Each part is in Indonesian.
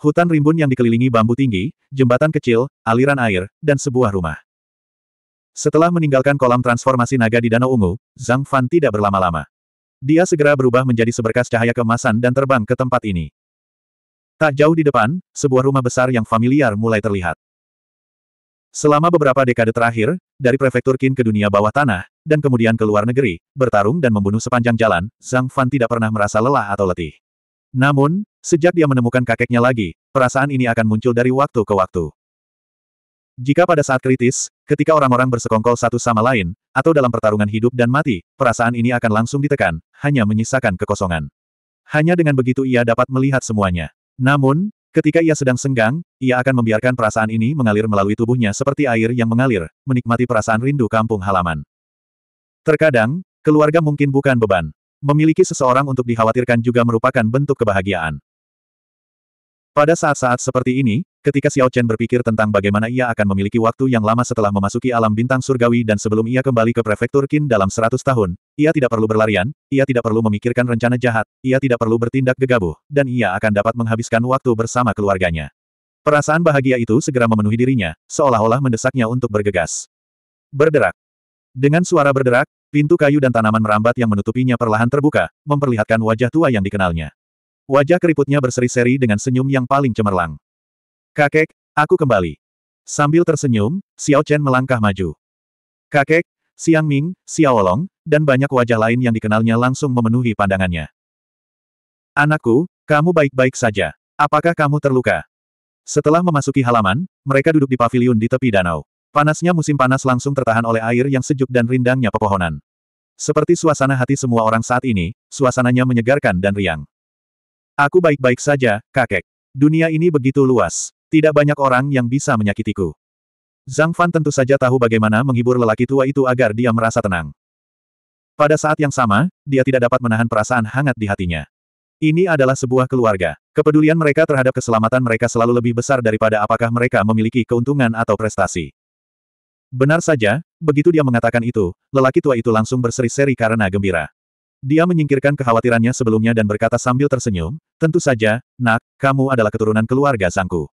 Hutan rimbun yang dikelilingi bambu tinggi, jembatan kecil, aliran air, dan sebuah rumah. Setelah meninggalkan kolam transformasi naga di Danau Ungu, Zhang Fan tidak berlama-lama. Dia segera berubah menjadi seberkas cahaya kemasan dan terbang ke tempat ini. Tak jauh di depan, sebuah rumah besar yang familiar mulai terlihat. Selama beberapa dekade terakhir, dari prefektur Qin ke dunia bawah tanah, dan kemudian ke luar negeri, bertarung dan membunuh sepanjang jalan, Zhang Fan tidak pernah merasa lelah atau letih. Namun, Sejak dia menemukan kakeknya lagi, perasaan ini akan muncul dari waktu ke waktu. Jika pada saat kritis, ketika orang-orang bersekongkol satu sama lain, atau dalam pertarungan hidup dan mati, perasaan ini akan langsung ditekan, hanya menyisakan kekosongan. Hanya dengan begitu ia dapat melihat semuanya. Namun, ketika ia sedang senggang, ia akan membiarkan perasaan ini mengalir melalui tubuhnya seperti air yang mengalir, menikmati perasaan rindu kampung halaman. Terkadang, keluarga mungkin bukan beban. Memiliki seseorang untuk dikhawatirkan juga merupakan bentuk kebahagiaan. Pada saat-saat seperti ini, ketika Xiao Chen berpikir tentang bagaimana ia akan memiliki waktu yang lama setelah memasuki alam bintang surgawi dan sebelum ia kembali ke prefektur Qin dalam 100 tahun, ia tidak perlu berlarian, ia tidak perlu memikirkan rencana jahat, ia tidak perlu bertindak gegabah, dan ia akan dapat menghabiskan waktu bersama keluarganya. Perasaan bahagia itu segera memenuhi dirinya, seolah-olah mendesaknya untuk bergegas. Berderak. Dengan suara berderak, pintu kayu dan tanaman merambat yang menutupinya perlahan terbuka, memperlihatkan wajah tua yang dikenalnya. Wajah keriputnya berseri-seri dengan senyum yang paling cemerlang. Kakek, aku kembali. Sambil tersenyum, Xiao Chen melangkah maju. Kakek, Xiang Ming, Xiao Long, dan banyak wajah lain yang dikenalnya langsung memenuhi pandangannya. Anakku, kamu baik-baik saja. Apakah kamu terluka? Setelah memasuki halaman, mereka duduk di paviliun di tepi danau. Panasnya musim panas langsung tertahan oleh air yang sejuk dan rindangnya pepohonan. Seperti suasana hati semua orang saat ini, suasananya menyegarkan dan riang. Aku baik-baik saja, kakek. Dunia ini begitu luas. Tidak banyak orang yang bisa menyakitiku. Zhang Fan tentu saja tahu bagaimana menghibur lelaki tua itu agar dia merasa tenang. Pada saat yang sama, dia tidak dapat menahan perasaan hangat di hatinya. Ini adalah sebuah keluarga. Kepedulian mereka terhadap keselamatan mereka selalu lebih besar daripada apakah mereka memiliki keuntungan atau prestasi. Benar saja, begitu dia mengatakan itu, lelaki tua itu langsung berseri-seri karena gembira. Dia menyingkirkan kekhawatirannya sebelumnya dan berkata sambil tersenyum, tentu saja, nak, kamu adalah keturunan keluarga sangku.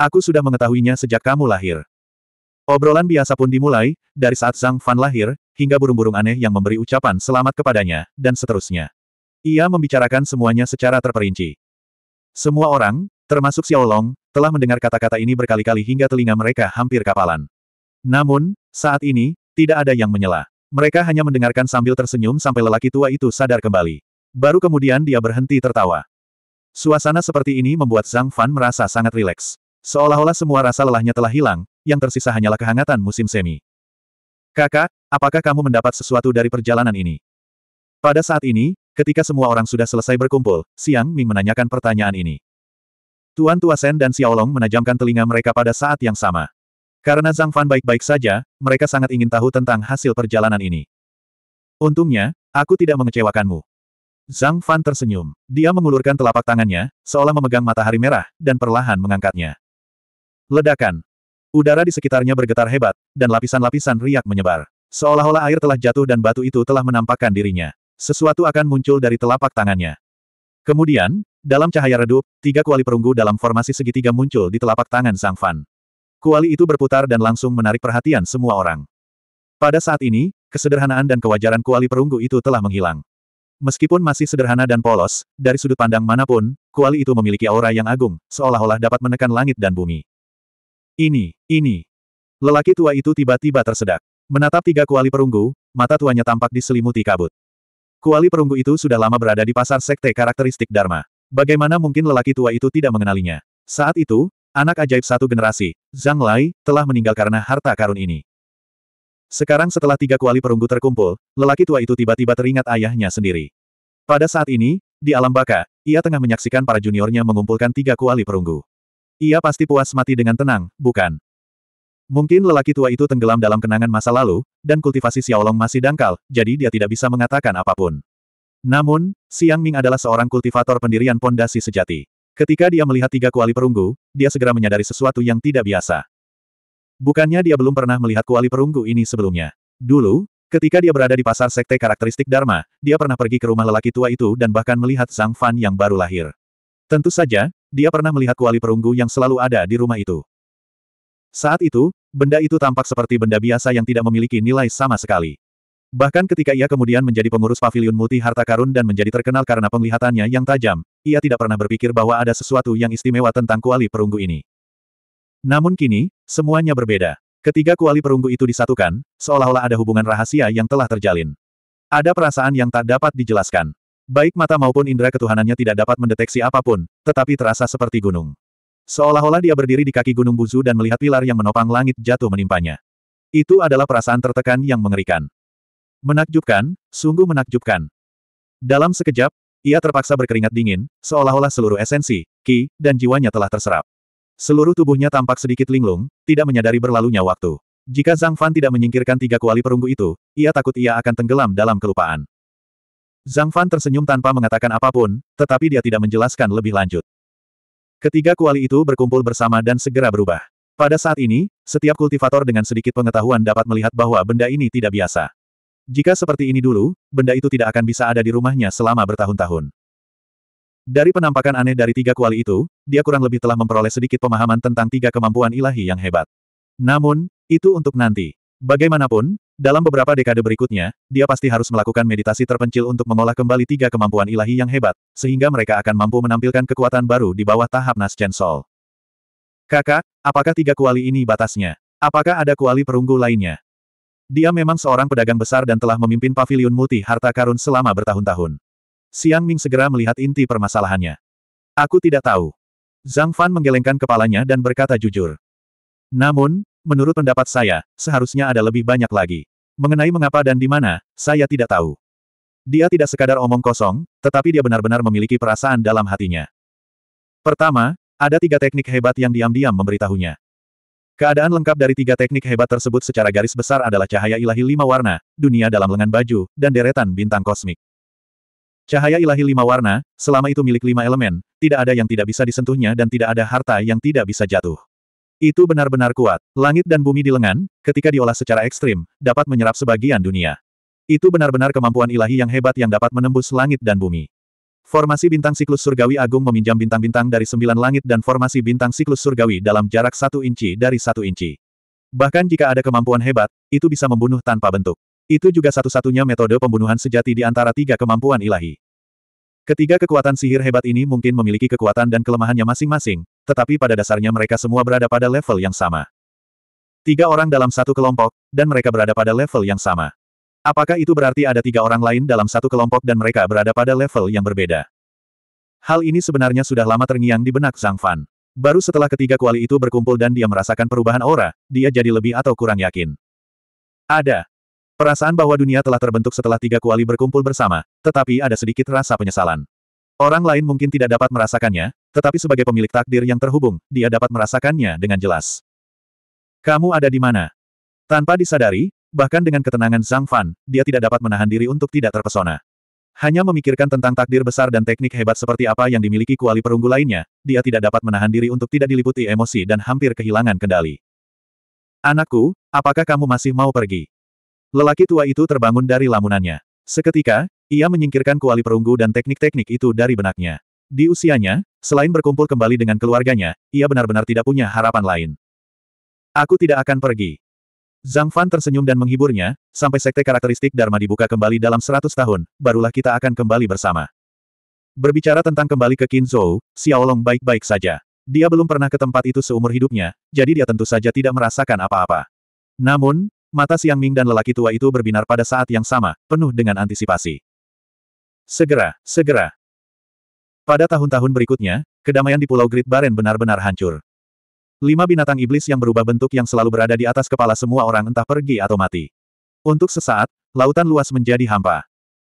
Aku sudah mengetahuinya sejak kamu lahir. Obrolan biasa pun dimulai, dari saat sang Fan lahir, hingga burung-burung aneh yang memberi ucapan selamat kepadanya, dan seterusnya. Ia membicarakan semuanya secara terperinci. Semua orang, termasuk Xiaolong, telah mendengar kata-kata ini berkali-kali hingga telinga mereka hampir kapalan. Namun, saat ini, tidak ada yang menyela. Mereka hanya mendengarkan sambil tersenyum sampai lelaki tua itu sadar kembali. Baru kemudian dia berhenti tertawa. Suasana seperti ini membuat Zhang Fan merasa sangat rileks. Seolah-olah semua rasa lelahnya telah hilang, yang tersisa hanyalah kehangatan musim semi. Kakak, apakah kamu mendapat sesuatu dari perjalanan ini? Pada saat ini, ketika semua orang sudah selesai berkumpul, Siang Ming menanyakan pertanyaan ini. Tuan Tua Sen dan Xiaolong menajamkan telinga mereka pada saat yang sama. Karena Zhang Fan baik-baik saja, mereka sangat ingin tahu tentang hasil perjalanan ini. Untungnya, aku tidak mengecewakanmu. Zhang Fan tersenyum. Dia mengulurkan telapak tangannya, seolah memegang matahari merah, dan perlahan mengangkatnya. Ledakan. Udara di sekitarnya bergetar hebat, dan lapisan-lapisan riak menyebar. Seolah-olah air telah jatuh dan batu itu telah menampakkan dirinya. Sesuatu akan muncul dari telapak tangannya. Kemudian, dalam cahaya redup, tiga kuali perunggu dalam formasi segitiga muncul di telapak tangan Zhang Fan. Kuali itu berputar dan langsung menarik perhatian semua orang. Pada saat ini, kesederhanaan dan kewajaran kuali perunggu itu telah menghilang. Meskipun masih sederhana dan polos, dari sudut pandang manapun, kuali itu memiliki aura yang agung, seolah-olah dapat menekan langit dan bumi. Ini, ini. Lelaki tua itu tiba-tiba tersedak. Menatap tiga kuali perunggu, mata tuanya tampak diselimuti kabut. Kuali perunggu itu sudah lama berada di pasar sekte karakteristik Dharma. Bagaimana mungkin lelaki tua itu tidak mengenalinya? Saat itu, anak ajaib satu generasi, Zhang Lai, telah meninggal karena harta karun ini. Sekarang setelah tiga kuali perunggu terkumpul, lelaki tua itu tiba-tiba teringat ayahnya sendiri. Pada saat ini, di alam baka, ia tengah menyaksikan para juniornya mengumpulkan tiga kuali perunggu. Ia pasti puas mati dengan tenang, bukan? Mungkin lelaki tua itu tenggelam dalam kenangan masa lalu, dan kultivasi Xiaolong masih dangkal, jadi dia tidak bisa mengatakan apapun. Namun, Siang Ming adalah seorang kultivator pendirian pondasi sejati. Ketika dia melihat tiga kuali perunggu, dia segera menyadari sesuatu yang tidak biasa. Bukannya dia belum pernah melihat kuali perunggu ini sebelumnya. Dulu, ketika dia berada di pasar sekte karakteristik Dharma, dia pernah pergi ke rumah lelaki tua itu dan bahkan melihat Zhang Fan yang baru lahir. Tentu saja, dia pernah melihat kuali perunggu yang selalu ada di rumah itu. Saat itu, benda itu tampak seperti benda biasa yang tidak memiliki nilai sama sekali. Bahkan ketika ia kemudian menjadi pengurus pavilion multi harta karun dan menjadi terkenal karena penglihatannya yang tajam, ia tidak pernah berpikir bahwa ada sesuatu yang istimewa tentang kuali perunggu ini. Namun kini, semuanya berbeda. Ketiga kuali perunggu itu disatukan, seolah-olah ada hubungan rahasia yang telah terjalin. Ada perasaan yang tak dapat dijelaskan. Baik mata maupun indera ketuhanannya tidak dapat mendeteksi apapun, tetapi terasa seperti gunung. Seolah-olah dia berdiri di kaki Gunung Buzu dan melihat pilar yang menopang langit jatuh menimpanya. Itu adalah perasaan tertekan yang mengerikan. Menakjubkan, sungguh menakjubkan. Dalam sekejap, ia terpaksa berkeringat dingin, seolah-olah seluruh esensi, ki, dan jiwanya telah terserap. Seluruh tubuhnya tampak sedikit linglung, tidak menyadari berlalunya waktu. Jika Zhang Fan tidak menyingkirkan tiga kuali perunggu itu, ia takut ia akan tenggelam dalam kelupaan. Zhang Fan tersenyum tanpa mengatakan apapun, tetapi dia tidak menjelaskan lebih lanjut. Ketiga kuali itu berkumpul bersama dan segera berubah. Pada saat ini, setiap kultivator dengan sedikit pengetahuan dapat melihat bahwa benda ini tidak biasa. Jika seperti ini dulu, benda itu tidak akan bisa ada di rumahnya selama bertahun-tahun. Dari penampakan aneh dari tiga kuali itu, dia kurang lebih telah memperoleh sedikit pemahaman tentang tiga kemampuan ilahi yang hebat. Namun, itu untuk nanti. Bagaimanapun, dalam beberapa dekade berikutnya, dia pasti harus melakukan meditasi terpencil untuk mengolah kembali tiga kemampuan ilahi yang hebat, sehingga mereka akan mampu menampilkan kekuatan baru di bawah tahap Naschen Sol. Kakak, apakah tiga kuali ini batasnya? Apakah ada kuali perunggu lainnya? Dia memang seorang pedagang besar dan telah memimpin pavilion multi harta karun selama bertahun-tahun. Siang Ming segera melihat inti permasalahannya. Aku tidak tahu. Zhang Fan menggelengkan kepalanya dan berkata jujur. Namun, menurut pendapat saya, seharusnya ada lebih banyak lagi. Mengenai mengapa dan di mana, saya tidak tahu. Dia tidak sekadar omong kosong, tetapi dia benar-benar memiliki perasaan dalam hatinya. Pertama, ada tiga teknik hebat yang diam-diam memberitahunya. Keadaan lengkap dari tiga teknik hebat tersebut secara garis besar adalah cahaya ilahi lima warna, dunia dalam lengan baju, dan deretan bintang kosmik. Cahaya ilahi lima warna, selama itu milik lima elemen, tidak ada yang tidak bisa disentuhnya dan tidak ada harta yang tidak bisa jatuh. Itu benar-benar kuat. Langit dan bumi di lengan, ketika diolah secara ekstrim, dapat menyerap sebagian dunia. Itu benar-benar kemampuan ilahi yang hebat yang dapat menembus langit dan bumi. Formasi bintang siklus surgawi agung meminjam bintang-bintang dari sembilan langit dan formasi bintang siklus surgawi dalam jarak satu inci dari satu inci. Bahkan jika ada kemampuan hebat, itu bisa membunuh tanpa bentuk. Itu juga satu-satunya metode pembunuhan sejati di antara tiga kemampuan ilahi. Ketiga kekuatan sihir hebat ini mungkin memiliki kekuatan dan kelemahannya masing-masing, tetapi pada dasarnya mereka semua berada pada level yang sama. Tiga orang dalam satu kelompok, dan mereka berada pada level yang sama. Apakah itu berarti ada tiga orang lain dalam satu kelompok dan mereka berada pada level yang berbeda? Hal ini sebenarnya sudah lama terngiang di benak Zhang Fan. Baru setelah ketiga kuali itu berkumpul dan dia merasakan perubahan aura, dia jadi lebih atau kurang yakin. Ada. Perasaan bahwa dunia telah terbentuk setelah tiga kuali berkumpul bersama, tetapi ada sedikit rasa penyesalan. Orang lain mungkin tidak dapat merasakannya, tetapi sebagai pemilik takdir yang terhubung, dia dapat merasakannya dengan jelas. Kamu ada di mana? Tanpa disadari, Bahkan dengan ketenangan Zhang Fan, dia tidak dapat menahan diri untuk tidak terpesona. Hanya memikirkan tentang takdir besar dan teknik hebat seperti apa yang dimiliki kuali perunggu lainnya, dia tidak dapat menahan diri untuk tidak diliputi emosi dan hampir kehilangan kendali. Anakku, apakah kamu masih mau pergi? Lelaki tua itu terbangun dari lamunannya. Seketika, ia menyingkirkan kuali perunggu dan teknik-teknik itu dari benaknya. Di usianya, selain berkumpul kembali dengan keluarganya, ia benar-benar tidak punya harapan lain. Aku tidak akan pergi. Zhang Fan tersenyum dan menghiburnya, sampai sekte karakteristik Dharma dibuka kembali dalam seratus tahun, barulah kita akan kembali bersama. Berbicara tentang kembali ke Qin Zhou, Xiaolong baik-baik saja. Dia belum pernah ke tempat itu seumur hidupnya, jadi dia tentu saja tidak merasakan apa-apa. Namun, mata Siang Ming dan lelaki tua itu berbinar pada saat yang sama, penuh dengan antisipasi. Segera, segera. Pada tahun-tahun berikutnya, kedamaian di Pulau Great Baren benar-benar hancur. Lima binatang iblis yang berubah bentuk yang selalu berada di atas kepala semua orang entah pergi atau mati. Untuk sesaat, lautan luas menjadi hampa.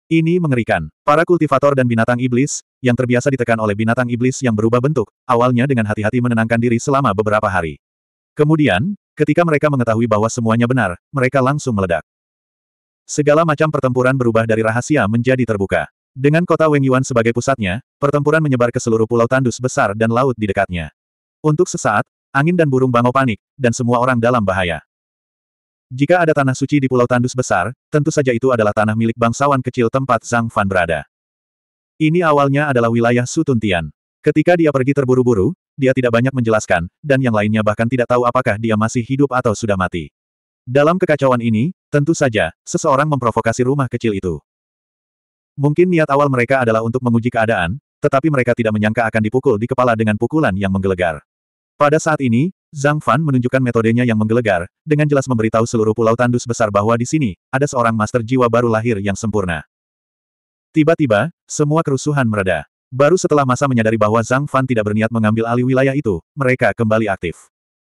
Ini mengerikan. Para kultivator dan binatang iblis, yang terbiasa ditekan oleh binatang iblis yang berubah bentuk, awalnya dengan hati-hati menenangkan diri selama beberapa hari. Kemudian, ketika mereka mengetahui bahwa semuanya benar, mereka langsung meledak. Segala macam pertempuran berubah dari rahasia menjadi terbuka. Dengan kota Weng Yuan sebagai pusatnya, pertempuran menyebar ke seluruh pulau tandus besar dan laut di dekatnya. Untuk sesaat, Angin dan burung bangau panik, dan semua orang dalam bahaya. Jika ada tanah suci di Pulau Tandus besar, tentu saja itu adalah tanah milik bangsawan kecil tempat Zhang Fan berada. Ini awalnya adalah wilayah Sutuntian. Ketika dia pergi terburu-buru, dia tidak banyak menjelaskan, dan yang lainnya bahkan tidak tahu apakah dia masih hidup atau sudah mati. Dalam kekacauan ini, tentu saja, seseorang memprovokasi rumah kecil itu. Mungkin niat awal mereka adalah untuk menguji keadaan, tetapi mereka tidak menyangka akan dipukul di kepala dengan pukulan yang menggelegar. Pada saat ini, Zhang Fan menunjukkan metodenya yang menggelegar, dengan jelas memberitahu seluruh pulau tandus besar bahwa di sini, ada seorang master jiwa baru lahir yang sempurna. Tiba-tiba, semua kerusuhan mereda. Baru setelah masa menyadari bahwa Zhang Fan tidak berniat mengambil alih wilayah itu, mereka kembali aktif.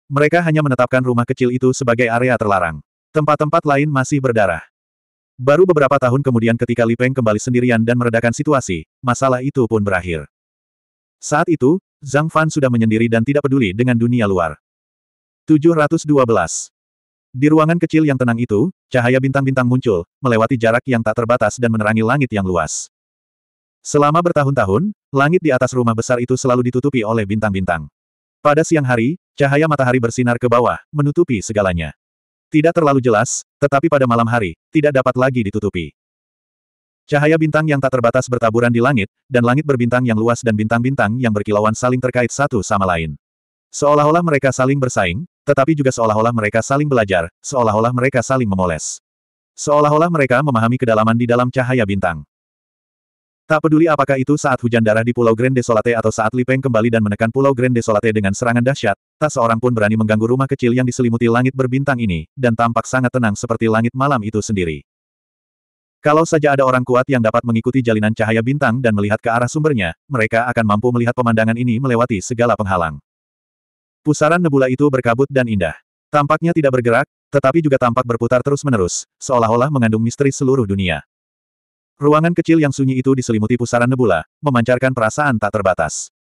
Mereka hanya menetapkan rumah kecil itu sebagai area terlarang. Tempat-tempat lain masih berdarah. Baru beberapa tahun kemudian ketika Li Peng kembali sendirian dan meredakan situasi, masalah itu pun berakhir. Saat itu, Zhang Fan sudah menyendiri dan tidak peduli dengan dunia luar. 712. Di ruangan kecil yang tenang itu, cahaya bintang-bintang muncul, melewati jarak yang tak terbatas dan menerangi langit yang luas. Selama bertahun-tahun, langit di atas rumah besar itu selalu ditutupi oleh bintang-bintang. Pada siang hari, cahaya matahari bersinar ke bawah, menutupi segalanya. Tidak terlalu jelas, tetapi pada malam hari, tidak dapat lagi ditutupi. Cahaya bintang yang tak terbatas bertaburan di langit, dan langit berbintang yang luas dan bintang-bintang yang berkilauan saling terkait satu sama lain. Seolah-olah mereka saling bersaing, tetapi juga seolah-olah mereka saling belajar, seolah-olah mereka saling memoles. Seolah-olah mereka memahami kedalaman di dalam cahaya bintang. Tak peduli apakah itu saat hujan darah di Pulau Grand Desolate atau saat Lipeng kembali dan menekan Pulau Grand Desolate dengan serangan dahsyat, tak seorang pun berani mengganggu rumah kecil yang diselimuti langit berbintang ini, dan tampak sangat tenang seperti langit malam itu sendiri. Kalau saja ada orang kuat yang dapat mengikuti jalinan cahaya bintang dan melihat ke arah sumbernya, mereka akan mampu melihat pemandangan ini melewati segala penghalang. Pusaran nebula itu berkabut dan indah. Tampaknya tidak bergerak, tetapi juga tampak berputar terus-menerus, seolah-olah mengandung misteri seluruh dunia. Ruangan kecil yang sunyi itu diselimuti pusaran nebula, memancarkan perasaan tak terbatas.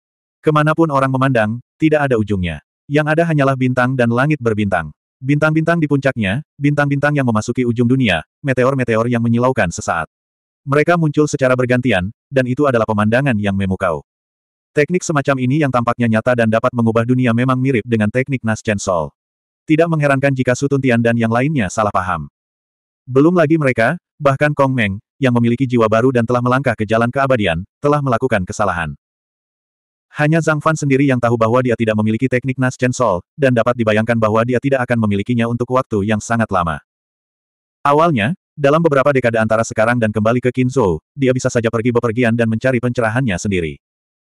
Kemanapun orang memandang, tidak ada ujungnya. Yang ada hanyalah bintang dan langit berbintang. Bintang-bintang di puncaknya, bintang-bintang yang memasuki ujung dunia, meteor-meteor yang menyilaukan sesaat. Mereka muncul secara bergantian, dan itu adalah pemandangan yang memukau. Teknik semacam ini yang tampaknya nyata dan dapat mengubah dunia memang mirip dengan teknik Naschen Sol. Tidak mengherankan jika Sutuntian dan yang lainnya salah paham. Belum lagi mereka, bahkan Kong Meng, yang memiliki jiwa baru dan telah melangkah ke jalan keabadian, telah melakukan kesalahan. Hanya Zhang Fan sendiri yang tahu bahwa dia tidak memiliki teknik Nas Chen Sol, dan dapat dibayangkan bahwa dia tidak akan memilikinya untuk waktu yang sangat lama. Awalnya, dalam beberapa dekade antara sekarang dan kembali ke Qinzhou, dia bisa saja pergi bepergian dan mencari pencerahannya sendiri.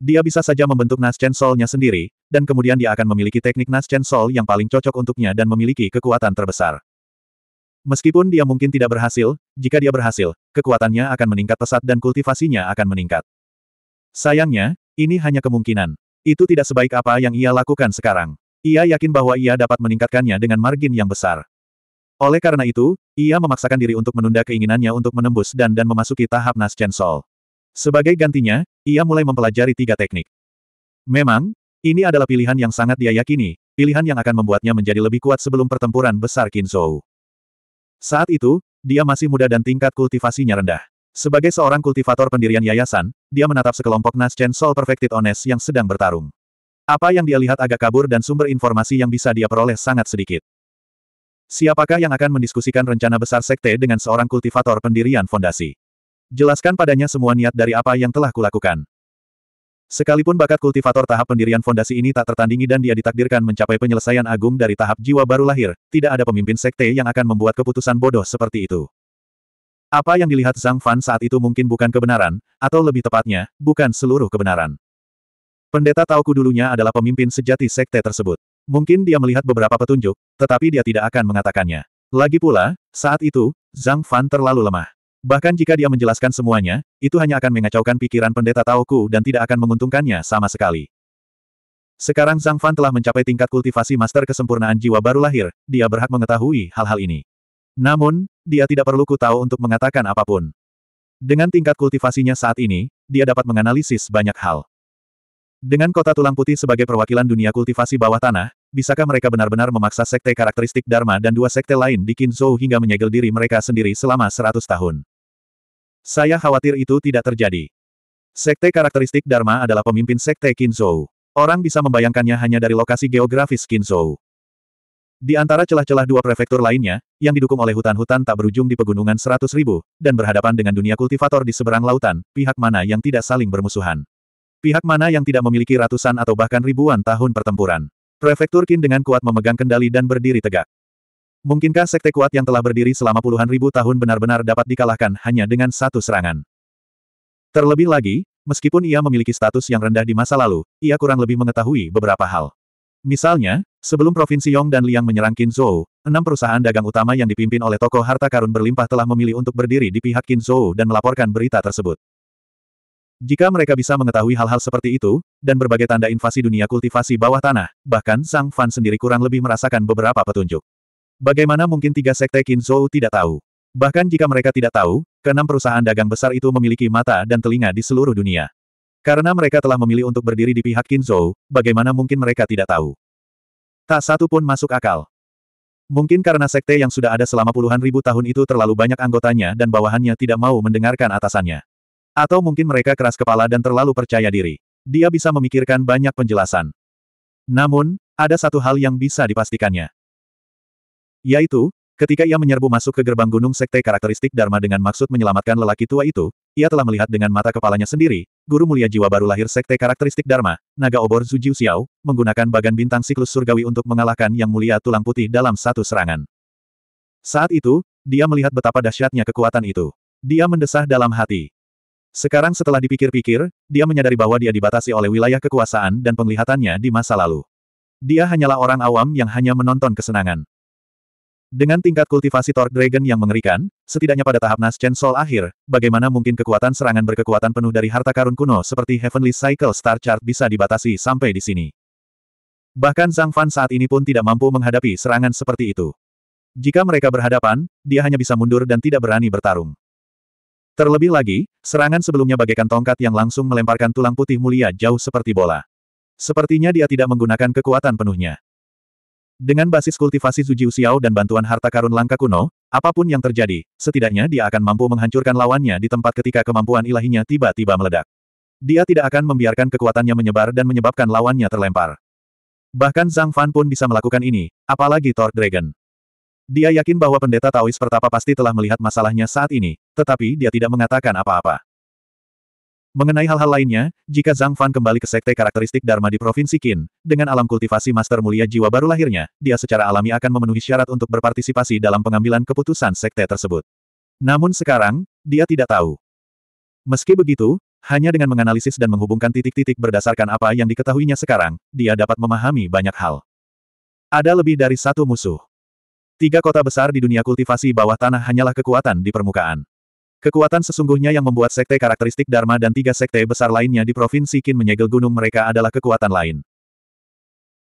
Dia bisa saja membentuk Nas Chen sol nya sendiri, dan kemudian dia akan memiliki teknik Nas Chen Sol yang paling cocok untuknya dan memiliki kekuatan terbesar. Meskipun dia mungkin tidak berhasil, jika dia berhasil, kekuatannya akan meningkat pesat dan kultivasinya akan meningkat. Sayangnya, ini hanya kemungkinan. Itu tidak sebaik apa yang ia lakukan sekarang. Ia yakin bahwa ia dapat meningkatkannya dengan margin yang besar. Oleh karena itu, ia memaksakan diri untuk menunda keinginannya untuk menembus dan dan memasuki tahap Naschen Sol. Sebagai gantinya, ia mulai mempelajari tiga teknik. Memang, ini adalah pilihan yang sangat dia yakini, pilihan yang akan membuatnya menjadi lebih kuat sebelum pertempuran besar Kinzhou. Saat itu, dia masih muda dan tingkat kultivasinya rendah. Sebagai seorang kultivator pendirian yayasan, dia menatap sekelompok Naschen Soul Perfected Ones yang sedang bertarung. Apa yang dia lihat agak kabur dan sumber informasi yang bisa dia peroleh sangat sedikit. Siapakah yang akan mendiskusikan rencana besar sekte dengan seorang kultivator pendirian fondasi? Jelaskan padanya semua niat dari apa yang telah kulakukan. Sekalipun bakat kultivator tahap pendirian fondasi ini tak tertandingi dan dia ditakdirkan mencapai penyelesaian agung dari tahap jiwa baru lahir, tidak ada pemimpin sekte yang akan membuat keputusan bodoh seperti itu. Apa yang dilihat Zhang Fan saat itu mungkin bukan kebenaran, atau lebih tepatnya, bukan seluruh kebenaran. Pendeta Tauku dulunya adalah pemimpin sejati sekte tersebut. Mungkin dia melihat beberapa petunjuk, tetapi dia tidak akan mengatakannya. Lagi pula, saat itu, Zhang Fan terlalu lemah. Bahkan jika dia menjelaskan semuanya, itu hanya akan mengacaukan pikiran pendeta Tauku dan tidak akan menguntungkannya sama sekali. Sekarang Zhang Fan telah mencapai tingkat kultivasi master kesempurnaan jiwa baru lahir, dia berhak mengetahui hal-hal ini. Namun, dia tidak perlu ku tahu untuk mengatakan apapun. Dengan tingkat kultivasinya saat ini, dia dapat menganalisis banyak hal. Dengan kota tulang putih sebagai perwakilan dunia kultivasi bawah tanah, bisakah mereka benar-benar memaksa sekte karakteristik Dharma dan dua sekte lain di Kinzo hingga menyegel diri mereka sendiri selama seratus tahun? Saya khawatir itu tidak terjadi. Sekte karakteristik Dharma adalah pemimpin sekte Kinzo. Orang bisa membayangkannya hanya dari lokasi geografis Kinzo. Di antara celah-celah dua prefektur lainnya, yang didukung oleh hutan-hutan tak berujung di pegunungan seratus ribu, dan berhadapan dengan dunia kultivator di seberang lautan, pihak mana yang tidak saling bermusuhan. Pihak mana yang tidak memiliki ratusan atau bahkan ribuan tahun pertempuran. Prefektur Qin dengan kuat memegang kendali dan berdiri tegak. Mungkinkah sekte kuat yang telah berdiri selama puluhan ribu tahun benar-benar dapat dikalahkan hanya dengan satu serangan? Terlebih lagi, meskipun ia memiliki status yang rendah di masa lalu, ia kurang lebih mengetahui beberapa hal. Misalnya, sebelum Provinsi Yong dan Liang menyerang Qinzhou, enam perusahaan dagang utama yang dipimpin oleh tokoh harta karun berlimpah telah memilih untuk berdiri di pihak Qinzhou dan melaporkan berita tersebut. Jika mereka bisa mengetahui hal-hal seperti itu, dan berbagai tanda invasi dunia kultivasi bawah tanah, bahkan Sang Fan sendiri kurang lebih merasakan beberapa petunjuk. Bagaimana mungkin tiga sekte Qinzhou tidak tahu? Bahkan jika mereka tidak tahu, keenam perusahaan dagang besar itu memiliki mata dan telinga di seluruh dunia. Karena mereka telah memilih untuk berdiri di pihak Kinzo, bagaimana mungkin mereka tidak tahu? Tak satu pun masuk akal. Mungkin karena sekte yang sudah ada selama puluhan ribu tahun itu terlalu banyak anggotanya dan bawahannya tidak mau mendengarkan atasannya. Atau mungkin mereka keras kepala dan terlalu percaya diri. Dia bisa memikirkan banyak penjelasan. Namun, ada satu hal yang bisa dipastikannya. Yaitu, Ketika ia menyerbu masuk ke gerbang gunung sekte karakteristik Dharma dengan maksud menyelamatkan lelaki tua itu, ia telah melihat dengan mata kepalanya sendiri, guru mulia jiwa baru lahir sekte karakteristik Dharma, naga obor Zhu Xiao, menggunakan bagan bintang siklus surgawi untuk mengalahkan yang mulia tulang putih dalam satu serangan. Saat itu, dia melihat betapa dahsyatnya kekuatan itu. Dia mendesah dalam hati. Sekarang setelah dipikir-pikir, dia menyadari bahwa dia dibatasi oleh wilayah kekuasaan dan penglihatannya di masa lalu. Dia hanyalah orang awam yang hanya menonton kesenangan. Dengan tingkat kultivasi Thor Dragon yang mengerikan, setidaknya pada tahap Chen sol akhir, bagaimana mungkin kekuatan serangan berkekuatan penuh dari harta karun kuno seperti Heavenly Cycle Star Chart bisa dibatasi sampai di sini. Bahkan Zhang Fan saat ini pun tidak mampu menghadapi serangan seperti itu. Jika mereka berhadapan, dia hanya bisa mundur dan tidak berani bertarung. Terlebih lagi, serangan sebelumnya bagaikan tongkat yang langsung melemparkan tulang putih mulia jauh seperti bola. Sepertinya dia tidak menggunakan kekuatan penuhnya. Dengan basis kultivasi Zhu Xiao dan bantuan harta karun langka kuno, apapun yang terjadi, setidaknya dia akan mampu menghancurkan lawannya di tempat ketika kemampuan ilahinya tiba-tiba meledak. Dia tidak akan membiarkan kekuatannya menyebar dan menyebabkan lawannya terlempar. Bahkan Zhang Fan pun bisa melakukan ini, apalagi Thor Dragon. Dia yakin bahwa pendeta Taois pertapa pasti telah melihat masalahnya saat ini, tetapi dia tidak mengatakan apa-apa. Mengenai hal-hal lainnya, jika Zhang Fan kembali ke sekte karakteristik Dharma di Provinsi Qin, dengan alam kultivasi Master Mulia Jiwa baru lahirnya, dia secara alami akan memenuhi syarat untuk berpartisipasi dalam pengambilan keputusan sekte tersebut. Namun sekarang, dia tidak tahu. Meski begitu, hanya dengan menganalisis dan menghubungkan titik-titik berdasarkan apa yang diketahuinya sekarang, dia dapat memahami banyak hal. Ada lebih dari satu musuh. Tiga kota besar di dunia kultivasi bawah tanah hanyalah kekuatan di permukaan. Kekuatan sesungguhnya yang membuat sekte karakteristik Dharma dan tiga sekte besar lainnya di Provinsi Qin menyegel gunung mereka adalah kekuatan lain.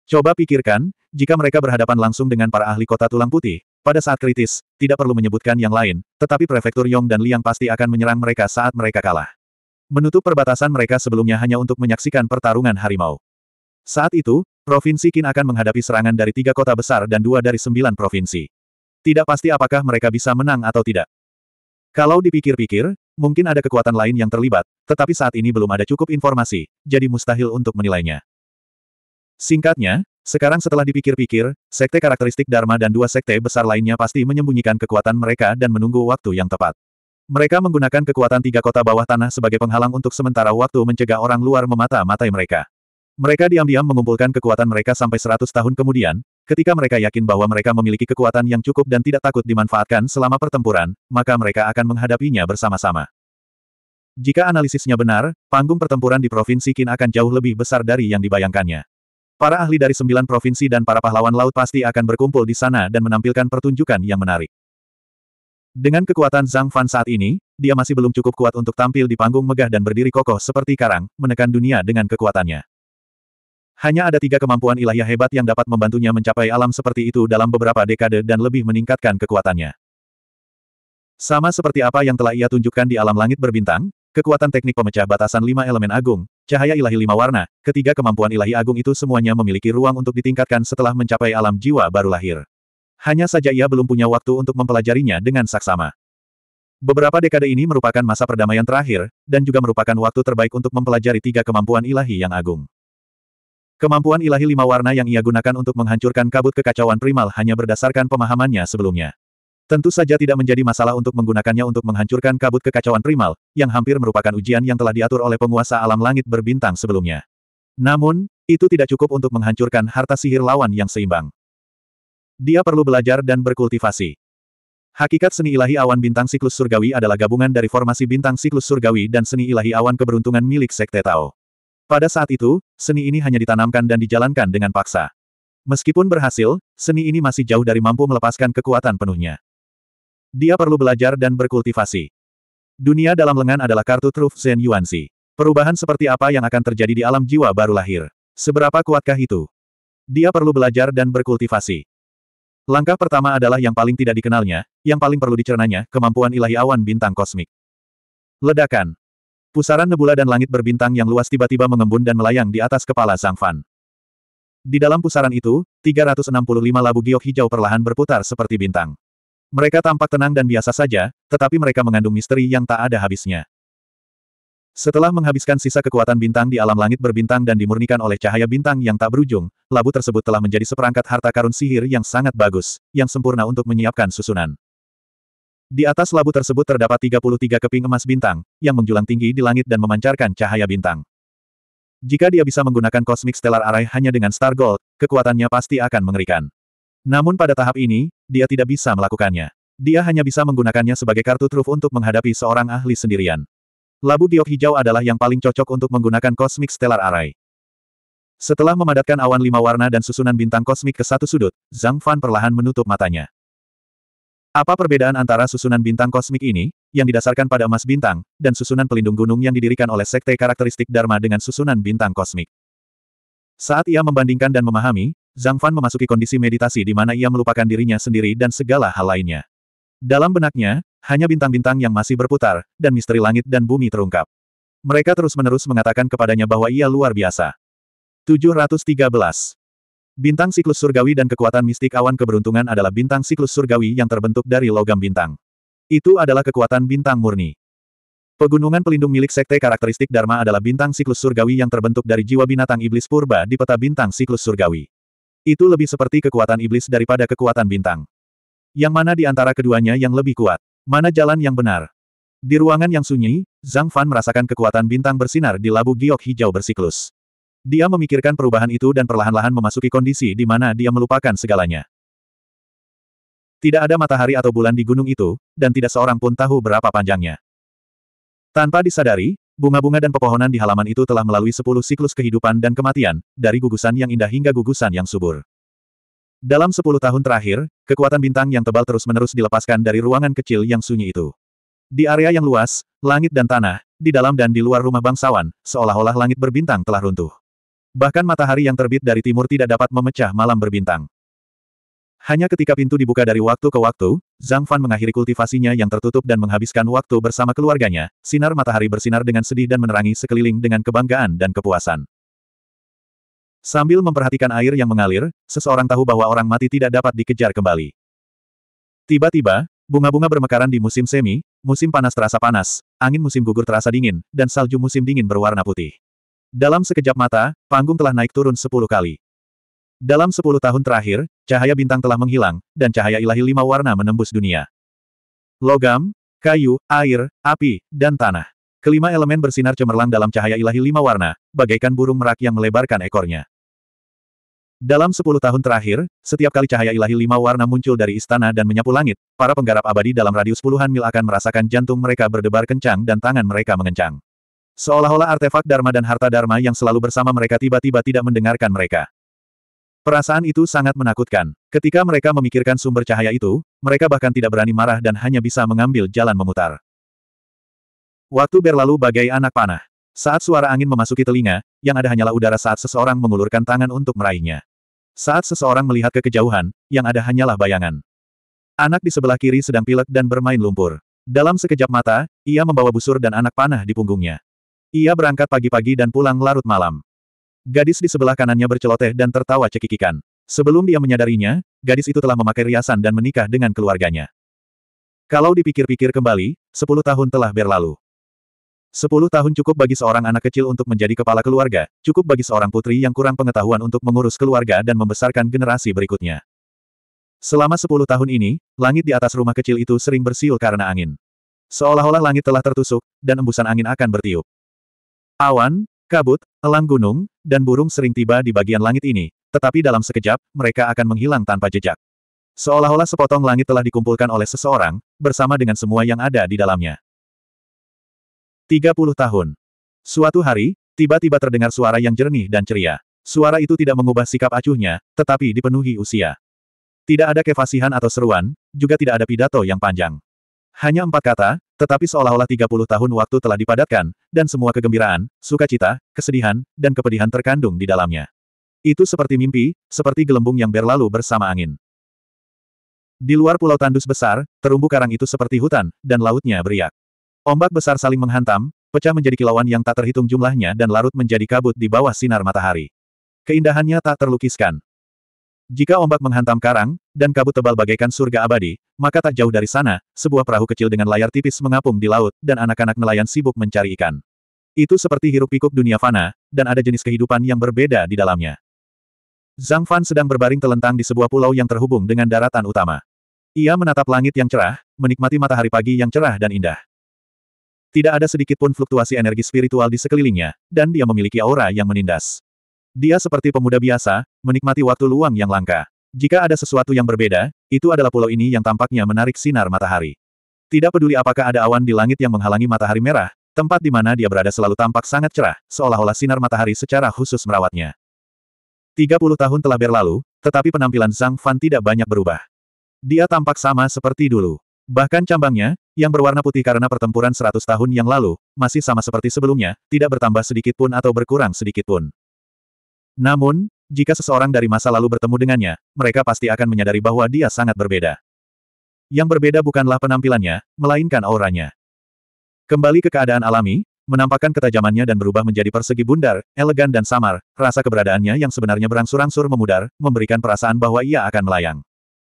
Coba pikirkan, jika mereka berhadapan langsung dengan para ahli kota tulang putih, pada saat kritis, tidak perlu menyebutkan yang lain, tetapi Prefektur Yong dan Liang pasti akan menyerang mereka saat mereka kalah. Menutup perbatasan mereka sebelumnya hanya untuk menyaksikan pertarungan harimau. Saat itu, Provinsi Qin akan menghadapi serangan dari tiga kota besar dan dua dari sembilan provinsi. Tidak pasti apakah mereka bisa menang atau tidak. Kalau dipikir-pikir, mungkin ada kekuatan lain yang terlibat, tetapi saat ini belum ada cukup informasi, jadi mustahil untuk menilainya. Singkatnya, sekarang setelah dipikir-pikir, sekte karakteristik Dharma dan dua sekte besar lainnya pasti menyembunyikan kekuatan mereka dan menunggu waktu yang tepat. Mereka menggunakan kekuatan tiga kota bawah tanah sebagai penghalang untuk sementara waktu mencegah orang luar memata-matai mereka. Mereka diam-diam mengumpulkan kekuatan mereka sampai seratus tahun kemudian, Ketika mereka yakin bahwa mereka memiliki kekuatan yang cukup dan tidak takut dimanfaatkan selama pertempuran, maka mereka akan menghadapinya bersama-sama. Jika analisisnya benar, panggung pertempuran di Provinsi Qin akan jauh lebih besar dari yang dibayangkannya. Para ahli dari sembilan provinsi dan para pahlawan laut pasti akan berkumpul di sana dan menampilkan pertunjukan yang menarik. Dengan kekuatan Zhang Fan saat ini, dia masih belum cukup kuat untuk tampil di panggung megah dan berdiri kokoh seperti karang, menekan dunia dengan kekuatannya. Hanya ada tiga kemampuan ilahiyah hebat yang dapat membantunya mencapai alam seperti itu dalam beberapa dekade dan lebih meningkatkan kekuatannya. Sama seperti apa yang telah ia tunjukkan di alam langit berbintang, kekuatan teknik pemecah batasan lima elemen agung, cahaya ilahi lima warna, ketiga kemampuan ilahi agung itu semuanya memiliki ruang untuk ditingkatkan setelah mencapai alam jiwa baru lahir. Hanya saja ia belum punya waktu untuk mempelajarinya dengan saksama. Beberapa dekade ini merupakan masa perdamaian terakhir, dan juga merupakan waktu terbaik untuk mempelajari tiga kemampuan ilahi yang agung. Kemampuan ilahi lima warna yang ia gunakan untuk menghancurkan kabut kekacauan primal hanya berdasarkan pemahamannya sebelumnya. Tentu saja tidak menjadi masalah untuk menggunakannya untuk menghancurkan kabut kekacauan primal, yang hampir merupakan ujian yang telah diatur oleh penguasa alam langit berbintang sebelumnya. Namun, itu tidak cukup untuk menghancurkan harta sihir lawan yang seimbang. Dia perlu belajar dan berkultivasi. Hakikat seni ilahi awan bintang siklus surgawi adalah gabungan dari formasi bintang siklus surgawi dan seni ilahi awan keberuntungan milik Sekte Tao. Pada saat itu, seni ini hanya ditanamkan dan dijalankan dengan paksa. Meskipun berhasil, seni ini masih jauh dari mampu melepaskan kekuatan penuhnya. Dia perlu belajar dan berkultivasi. Dunia dalam lengan adalah kartu truf Zen Yuanzi. Perubahan seperti apa yang akan terjadi di alam jiwa baru lahir? Seberapa kuatkah itu? Dia perlu belajar dan berkultivasi. Langkah pertama adalah yang paling tidak dikenalnya, yang paling perlu dicernanya, kemampuan ilahi awan bintang kosmik. Ledakan. Pusaran nebula dan langit berbintang yang luas tiba-tiba mengembun dan melayang di atas kepala Zhang Fan. Di dalam pusaran itu, 365 labu giok hijau perlahan berputar seperti bintang. Mereka tampak tenang dan biasa saja, tetapi mereka mengandung misteri yang tak ada habisnya. Setelah menghabiskan sisa kekuatan bintang di alam langit berbintang dan dimurnikan oleh cahaya bintang yang tak berujung, labu tersebut telah menjadi seperangkat harta karun sihir yang sangat bagus, yang sempurna untuk menyiapkan susunan. Di atas labu tersebut terdapat 33 keping emas bintang, yang menjulang tinggi di langit dan memancarkan cahaya bintang. Jika dia bisa menggunakan kosmik Stellar Array hanya dengan Star Gold, kekuatannya pasti akan mengerikan. Namun pada tahap ini, dia tidak bisa melakukannya. Dia hanya bisa menggunakannya sebagai kartu truf untuk menghadapi seorang ahli sendirian. Labu giok hijau adalah yang paling cocok untuk menggunakan kosmik Stellar Array. Setelah memadatkan awan lima warna dan susunan bintang kosmik ke satu sudut, Zhang Fan perlahan menutup matanya. Apa perbedaan antara susunan bintang kosmik ini, yang didasarkan pada emas bintang, dan susunan pelindung gunung yang didirikan oleh sekte karakteristik Dharma dengan susunan bintang kosmik? Saat ia membandingkan dan memahami, Zhang Fan memasuki kondisi meditasi di mana ia melupakan dirinya sendiri dan segala hal lainnya. Dalam benaknya, hanya bintang-bintang yang masih berputar, dan misteri langit dan bumi terungkap. Mereka terus-menerus mengatakan kepadanya bahwa ia luar biasa. 713. Bintang siklus surgawi dan kekuatan mistik awan keberuntungan adalah bintang siklus surgawi yang terbentuk dari logam bintang. Itu adalah kekuatan bintang murni. Pegunungan pelindung milik sekte karakteristik Dharma adalah bintang siklus surgawi yang terbentuk dari jiwa binatang iblis purba di peta bintang siklus surgawi. Itu lebih seperti kekuatan iblis daripada kekuatan bintang. Yang mana di antara keduanya yang lebih kuat? Mana jalan yang benar? Di ruangan yang sunyi, Zhang Fan merasakan kekuatan bintang bersinar di labu giok hijau bersiklus. Dia memikirkan perubahan itu dan perlahan-lahan memasuki kondisi di mana dia melupakan segalanya. Tidak ada matahari atau bulan di gunung itu, dan tidak seorang pun tahu berapa panjangnya. Tanpa disadari, bunga-bunga dan pepohonan di halaman itu telah melalui sepuluh siklus kehidupan dan kematian, dari gugusan yang indah hingga gugusan yang subur. Dalam sepuluh tahun terakhir, kekuatan bintang yang tebal terus-menerus dilepaskan dari ruangan kecil yang sunyi itu. Di area yang luas, langit dan tanah, di dalam dan di luar rumah bangsawan, seolah-olah langit berbintang telah runtuh. Bahkan matahari yang terbit dari timur tidak dapat memecah malam berbintang. Hanya ketika pintu dibuka dari waktu ke waktu, Zhang Fan mengakhiri kultivasinya yang tertutup dan menghabiskan waktu bersama keluarganya, sinar matahari bersinar dengan sedih dan menerangi sekeliling dengan kebanggaan dan kepuasan. Sambil memperhatikan air yang mengalir, seseorang tahu bahwa orang mati tidak dapat dikejar kembali. Tiba-tiba, bunga-bunga bermekaran di musim semi, musim panas terasa panas, angin musim gugur terasa dingin, dan salju musim dingin berwarna putih. Dalam sekejap mata, panggung telah naik turun sepuluh kali. Dalam sepuluh tahun terakhir, cahaya bintang telah menghilang, dan cahaya ilahi lima warna menembus dunia. Logam, kayu, air, api, dan tanah. Kelima elemen bersinar cemerlang dalam cahaya ilahi lima warna, bagaikan burung merak yang melebarkan ekornya. Dalam sepuluh tahun terakhir, setiap kali cahaya ilahi lima warna muncul dari istana dan menyapu langit, para penggarap abadi dalam radius puluhan mil akan merasakan jantung mereka berdebar kencang dan tangan mereka mengencang. Seolah-olah artefak Dharma dan harta Dharma yang selalu bersama mereka tiba-tiba tidak mendengarkan mereka. Perasaan itu sangat menakutkan. Ketika mereka memikirkan sumber cahaya itu, mereka bahkan tidak berani marah dan hanya bisa mengambil jalan memutar. Waktu berlalu bagai anak panah. Saat suara angin memasuki telinga, yang ada hanyalah udara saat seseorang mengulurkan tangan untuk meraihnya. Saat seseorang melihat ke kejauhan, yang ada hanyalah bayangan. Anak di sebelah kiri sedang pilek dan bermain lumpur. Dalam sekejap mata, ia membawa busur dan anak panah di punggungnya. Ia berangkat pagi-pagi dan pulang larut malam. Gadis di sebelah kanannya berceloteh dan tertawa cekikikan. Sebelum dia menyadarinya, gadis itu telah memakai riasan dan menikah dengan keluarganya. Kalau dipikir-pikir kembali, sepuluh tahun telah berlalu. Sepuluh tahun cukup bagi seorang anak kecil untuk menjadi kepala keluarga, cukup bagi seorang putri yang kurang pengetahuan untuk mengurus keluarga dan membesarkan generasi berikutnya. Selama sepuluh tahun ini, langit di atas rumah kecil itu sering bersiul karena angin. Seolah-olah langit telah tertusuk, dan embusan angin akan bertiup. Awan, kabut, elang gunung, dan burung sering tiba di bagian langit ini, tetapi dalam sekejap, mereka akan menghilang tanpa jejak. Seolah-olah sepotong langit telah dikumpulkan oleh seseorang, bersama dengan semua yang ada di dalamnya. 30 tahun. Suatu hari, tiba-tiba terdengar suara yang jernih dan ceria. Suara itu tidak mengubah sikap acuhnya, tetapi dipenuhi usia. Tidak ada kefasihan atau seruan, juga tidak ada pidato yang panjang. Hanya empat kata, tetapi seolah-olah 30 tahun waktu telah dipadatkan, dan semua kegembiraan, sukacita, kesedihan, dan kepedihan terkandung di dalamnya. Itu seperti mimpi, seperti gelembung yang berlalu bersama angin. Di luar pulau tandus besar, terumbu karang itu seperti hutan, dan lautnya beriak. Ombak besar saling menghantam, pecah menjadi kilauan yang tak terhitung jumlahnya dan larut menjadi kabut di bawah sinar matahari. Keindahannya tak terlukiskan. Jika ombak menghantam karang, dan kabut tebal bagaikan surga abadi, maka tak jauh dari sana, sebuah perahu kecil dengan layar tipis mengapung di laut, dan anak-anak nelayan sibuk mencari ikan. Itu seperti hiruk-pikuk dunia fana, dan ada jenis kehidupan yang berbeda di dalamnya. Zhang Fan sedang berbaring telentang di sebuah pulau yang terhubung dengan daratan utama. Ia menatap langit yang cerah, menikmati matahari pagi yang cerah dan indah. Tidak ada sedikit pun fluktuasi energi spiritual di sekelilingnya, dan dia memiliki aura yang menindas. Dia seperti pemuda biasa, menikmati waktu luang yang langka. Jika ada sesuatu yang berbeda, itu adalah pulau ini yang tampaknya menarik sinar matahari. Tidak peduli apakah ada awan di langit yang menghalangi matahari merah, tempat di mana dia berada selalu tampak sangat cerah, seolah-olah sinar matahari secara khusus merawatnya. 30 tahun telah berlalu, tetapi penampilan Zhang Fan tidak banyak berubah. Dia tampak sama seperti dulu. Bahkan cambangnya, yang berwarna putih karena pertempuran 100 tahun yang lalu, masih sama seperti sebelumnya, tidak bertambah sedikit pun atau berkurang sedikit pun. Namun, jika seseorang dari masa lalu bertemu dengannya, mereka pasti akan menyadari bahwa dia sangat berbeda. Yang berbeda bukanlah penampilannya, melainkan auranya. Kembali ke keadaan alami, menampakkan ketajamannya dan berubah menjadi persegi bundar, elegan dan samar, rasa keberadaannya yang sebenarnya berangsur-angsur memudar, memberikan perasaan bahwa ia akan melayang.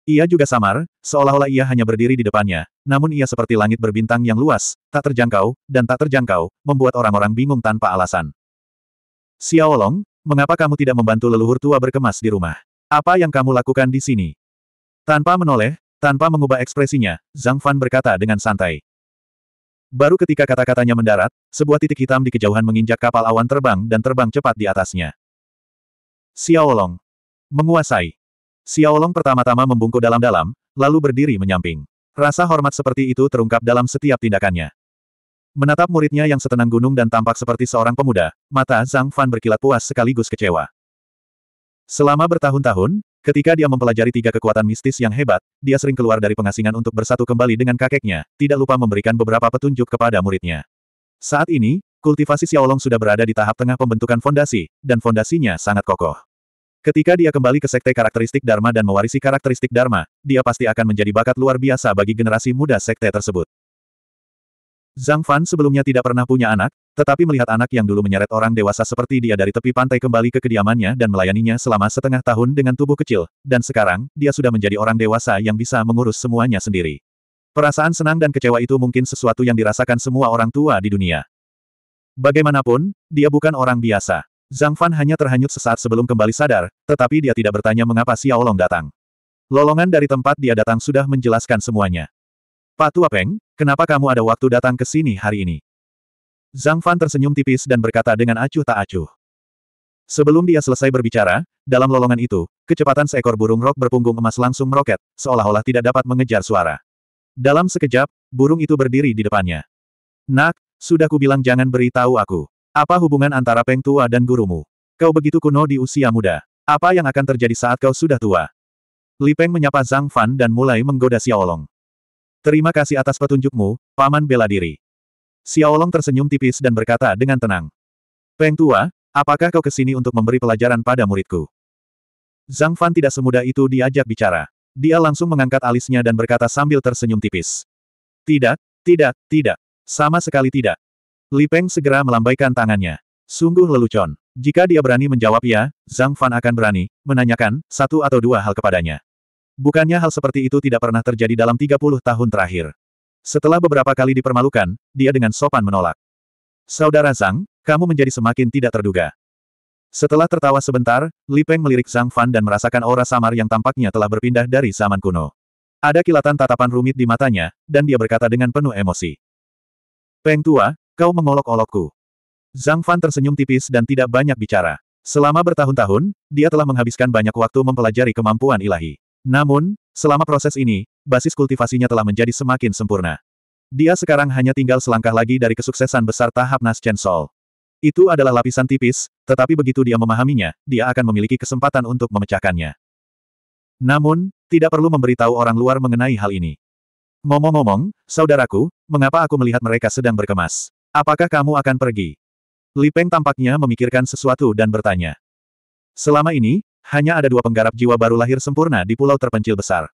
Ia juga samar, seolah-olah ia hanya berdiri di depannya, namun ia seperti langit berbintang yang luas, tak terjangkau, dan tak terjangkau, membuat orang-orang bingung tanpa alasan. Xiaolong, Mengapa kamu tidak membantu leluhur tua berkemas di rumah? Apa yang kamu lakukan di sini? Tanpa menoleh, tanpa mengubah ekspresinya, Zhang Fan berkata dengan santai. Baru ketika kata-katanya mendarat, sebuah titik hitam di kejauhan menginjak kapal awan terbang dan terbang cepat di atasnya. Xiao Long, Menguasai. Xiao Long pertama-tama membungkuk dalam-dalam, lalu berdiri menyamping. Rasa hormat seperti itu terungkap dalam setiap tindakannya. Menatap muridnya yang setenang gunung dan tampak seperti seorang pemuda, mata Zhang Fan berkilat puas sekaligus kecewa. Selama bertahun-tahun, ketika dia mempelajari tiga kekuatan mistis yang hebat, dia sering keluar dari pengasingan untuk bersatu kembali dengan kakeknya, tidak lupa memberikan beberapa petunjuk kepada muridnya. Saat ini, kultivasi Xiaolong sudah berada di tahap tengah pembentukan fondasi, dan fondasinya sangat kokoh. Ketika dia kembali ke sekte karakteristik Dharma dan mewarisi karakteristik Dharma, dia pasti akan menjadi bakat luar biasa bagi generasi muda sekte tersebut. Zhang Fan sebelumnya tidak pernah punya anak, tetapi melihat anak yang dulu menyeret orang dewasa seperti dia dari tepi pantai kembali ke kediamannya dan melayaninya selama setengah tahun dengan tubuh kecil, dan sekarang, dia sudah menjadi orang dewasa yang bisa mengurus semuanya sendiri. Perasaan senang dan kecewa itu mungkin sesuatu yang dirasakan semua orang tua di dunia. Bagaimanapun, dia bukan orang biasa. Zhang Fan hanya terhanyut sesaat sebelum kembali sadar, tetapi dia tidak bertanya mengapa Xiaolong datang. Lolongan dari tempat dia datang sudah menjelaskan semuanya. Pak Tua Peng, kenapa kamu ada waktu datang ke sini hari ini? Zhang Fan tersenyum tipis dan berkata dengan acuh tak acuh. Sebelum dia selesai berbicara, dalam lolongan itu, kecepatan seekor burung rok berpunggung emas langsung meroket, seolah-olah tidak dapat mengejar suara. Dalam sekejap, burung itu berdiri di depannya. Nak, sudah kubilang jangan beritahu aku. Apa hubungan antara Peng Tua dan gurumu? Kau begitu kuno di usia muda. Apa yang akan terjadi saat kau sudah tua? Li Peng menyapa Zhang Fan dan mulai menggoda Xiaolong. Terima kasih atas petunjukmu, Paman bela diri. Xiaolong tersenyum tipis dan berkata dengan tenang. Peng Tua, apakah kau kesini untuk memberi pelajaran pada muridku? Zhang Fan tidak semudah itu diajak bicara. Dia langsung mengangkat alisnya dan berkata sambil tersenyum tipis. Tidak, tidak, tidak. Sama sekali tidak. Li Peng segera melambaikan tangannya. Sungguh lelucon. Jika dia berani menjawab ya, Zhang Fan akan berani, menanyakan, satu atau dua hal kepadanya. Bukannya hal seperti itu tidak pernah terjadi dalam 30 tahun terakhir. Setelah beberapa kali dipermalukan, dia dengan sopan menolak. Saudara Zhang, kamu menjadi semakin tidak terduga. Setelah tertawa sebentar, Li Peng melirik Zhang Fan dan merasakan aura samar yang tampaknya telah berpindah dari zaman kuno. Ada kilatan tatapan rumit di matanya, dan dia berkata dengan penuh emosi. Peng tua, kau mengolok-olokku. Zhang Fan tersenyum tipis dan tidak banyak bicara. Selama bertahun-tahun, dia telah menghabiskan banyak waktu mempelajari kemampuan ilahi. Namun, selama proses ini, basis kultivasinya telah menjadi semakin sempurna. Dia sekarang hanya tinggal selangkah lagi dari kesuksesan besar tahap Chen sol. Itu adalah lapisan tipis, tetapi begitu dia memahaminya, dia akan memiliki kesempatan untuk memecahkannya. Namun, tidak perlu memberitahu orang luar mengenai hal ini. Ngomong-ngomong, saudaraku, mengapa aku melihat mereka sedang berkemas? Apakah kamu akan pergi? Li Peng tampaknya memikirkan sesuatu dan bertanya. Selama ini, hanya ada dua penggarap jiwa baru lahir sempurna di pulau terpencil besar.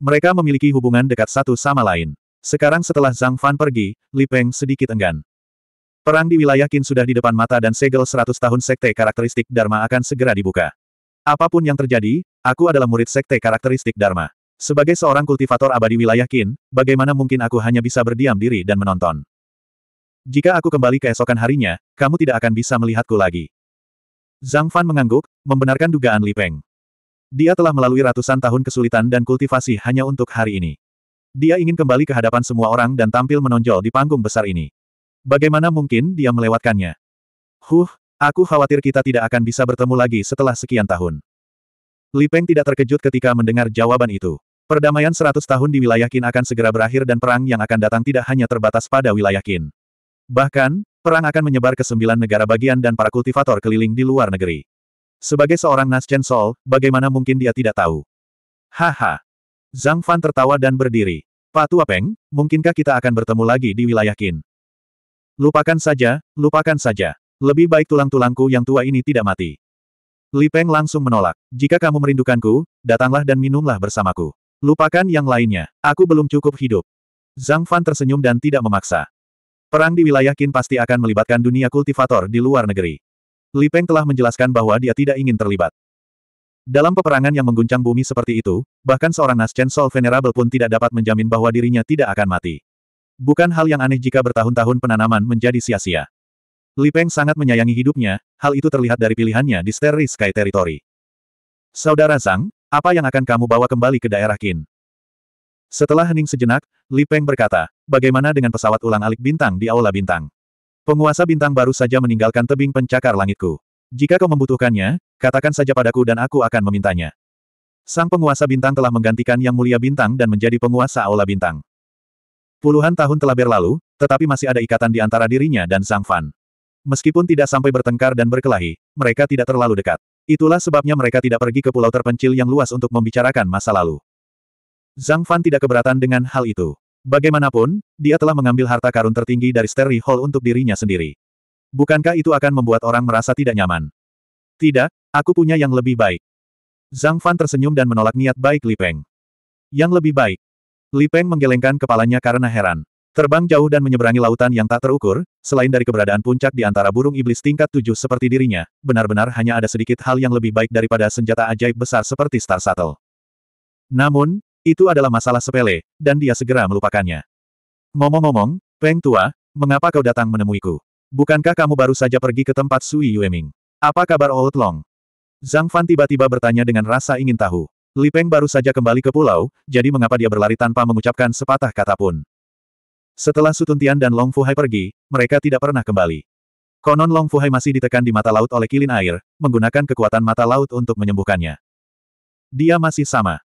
Mereka memiliki hubungan dekat satu sama lain. Sekarang setelah Zhang Fan pergi, Li Peng sedikit enggan. Perang di wilayah Qin sudah di depan mata dan segel 100 tahun sekte karakteristik Dharma akan segera dibuka. Apapun yang terjadi, aku adalah murid sekte karakteristik Dharma. Sebagai seorang kultivator abadi wilayah Qin, bagaimana mungkin aku hanya bisa berdiam diri dan menonton? Jika aku kembali keesokan harinya, kamu tidak akan bisa melihatku lagi. Zhang Fan mengangguk, membenarkan dugaan Li Peng. Dia telah melalui ratusan tahun kesulitan dan kultivasi hanya untuk hari ini. Dia ingin kembali ke hadapan semua orang dan tampil menonjol di panggung besar ini. Bagaimana mungkin dia melewatkannya? Huh, aku khawatir kita tidak akan bisa bertemu lagi setelah sekian tahun. Li Peng tidak terkejut ketika mendengar jawaban itu. Perdamaian seratus tahun di wilayah Qin akan segera berakhir dan perang yang akan datang tidak hanya terbatas pada wilayah Qin. Bahkan, Perang akan menyebar ke sembilan negara bagian dan para kultivator keliling di luar negeri. Sebagai seorang Chen Sol, bagaimana mungkin dia tidak tahu? Haha. Zhang Fan tertawa dan berdiri. Pak Tua Peng, mungkinkah kita akan bertemu lagi di wilayah Qin? Lupakan saja, lupakan saja. Lebih baik tulang-tulangku yang tua ini tidak mati. Li Peng langsung menolak. Jika kamu merindukanku, datanglah dan minumlah bersamaku. Lupakan yang lainnya. Aku belum cukup hidup. Zhang Fan tersenyum dan tidak memaksa. Perang di wilayah Qin pasti akan melibatkan dunia kultivator di luar negeri. Li Peng telah menjelaskan bahwa dia tidak ingin terlibat. Dalam peperangan yang mengguncang bumi seperti itu, bahkan seorang naschen Sol Venerable pun tidak dapat menjamin bahwa dirinya tidak akan mati. Bukan hal yang aneh jika bertahun-tahun penanaman menjadi sia-sia. Li Peng sangat menyayangi hidupnya, hal itu terlihat dari pilihannya di Starry Sky Territory. Saudara Zhang, apa yang akan kamu bawa kembali ke daerah Qin? Setelah hening sejenak, Li Peng berkata, bagaimana dengan pesawat ulang alik bintang di Aula Bintang? Penguasa bintang baru saja meninggalkan tebing pencakar langitku. Jika kau membutuhkannya, katakan saja padaku dan aku akan memintanya. Sang penguasa bintang telah menggantikan Yang Mulia Bintang dan menjadi penguasa Aula Bintang. Puluhan tahun telah berlalu, tetapi masih ada ikatan di antara dirinya dan Sang Fan. Meskipun tidak sampai bertengkar dan berkelahi, mereka tidak terlalu dekat. Itulah sebabnya mereka tidak pergi ke pulau terpencil yang luas untuk membicarakan masa lalu. Zhang Fan tidak keberatan dengan hal itu. Bagaimanapun, dia telah mengambil harta karun tertinggi dari Sterry Hall untuk dirinya sendiri. Bukankah itu akan membuat orang merasa tidak nyaman? Tidak, aku punya yang lebih baik. Zhang Fan tersenyum dan menolak niat baik Li Peng. Yang lebih baik. Li Peng menggelengkan kepalanya karena heran. Terbang jauh dan menyeberangi lautan yang tak terukur, selain dari keberadaan puncak di antara burung iblis tingkat tujuh seperti dirinya, benar-benar hanya ada sedikit hal yang lebih baik daripada senjata ajaib besar seperti Star Shuttle. Namun, itu adalah masalah sepele, dan dia segera melupakannya. Ngomong-ngomong, Peng Tua, mengapa kau datang menemuiku? Bukankah kamu baru saja pergi ke tempat Sui Yueming? Apa kabar Old Long? Zhang Fan tiba-tiba bertanya dengan rasa ingin tahu. Li Peng baru saja kembali ke pulau, jadi mengapa dia berlari tanpa mengucapkan sepatah kata pun. Setelah Sutuntian dan Long Fu Hai pergi, mereka tidak pernah kembali. Konon Long Fu Hai masih ditekan di mata laut oleh kilin air, menggunakan kekuatan mata laut untuk menyembuhkannya. Dia masih sama.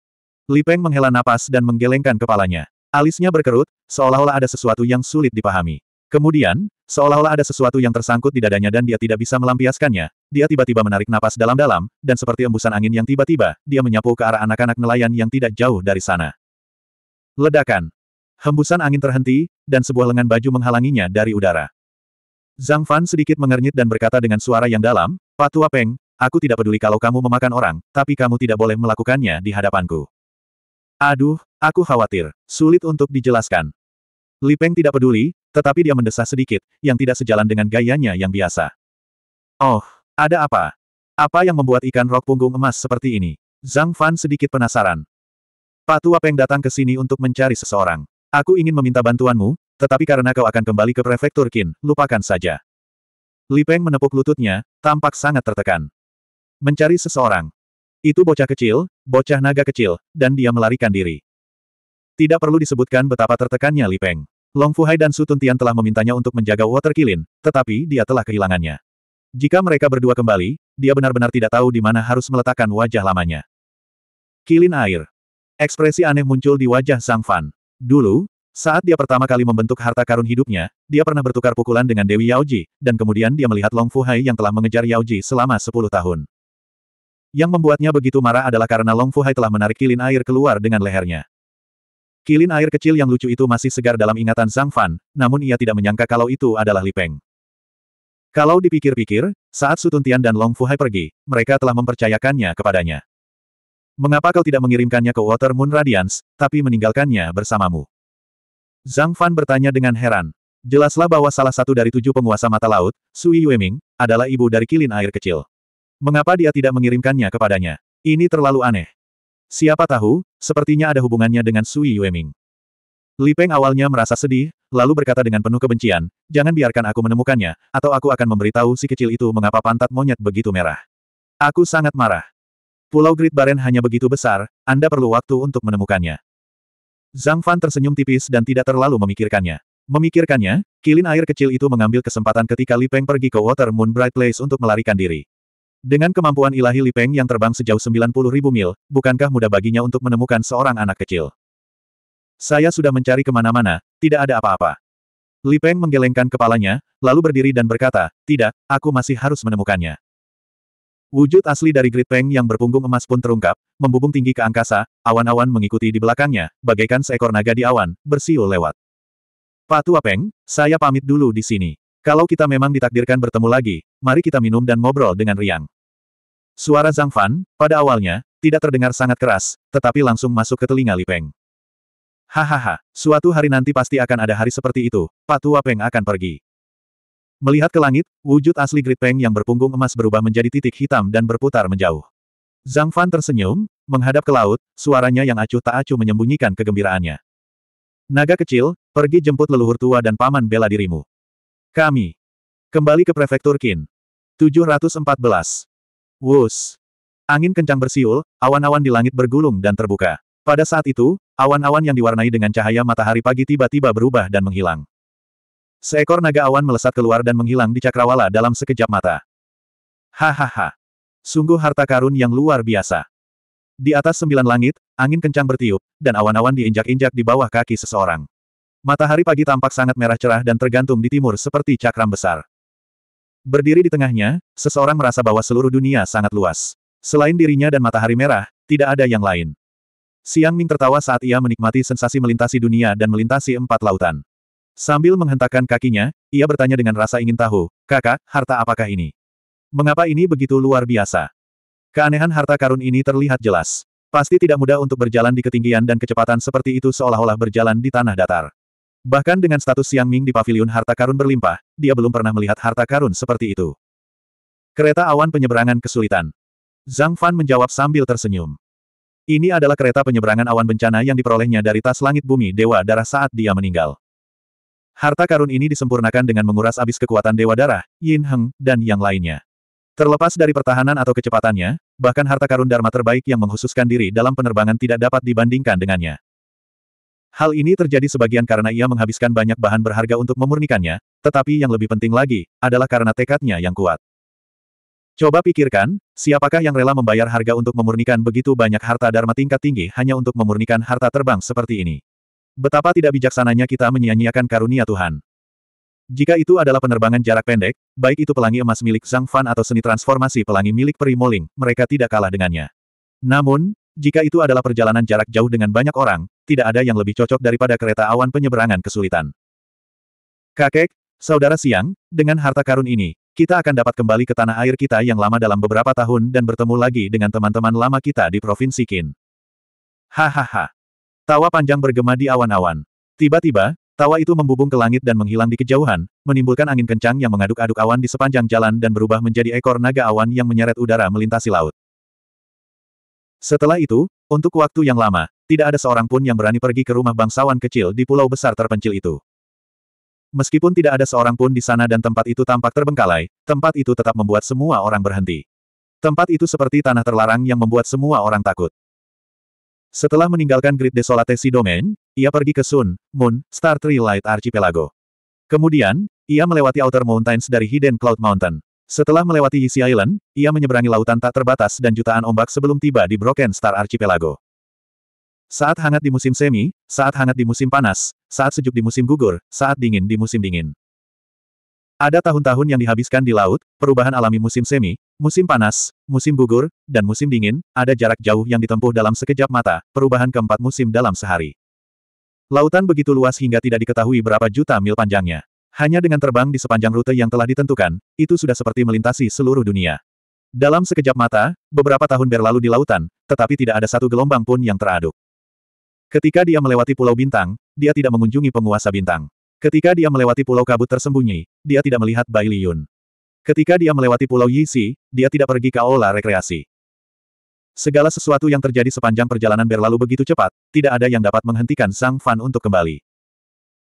Li Peng menghela napas dan menggelengkan kepalanya. Alisnya berkerut, seolah-olah ada sesuatu yang sulit dipahami. Kemudian, seolah-olah ada sesuatu yang tersangkut di dadanya dan dia tidak bisa melampiaskannya, dia tiba-tiba menarik napas dalam-dalam, dan seperti embusan angin yang tiba-tiba, dia menyapu ke arah anak-anak nelayan yang tidak jauh dari sana. Ledakan. Hembusan angin terhenti, dan sebuah lengan baju menghalanginya dari udara. Zhang Fan sedikit mengernyit dan berkata dengan suara yang dalam, Patua Peng, aku tidak peduli kalau kamu memakan orang, tapi kamu tidak boleh melakukannya di hadapanku. Aduh, aku khawatir. Sulit untuk dijelaskan. Li Peng tidak peduli, tetapi dia mendesah sedikit, yang tidak sejalan dengan gayanya yang biasa. Oh, ada apa? Apa yang membuat ikan rok punggung emas seperti ini? Zhang Fan sedikit penasaran. Pak Tua Peng datang ke sini untuk mencari seseorang. Aku ingin meminta bantuanmu, tetapi karena kau akan kembali ke prefektur Qin, lupakan saja. Li Peng menepuk lututnya, tampak sangat tertekan. Mencari seseorang, itu bocah kecil, bocah naga kecil, dan dia melarikan diri. Tidak perlu disebutkan betapa tertekannya Li Peng. Long Fuhai dan Su Tuntian telah memintanya untuk menjaga Water Kilin, tetapi dia telah kehilangannya. Jika mereka berdua kembali, dia benar-benar tidak tahu di mana harus meletakkan wajah lamanya. Kilin air. Ekspresi aneh muncul di wajah Sang Fan. Dulu, saat dia pertama kali membentuk harta karun hidupnya, dia pernah bertukar pukulan dengan Dewi Yaoji, dan kemudian dia melihat Long Fuhai yang telah mengejar Yaoji selama 10 tahun. Yang membuatnya begitu marah adalah karena Long Fu Hai telah menarik kilin air keluar dengan lehernya. Kilin air kecil yang lucu itu masih segar dalam ingatan Zhang Fan, namun ia tidak menyangka kalau itu adalah Li Peng. Kalau dipikir-pikir, saat Sutuntian dan Long Fu Hai pergi, mereka telah mempercayakannya kepadanya. Mengapa kau tidak mengirimkannya ke Water Moon Radiance, tapi meninggalkannya bersamamu? Zhang Fan bertanya dengan heran. Jelaslah bahwa salah satu dari tujuh penguasa mata laut, Sui Yueming, adalah ibu dari kilin air kecil. Mengapa dia tidak mengirimkannya kepadanya? Ini terlalu aneh. Siapa tahu, sepertinya ada hubungannya dengan Sui Yueming. Li Peng awalnya merasa sedih, lalu berkata dengan penuh kebencian, jangan biarkan aku menemukannya, atau aku akan memberitahu si kecil itu mengapa pantat monyet begitu merah. Aku sangat marah. Pulau Great Baren hanya begitu besar, Anda perlu waktu untuk menemukannya. Zhang Fan tersenyum tipis dan tidak terlalu memikirkannya. Memikirkannya, kilin air kecil itu mengambil kesempatan ketika Li Peng pergi ke Water Moon Bright Place untuk melarikan diri. Dengan kemampuan ilahi Li Peng yang terbang sejauh 90 ribu mil, bukankah mudah baginya untuk menemukan seorang anak kecil? Saya sudah mencari kemana-mana, tidak ada apa-apa. Li Peng menggelengkan kepalanya, lalu berdiri dan berkata, tidak, aku masih harus menemukannya. Wujud asli dari Grid Peng yang berpunggung emas pun terungkap, membubung tinggi ke angkasa, awan-awan mengikuti di belakangnya, bagaikan seekor naga di awan, bersiul lewat. Pak Peng, saya pamit dulu di sini. Kalau kita memang ditakdirkan bertemu lagi, mari kita minum dan ngobrol dengan riang. Suara Zhang Fan, pada awalnya, tidak terdengar sangat keras, tetapi langsung masuk ke telinga Li Peng. Hahaha, suatu hari nanti pasti akan ada hari seperti itu, Patua Peng akan pergi. Melihat ke langit, wujud asli Grid Peng yang berpunggung emas berubah menjadi titik hitam dan berputar menjauh. Zhang Fan tersenyum, menghadap ke laut, suaranya yang acuh tak acuh menyembunyikan kegembiraannya. Naga kecil, pergi jemput leluhur tua dan paman bela dirimu. Kami. Kembali ke prefektur Qin. 714. Wus. Angin kencang bersiul, awan-awan di langit bergulung dan terbuka. Pada saat itu, awan-awan yang diwarnai dengan cahaya matahari pagi tiba-tiba berubah dan menghilang. Seekor naga awan melesat keluar dan menghilang di cakrawala dalam sekejap mata. Hahaha. Sungguh harta karun yang luar biasa. Di atas sembilan langit, angin kencang bertiup, dan awan-awan diinjak-injak di bawah kaki seseorang. Matahari pagi tampak sangat merah cerah dan tergantung di timur seperti cakram besar. Berdiri di tengahnya, seseorang merasa bahwa seluruh dunia sangat luas. Selain dirinya dan matahari merah, tidak ada yang lain. Siang Ming tertawa saat ia menikmati sensasi melintasi dunia dan melintasi empat lautan. Sambil menghentakkan kakinya, ia bertanya dengan rasa ingin tahu, kakak, harta apakah ini? Mengapa ini begitu luar biasa? Keanehan harta karun ini terlihat jelas. Pasti tidak mudah untuk berjalan di ketinggian dan kecepatan seperti itu seolah-olah berjalan di tanah datar. Bahkan dengan status Xiang Ming di paviliun harta karun berlimpah, dia belum pernah melihat harta karun seperti itu. Kereta awan penyeberangan kesulitan. Zhang Fan menjawab sambil tersenyum. Ini adalah kereta penyeberangan awan bencana yang diperolehnya dari tas langit bumi Dewa Darah saat dia meninggal. Harta karun ini disempurnakan dengan menguras abis kekuatan Dewa Darah, Yin Heng, dan yang lainnya. Terlepas dari pertahanan atau kecepatannya, bahkan harta karun Dharma terbaik yang menghususkan diri dalam penerbangan tidak dapat dibandingkan dengannya. Hal ini terjadi sebagian karena ia menghabiskan banyak bahan berharga untuk memurnikannya, tetapi yang lebih penting lagi, adalah karena tekadnya yang kuat. Coba pikirkan, siapakah yang rela membayar harga untuk memurnikan begitu banyak harta dharma tingkat tinggi hanya untuk memurnikan harta terbang seperti ini? Betapa tidak bijaksananya kita menyia-nyiakan karunia Tuhan. Jika itu adalah penerbangan jarak pendek, baik itu pelangi emas milik Zhang Fan atau seni transformasi pelangi milik Peri Moling, mereka tidak kalah dengannya. Namun, jika itu adalah perjalanan jarak jauh dengan banyak orang, tidak ada yang lebih cocok daripada kereta awan penyeberangan kesulitan. Kakek, saudara siang, dengan harta karun ini, kita akan dapat kembali ke tanah air kita yang lama dalam beberapa tahun dan bertemu lagi dengan teman-teman lama kita di Provinsi Qin. Hahaha. Tawa panjang bergema di awan-awan. Tiba-tiba, tawa itu membubung ke langit dan menghilang di kejauhan, menimbulkan angin kencang yang mengaduk-aduk awan di sepanjang jalan dan berubah menjadi ekor naga awan yang menyeret udara melintasi laut. Setelah itu, untuk waktu yang lama, tidak ada seorang pun yang berani pergi ke rumah bangsawan kecil di pulau besar terpencil itu. Meskipun tidak ada seorang pun di sana dan tempat itu tampak terbengkalai, tempat itu tetap membuat semua orang berhenti. Tempat itu seperti tanah terlarang yang membuat semua orang takut. Setelah meninggalkan Great Desolatesi Domain, ia pergi ke Sun, Moon, Star Tree Light Archipelago. Kemudian, ia melewati Outer Mountains dari Hidden Cloud Mountain. Setelah melewati Yisi Island, ia menyeberangi lautan tak terbatas dan jutaan ombak sebelum tiba di Broken Star Archipelago. Saat hangat di musim semi, saat hangat di musim panas, saat sejuk di musim gugur, saat dingin di musim dingin. Ada tahun-tahun yang dihabiskan di laut, perubahan alami musim semi, musim panas, musim gugur, dan musim dingin, ada jarak jauh yang ditempuh dalam sekejap mata, perubahan keempat musim dalam sehari. Lautan begitu luas hingga tidak diketahui berapa juta mil panjangnya. Hanya dengan terbang di sepanjang rute yang telah ditentukan, itu sudah seperti melintasi seluruh dunia. Dalam sekejap mata, beberapa tahun berlalu di lautan, tetapi tidak ada satu gelombang pun yang teraduk. Ketika dia melewati Pulau Bintang, dia tidak mengunjungi penguasa bintang. Ketika dia melewati Pulau Kabut tersembunyi, dia tidak melihat Bai Liyun. Ketika dia melewati Pulau Yisi, dia tidak pergi ke aula rekreasi. Segala sesuatu yang terjadi sepanjang perjalanan berlalu begitu cepat, tidak ada yang dapat menghentikan Sang Fan untuk kembali.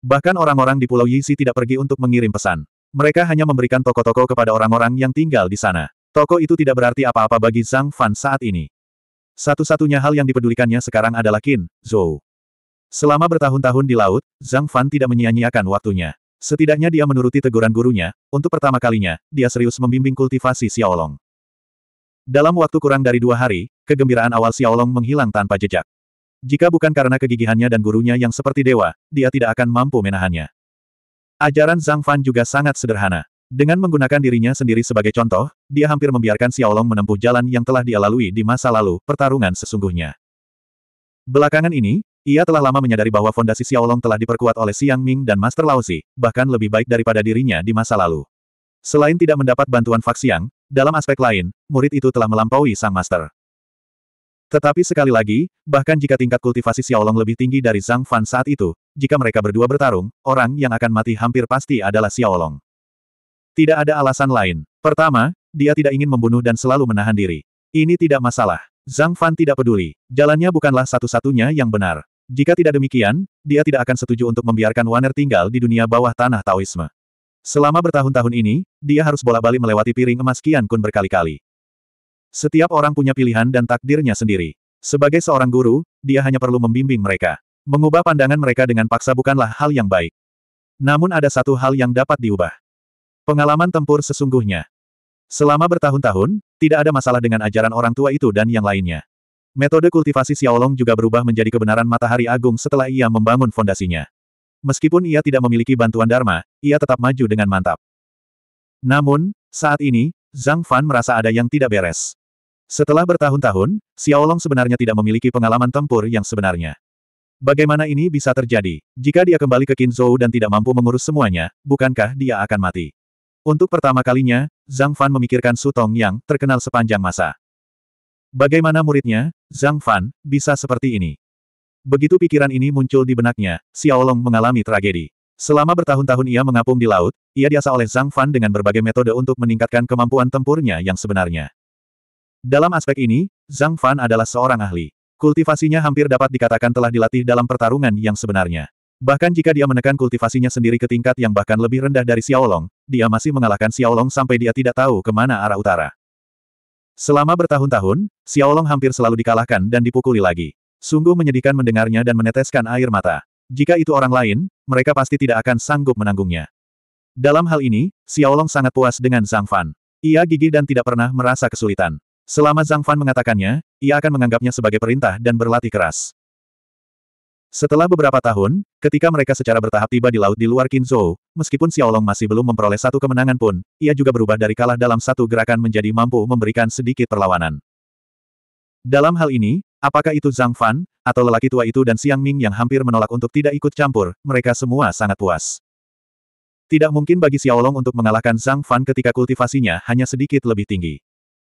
Bahkan orang-orang di Pulau Yisi tidak pergi untuk mengirim pesan. Mereka hanya memberikan toko-toko kepada orang-orang yang tinggal di sana. Toko itu tidak berarti apa-apa bagi Zhang Fan saat ini. Satu-satunya hal yang dipedulikannya sekarang adalah Qin Zhou. Selama bertahun-tahun di laut, Zhang Fan tidak menyia-nyiakan waktunya. Setidaknya dia menuruti teguran gurunya, untuk pertama kalinya, dia serius membimbing kultivasi Xiaolong. Dalam waktu kurang dari dua hari, kegembiraan awal Xiaolong menghilang tanpa jejak. Jika bukan karena kegigihannya dan gurunya yang seperti dewa, dia tidak akan mampu menahannya. Ajaran Zhang Fan juga sangat sederhana. Dengan menggunakan dirinya sendiri sebagai contoh, dia hampir membiarkan Xiaolong menempuh jalan yang telah dia lalui di masa lalu, pertarungan sesungguhnya. Belakangan ini, ia telah lama menyadari bahwa fondasi Xiaolong telah diperkuat oleh Siang Ming dan Master Laozi, bahkan lebih baik daripada dirinya di masa lalu. Selain tidak mendapat bantuan Fak Xiang, dalam aspek lain, murid itu telah melampaui sang master. Tetapi sekali lagi, bahkan jika tingkat kultivasi Xiaolong lebih tinggi dari Zhang Fan saat itu, jika mereka berdua bertarung, orang yang akan mati hampir pasti adalah Xiaolong. Tidak ada alasan lain. Pertama, dia tidak ingin membunuh dan selalu menahan diri. Ini tidak masalah. Zhang Fan tidak peduli. Jalannya bukanlah satu-satunya yang benar. Jika tidak demikian, dia tidak akan setuju untuk membiarkan Waner tinggal di dunia bawah tanah Taoisme. Selama bertahun-tahun ini, dia harus bola balik melewati piring emas Kian Kun berkali-kali. Setiap orang punya pilihan dan takdirnya sendiri. Sebagai seorang guru, dia hanya perlu membimbing mereka. Mengubah pandangan mereka dengan paksa bukanlah hal yang baik. Namun ada satu hal yang dapat diubah. Pengalaman tempur sesungguhnya. Selama bertahun-tahun, tidak ada masalah dengan ajaran orang tua itu dan yang lainnya. Metode kultivasi Xiaolong juga berubah menjadi kebenaran matahari agung setelah ia membangun fondasinya. Meskipun ia tidak memiliki bantuan Dharma, ia tetap maju dengan mantap. Namun, saat ini, Zhang Fan merasa ada yang tidak beres. Setelah bertahun-tahun, Xiaolong sebenarnya tidak memiliki pengalaman tempur yang sebenarnya. Bagaimana ini bisa terjadi? Jika dia kembali ke Qinzhou dan tidak mampu mengurus semuanya, bukankah dia akan mati? Untuk pertama kalinya, Zhang Fan memikirkan Su Tong yang terkenal sepanjang masa. Bagaimana muridnya, Zhang Fan, bisa seperti ini? Begitu pikiran ini muncul di benaknya, Xiaolong mengalami tragedi. Selama bertahun-tahun ia mengapung di laut, ia diasah oleh Zhang Fan dengan berbagai metode untuk meningkatkan kemampuan tempurnya yang sebenarnya. Dalam aspek ini, Zhang Fan adalah seorang ahli. Kultivasinya hampir dapat dikatakan telah dilatih dalam pertarungan yang sebenarnya. Bahkan jika dia menekan kultivasinya sendiri ke tingkat yang bahkan lebih rendah dari Xiaolong, dia masih mengalahkan Xiaolong sampai dia tidak tahu kemana arah utara. Selama bertahun-tahun, Xiaolong hampir selalu dikalahkan dan dipukuli lagi. Sungguh menyedihkan mendengarnya dan meneteskan air mata. Jika itu orang lain, mereka pasti tidak akan sanggup menanggungnya. Dalam hal ini, Xiaolong sangat puas dengan Zhang Fan. Ia gigih dan tidak pernah merasa kesulitan. Selama Zhang Fan mengatakannya, ia akan menganggapnya sebagai perintah dan berlatih keras. Setelah beberapa tahun, ketika mereka secara bertahap tiba di laut di luar Qinzhou, meskipun Xiaolong masih belum memperoleh satu kemenangan pun, ia juga berubah dari kalah dalam satu gerakan menjadi mampu memberikan sedikit perlawanan. Dalam hal ini, apakah itu Zhang Fan, atau lelaki tua itu dan Xiang Ming yang hampir menolak untuk tidak ikut campur, mereka semua sangat puas. Tidak mungkin bagi Xiaolong untuk mengalahkan Zhang Fan ketika kultivasinya hanya sedikit lebih tinggi.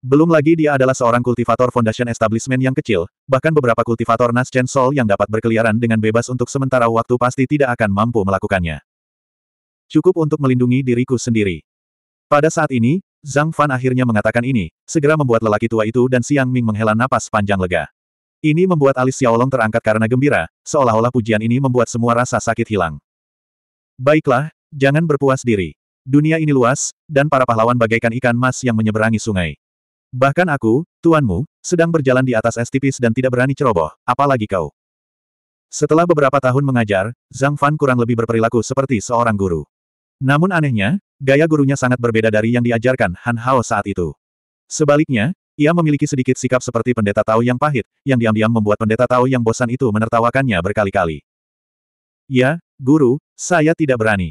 Belum lagi dia adalah seorang kultivator Foundation Establishment yang kecil, bahkan beberapa kultivator naschen Sol yang dapat berkeliaran dengan bebas untuk sementara waktu pasti tidak akan mampu melakukannya. Cukup untuk melindungi diriku sendiri. Pada saat ini, Zhang Fan akhirnya mengatakan ini, segera membuat lelaki tua itu dan Siang Ming menghela napas panjang lega. Ini membuat alis Xiaolong terangkat karena gembira, seolah-olah pujian ini membuat semua rasa sakit hilang. Baiklah, jangan berpuas diri. Dunia ini luas, dan para pahlawan bagaikan ikan mas yang menyeberangi sungai. Bahkan aku, tuanmu, sedang berjalan di atas es tipis dan tidak berani ceroboh, apalagi kau. Setelah beberapa tahun mengajar, Zhang Fan kurang lebih berperilaku seperti seorang guru. Namun anehnya, gaya gurunya sangat berbeda dari yang diajarkan Han Hao saat itu. Sebaliknya, ia memiliki sedikit sikap seperti pendeta Tao yang pahit, yang diam-diam membuat pendeta Tao yang bosan itu menertawakannya berkali-kali. Ya, guru, saya tidak berani.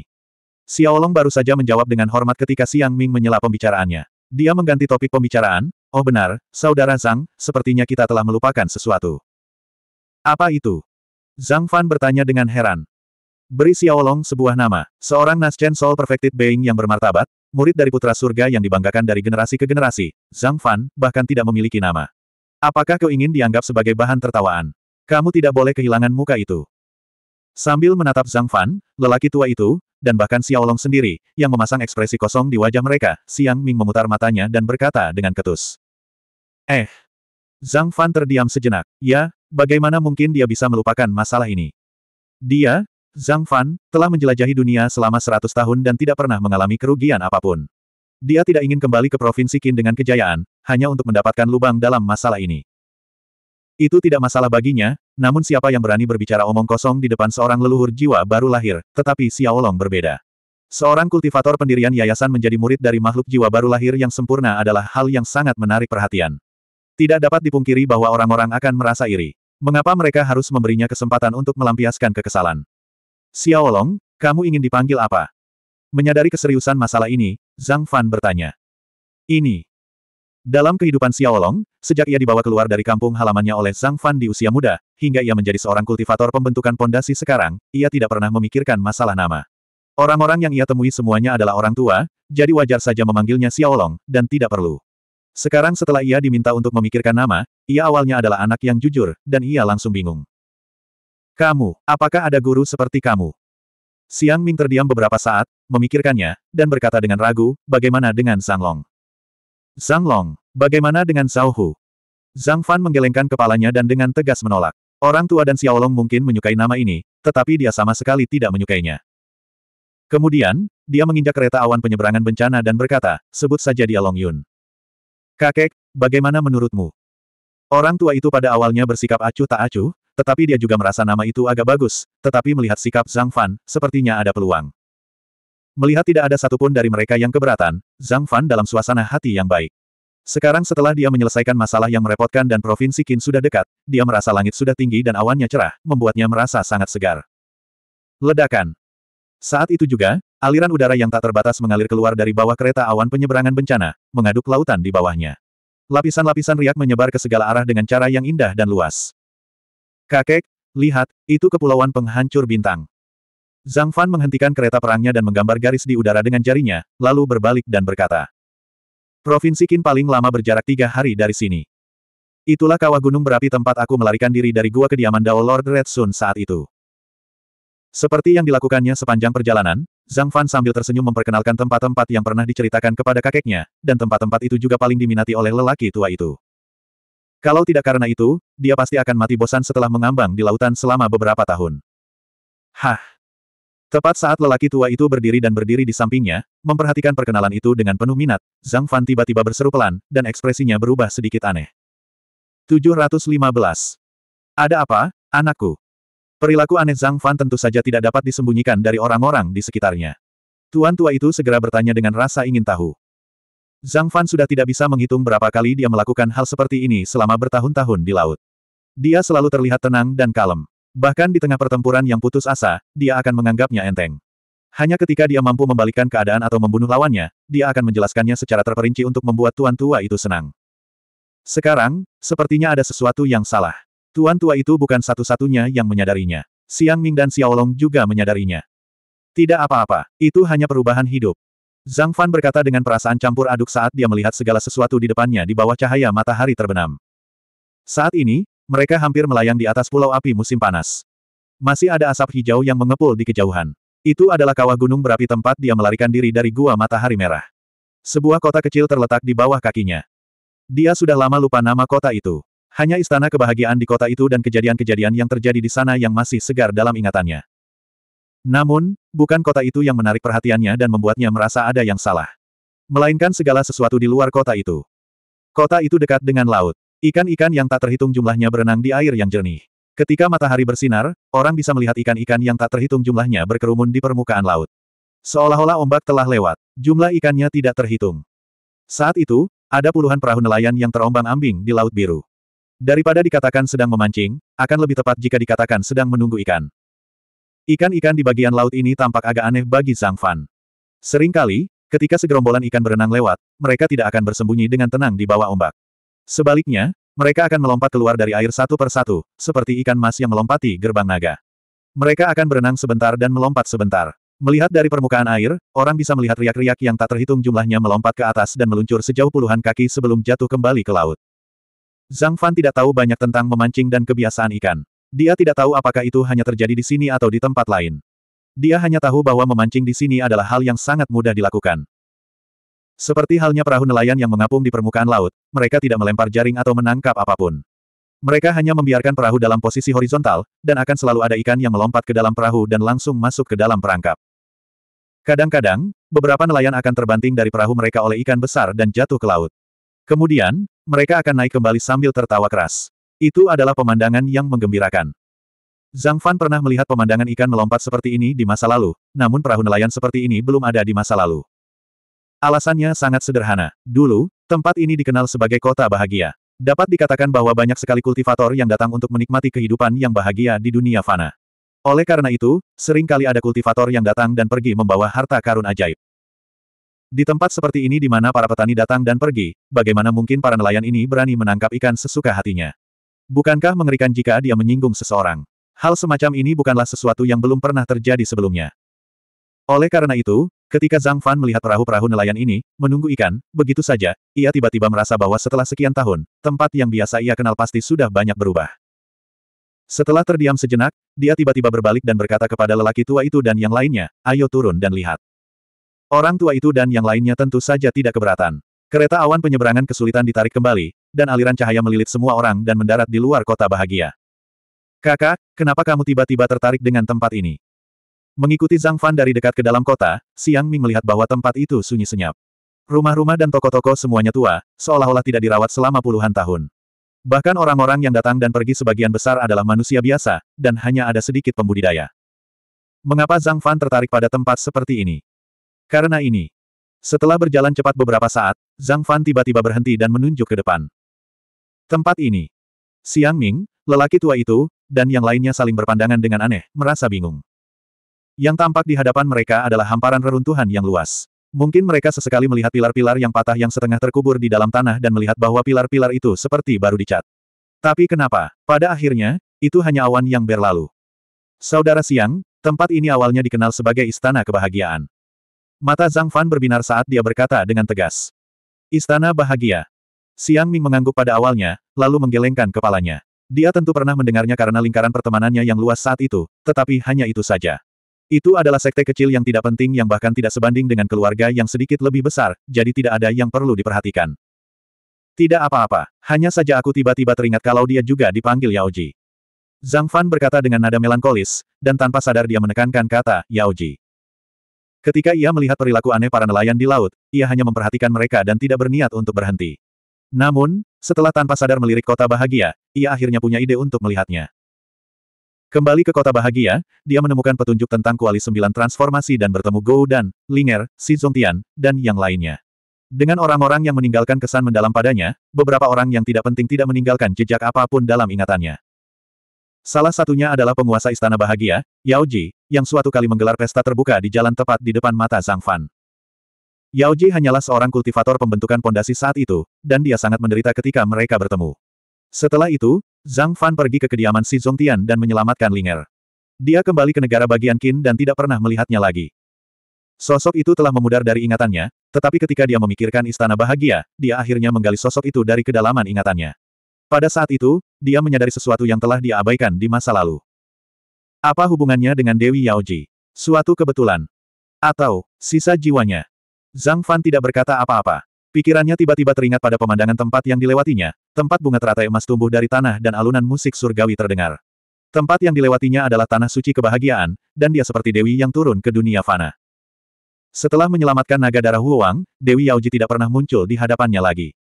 Xiaolong baru saja menjawab dengan hormat ketika Siang Ming menyela pembicaraannya. Dia mengganti topik pembicaraan, oh benar, Saudara Zhang, sepertinya kita telah melupakan sesuatu. Apa itu? Zhang Fan bertanya dengan heran. Beri Xiaolong sebuah nama, seorang Naschen Soul Perfected Being yang bermartabat, murid dari putra surga yang dibanggakan dari generasi ke generasi, Zhang Fan, bahkan tidak memiliki nama. Apakah kau ingin dianggap sebagai bahan tertawaan? Kamu tidak boleh kehilangan muka itu. Sambil menatap Zhang Fan, lelaki tua itu, dan bahkan Xiao Long sendiri, yang memasang ekspresi kosong di wajah mereka, Siang Ming memutar matanya dan berkata dengan ketus. Eh. Zhang Fan terdiam sejenak. Ya, bagaimana mungkin dia bisa melupakan masalah ini? Dia, Zhang Fan, telah menjelajahi dunia selama seratus tahun dan tidak pernah mengalami kerugian apapun. Dia tidak ingin kembali ke Provinsi Qin dengan kejayaan, hanya untuk mendapatkan lubang dalam masalah ini. Itu tidak masalah baginya, namun siapa yang berani berbicara omong kosong di depan seorang leluhur jiwa baru lahir, tetapi Xiaolong berbeda. Seorang kultivator pendirian yayasan menjadi murid dari makhluk jiwa baru lahir yang sempurna adalah hal yang sangat menarik perhatian. Tidak dapat dipungkiri bahwa orang-orang akan merasa iri. Mengapa mereka harus memberinya kesempatan untuk melampiaskan kekesalan? Xiaolong, kamu ingin dipanggil apa? Menyadari keseriusan masalah ini, Zhang Fan bertanya. Ini, dalam kehidupan Xiaolong, sejak ia dibawa keluar dari kampung halamannya oleh Zhang Fan di usia muda, hingga ia menjadi seorang kultivator pembentukan pondasi sekarang, ia tidak pernah memikirkan masalah nama. Orang-orang yang ia temui semuanya adalah orang tua, jadi wajar saja memanggilnya Xiaolong, dan tidak perlu. Sekarang setelah ia diminta untuk memikirkan nama, ia awalnya adalah anak yang jujur, dan ia langsung bingung. Kamu, apakah ada guru seperti kamu? Siang Ming terdiam beberapa saat, memikirkannya, dan berkata dengan ragu, bagaimana dengan Sang Long? Zhang Long, bagaimana dengan Zhao Hu? Zhang Fan menggelengkan kepalanya dan dengan tegas menolak. Orang tua dan Xiaolong mungkin menyukai nama ini, tetapi dia sama sekali tidak menyukainya. Kemudian, dia menginjak kereta awan penyeberangan bencana dan berkata, sebut saja dia Long Yun. Kakek, bagaimana menurutmu? Orang tua itu pada awalnya bersikap acuh tak acuh, tetapi dia juga merasa nama itu agak bagus, tetapi melihat sikap Zhang Fan, sepertinya ada peluang. Melihat tidak ada satupun dari mereka yang keberatan, Zhang Fan dalam suasana hati yang baik. Sekarang setelah dia menyelesaikan masalah yang merepotkan dan provinsi Qin sudah dekat, dia merasa langit sudah tinggi dan awannya cerah, membuatnya merasa sangat segar. Ledakan. Saat itu juga, aliran udara yang tak terbatas mengalir keluar dari bawah kereta awan penyeberangan bencana, mengaduk lautan di bawahnya. Lapisan-lapisan riak menyebar ke segala arah dengan cara yang indah dan luas. Kakek, lihat, itu kepulauan penghancur bintang. Zhang Fan menghentikan kereta perangnya dan menggambar garis di udara dengan jarinya, lalu berbalik dan berkata. Provinsi Qin paling lama berjarak tiga hari dari sini. Itulah kawah gunung berapi tempat aku melarikan diri dari gua kediaman Dao Lord Red Sun saat itu. Seperti yang dilakukannya sepanjang perjalanan, Zhang Fan sambil tersenyum memperkenalkan tempat-tempat yang pernah diceritakan kepada kakeknya, dan tempat-tempat itu juga paling diminati oleh lelaki tua itu. Kalau tidak karena itu, dia pasti akan mati bosan setelah mengambang di lautan selama beberapa tahun. Hah! Tepat saat lelaki tua itu berdiri dan berdiri di sampingnya, memperhatikan perkenalan itu dengan penuh minat, Zhang Fan tiba-tiba berseru pelan, dan ekspresinya berubah sedikit aneh. 715. Ada apa, anakku? Perilaku aneh Zhang Fan tentu saja tidak dapat disembunyikan dari orang-orang di sekitarnya. Tuan tua itu segera bertanya dengan rasa ingin tahu. Zhang Fan sudah tidak bisa menghitung berapa kali dia melakukan hal seperti ini selama bertahun-tahun di laut. Dia selalu terlihat tenang dan kalem. Bahkan di tengah pertempuran yang putus asa, dia akan menganggapnya enteng. Hanya ketika dia mampu membalikkan keadaan atau membunuh lawannya, dia akan menjelaskannya secara terperinci untuk membuat tuan tua itu senang. Sekarang, sepertinya ada sesuatu yang salah. Tuan tua itu bukan satu-satunya yang menyadarinya. Siang Ming dan Xiaolong juga menyadarinya. Tidak apa-apa, itu hanya perubahan hidup. Zhang Fan berkata dengan perasaan campur aduk saat dia melihat segala sesuatu di depannya di bawah cahaya matahari terbenam. Saat ini, mereka hampir melayang di atas pulau api musim panas. Masih ada asap hijau yang mengepul di kejauhan. Itu adalah kawah gunung berapi tempat dia melarikan diri dari gua matahari merah. Sebuah kota kecil terletak di bawah kakinya. Dia sudah lama lupa nama kota itu. Hanya istana kebahagiaan di kota itu dan kejadian-kejadian yang terjadi di sana yang masih segar dalam ingatannya. Namun, bukan kota itu yang menarik perhatiannya dan membuatnya merasa ada yang salah. Melainkan segala sesuatu di luar kota itu. Kota itu dekat dengan laut. Ikan-ikan yang tak terhitung jumlahnya berenang di air yang jernih. Ketika matahari bersinar, orang bisa melihat ikan-ikan yang tak terhitung jumlahnya berkerumun di permukaan laut. Seolah-olah ombak telah lewat, jumlah ikannya tidak terhitung. Saat itu, ada puluhan perahu nelayan yang terombang-ambing di Laut Biru. Daripada dikatakan sedang memancing, akan lebih tepat jika dikatakan sedang menunggu ikan. Ikan-ikan di bagian laut ini tampak agak aneh bagi Zhang Fan. Seringkali, ketika segerombolan ikan berenang lewat, mereka tidak akan bersembunyi dengan tenang di bawah ombak. Sebaliknya, mereka akan melompat keluar dari air satu per satu, seperti ikan mas yang melompati gerbang naga. Mereka akan berenang sebentar dan melompat sebentar. Melihat dari permukaan air, orang bisa melihat riak-riak yang tak terhitung jumlahnya melompat ke atas dan meluncur sejauh puluhan kaki sebelum jatuh kembali ke laut. Zhang Fan tidak tahu banyak tentang memancing dan kebiasaan ikan. Dia tidak tahu apakah itu hanya terjadi di sini atau di tempat lain. Dia hanya tahu bahwa memancing di sini adalah hal yang sangat mudah dilakukan. Seperti halnya perahu nelayan yang mengapung di permukaan laut, mereka tidak melempar jaring atau menangkap apapun. Mereka hanya membiarkan perahu dalam posisi horizontal, dan akan selalu ada ikan yang melompat ke dalam perahu dan langsung masuk ke dalam perangkap. Kadang-kadang, beberapa nelayan akan terbanting dari perahu mereka oleh ikan besar dan jatuh ke laut. Kemudian, mereka akan naik kembali sambil tertawa keras. Itu adalah pemandangan yang menggembirakan. Zhang Fan pernah melihat pemandangan ikan melompat seperti ini di masa lalu, namun perahu nelayan seperti ini belum ada di masa lalu. Alasannya sangat sederhana. Dulu, tempat ini dikenal sebagai kota bahagia. Dapat dikatakan bahwa banyak sekali kultivator yang datang untuk menikmati kehidupan yang bahagia di dunia fana. Oleh karena itu, sering kali ada kultivator yang datang dan pergi membawa harta karun ajaib. Di tempat seperti ini di mana para petani datang dan pergi, bagaimana mungkin para nelayan ini berani menangkap ikan sesuka hatinya? Bukankah mengerikan jika dia menyinggung seseorang? Hal semacam ini bukanlah sesuatu yang belum pernah terjadi sebelumnya. Oleh karena itu, ketika Zhang Fan melihat perahu-perahu nelayan ini, menunggu ikan, begitu saja, ia tiba-tiba merasa bahwa setelah sekian tahun, tempat yang biasa ia kenal pasti sudah banyak berubah. Setelah terdiam sejenak, dia tiba-tiba berbalik dan berkata kepada lelaki tua itu dan yang lainnya, ayo turun dan lihat. Orang tua itu dan yang lainnya tentu saja tidak keberatan. Kereta awan penyeberangan kesulitan ditarik kembali, dan aliran cahaya melilit semua orang dan mendarat di luar kota bahagia. Kakak, kenapa kamu tiba-tiba tertarik dengan tempat ini? Mengikuti Zhang Fan dari dekat ke dalam kota, Siang Ming melihat bahwa tempat itu sunyi senyap. Rumah-rumah dan toko-toko semuanya tua, seolah-olah tidak dirawat selama puluhan tahun. Bahkan orang-orang yang datang dan pergi sebagian besar adalah manusia biasa, dan hanya ada sedikit pembudidaya. Mengapa Zhang Fan tertarik pada tempat seperti ini? Karena ini. Setelah berjalan cepat beberapa saat, Zhang Fan tiba-tiba berhenti dan menunjuk ke depan. Tempat ini. Siang Ming, lelaki tua itu, dan yang lainnya saling berpandangan dengan aneh, merasa bingung. Yang tampak di hadapan mereka adalah hamparan reruntuhan yang luas. Mungkin mereka sesekali melihat pilar-pilar yang patah yang setengah terkubur di dalam tanah dan melihat bahwa pilar-pilar itu seperti baru dicat. Tapi kenapa? Pada akhirnya, itu hanya awan yang berlalu. Saudara siang, tempat ini awalnya dikenal sebagai Istana Kebahagiaan. Mata Zhang Fan berbinar saat dia berkata dengan tegas. Istana Bahagia. Siang Ming mengangguk pada awalnya, lalu menggelengkan kepalanya. Dia tentu pernah mendengarnya karena lingkaran pertemanannya yang luas saat itu, tetapi hanya itu saja. Itu adalah sekte kecil yang tidak penting yang bahkan tidak sebanding dengan keluarga yang sedikit lebih besar, jadi tidak ada yang perlu diperhatikan. Tidak apa-apa, hanya saja aku tiba-tiba teringat kalau dia juga dipanggil Yao Ji. Zhang Fan berkata dengan nada melankolis, dan tanpa sadar dia menekankan kata, Yao Ji. Ketika ia melihat perilaku aneh para nelayan di laut, ia hanya memperhatikan mereka dan tidak berniat untuk berhenti. Namun, setelah tanpa sadar melirik kota bahagia, ia akhirnya punya ide untuk melihatnya. Kembali ke kota bahagia, dia menemukan petunjuk tentang kuali sembilan transformasi dan bertemu Gou Dan, Linger, Si Zongtian, dan yang lainnya. Dengan orang-orang yang meninggalkan kesan mendalam padanya, beberapa orang yang tidak penting tidak meninggalkan jejak apapun dalam ingatannya. Salah satunya adalah penguasa Istana Bahagia, Yao Ji, yang suatu kali menggelar pesta terbuka di jalan tepat di depan mata Zhang Fan. Yao Ji hanyalah seorang kultivator pembentukan pondasi saat itu, dan dia sangat menderita ketika mereka bertemu. Setelah itu, Zhang Fan pergi ke kediaman Si Zongtian dan menyelamatkan Linger. Dia kembali ke negara bagian Qin dan tidak pernah melihatnya lagi. Sosok itu telah memudar dari ingatannya, tetapi ketika dia memikirkan istana bahagia, dia akhirnya menggali sosok itu dari kedalaman ingatannya. Pada saat itu, dia menyadari sesuatu yang telah dia abaikan di masa lalu. Apa hubungannya dengan Dewi Yaoji? Suatu kebetulan. Atau, sisa jiwanya. Zhang Fan tidak berkata apa-apa. Pikirannya tiba-tiba teringat pada pemandangan tempat yang dilewatinya, tempat bunga teratai emas tumbuh dari tanah dan alunan musik surgawi terdengar. Tempat yang dilewatinya adalah tanah suci kebahagiaan, dan dia seperti Dewi yang turun ke dunia fana. Setelah menyelamatkan naga darah Huang, Dewi Yaoji tidak pernah muncul di hadapannya lagi.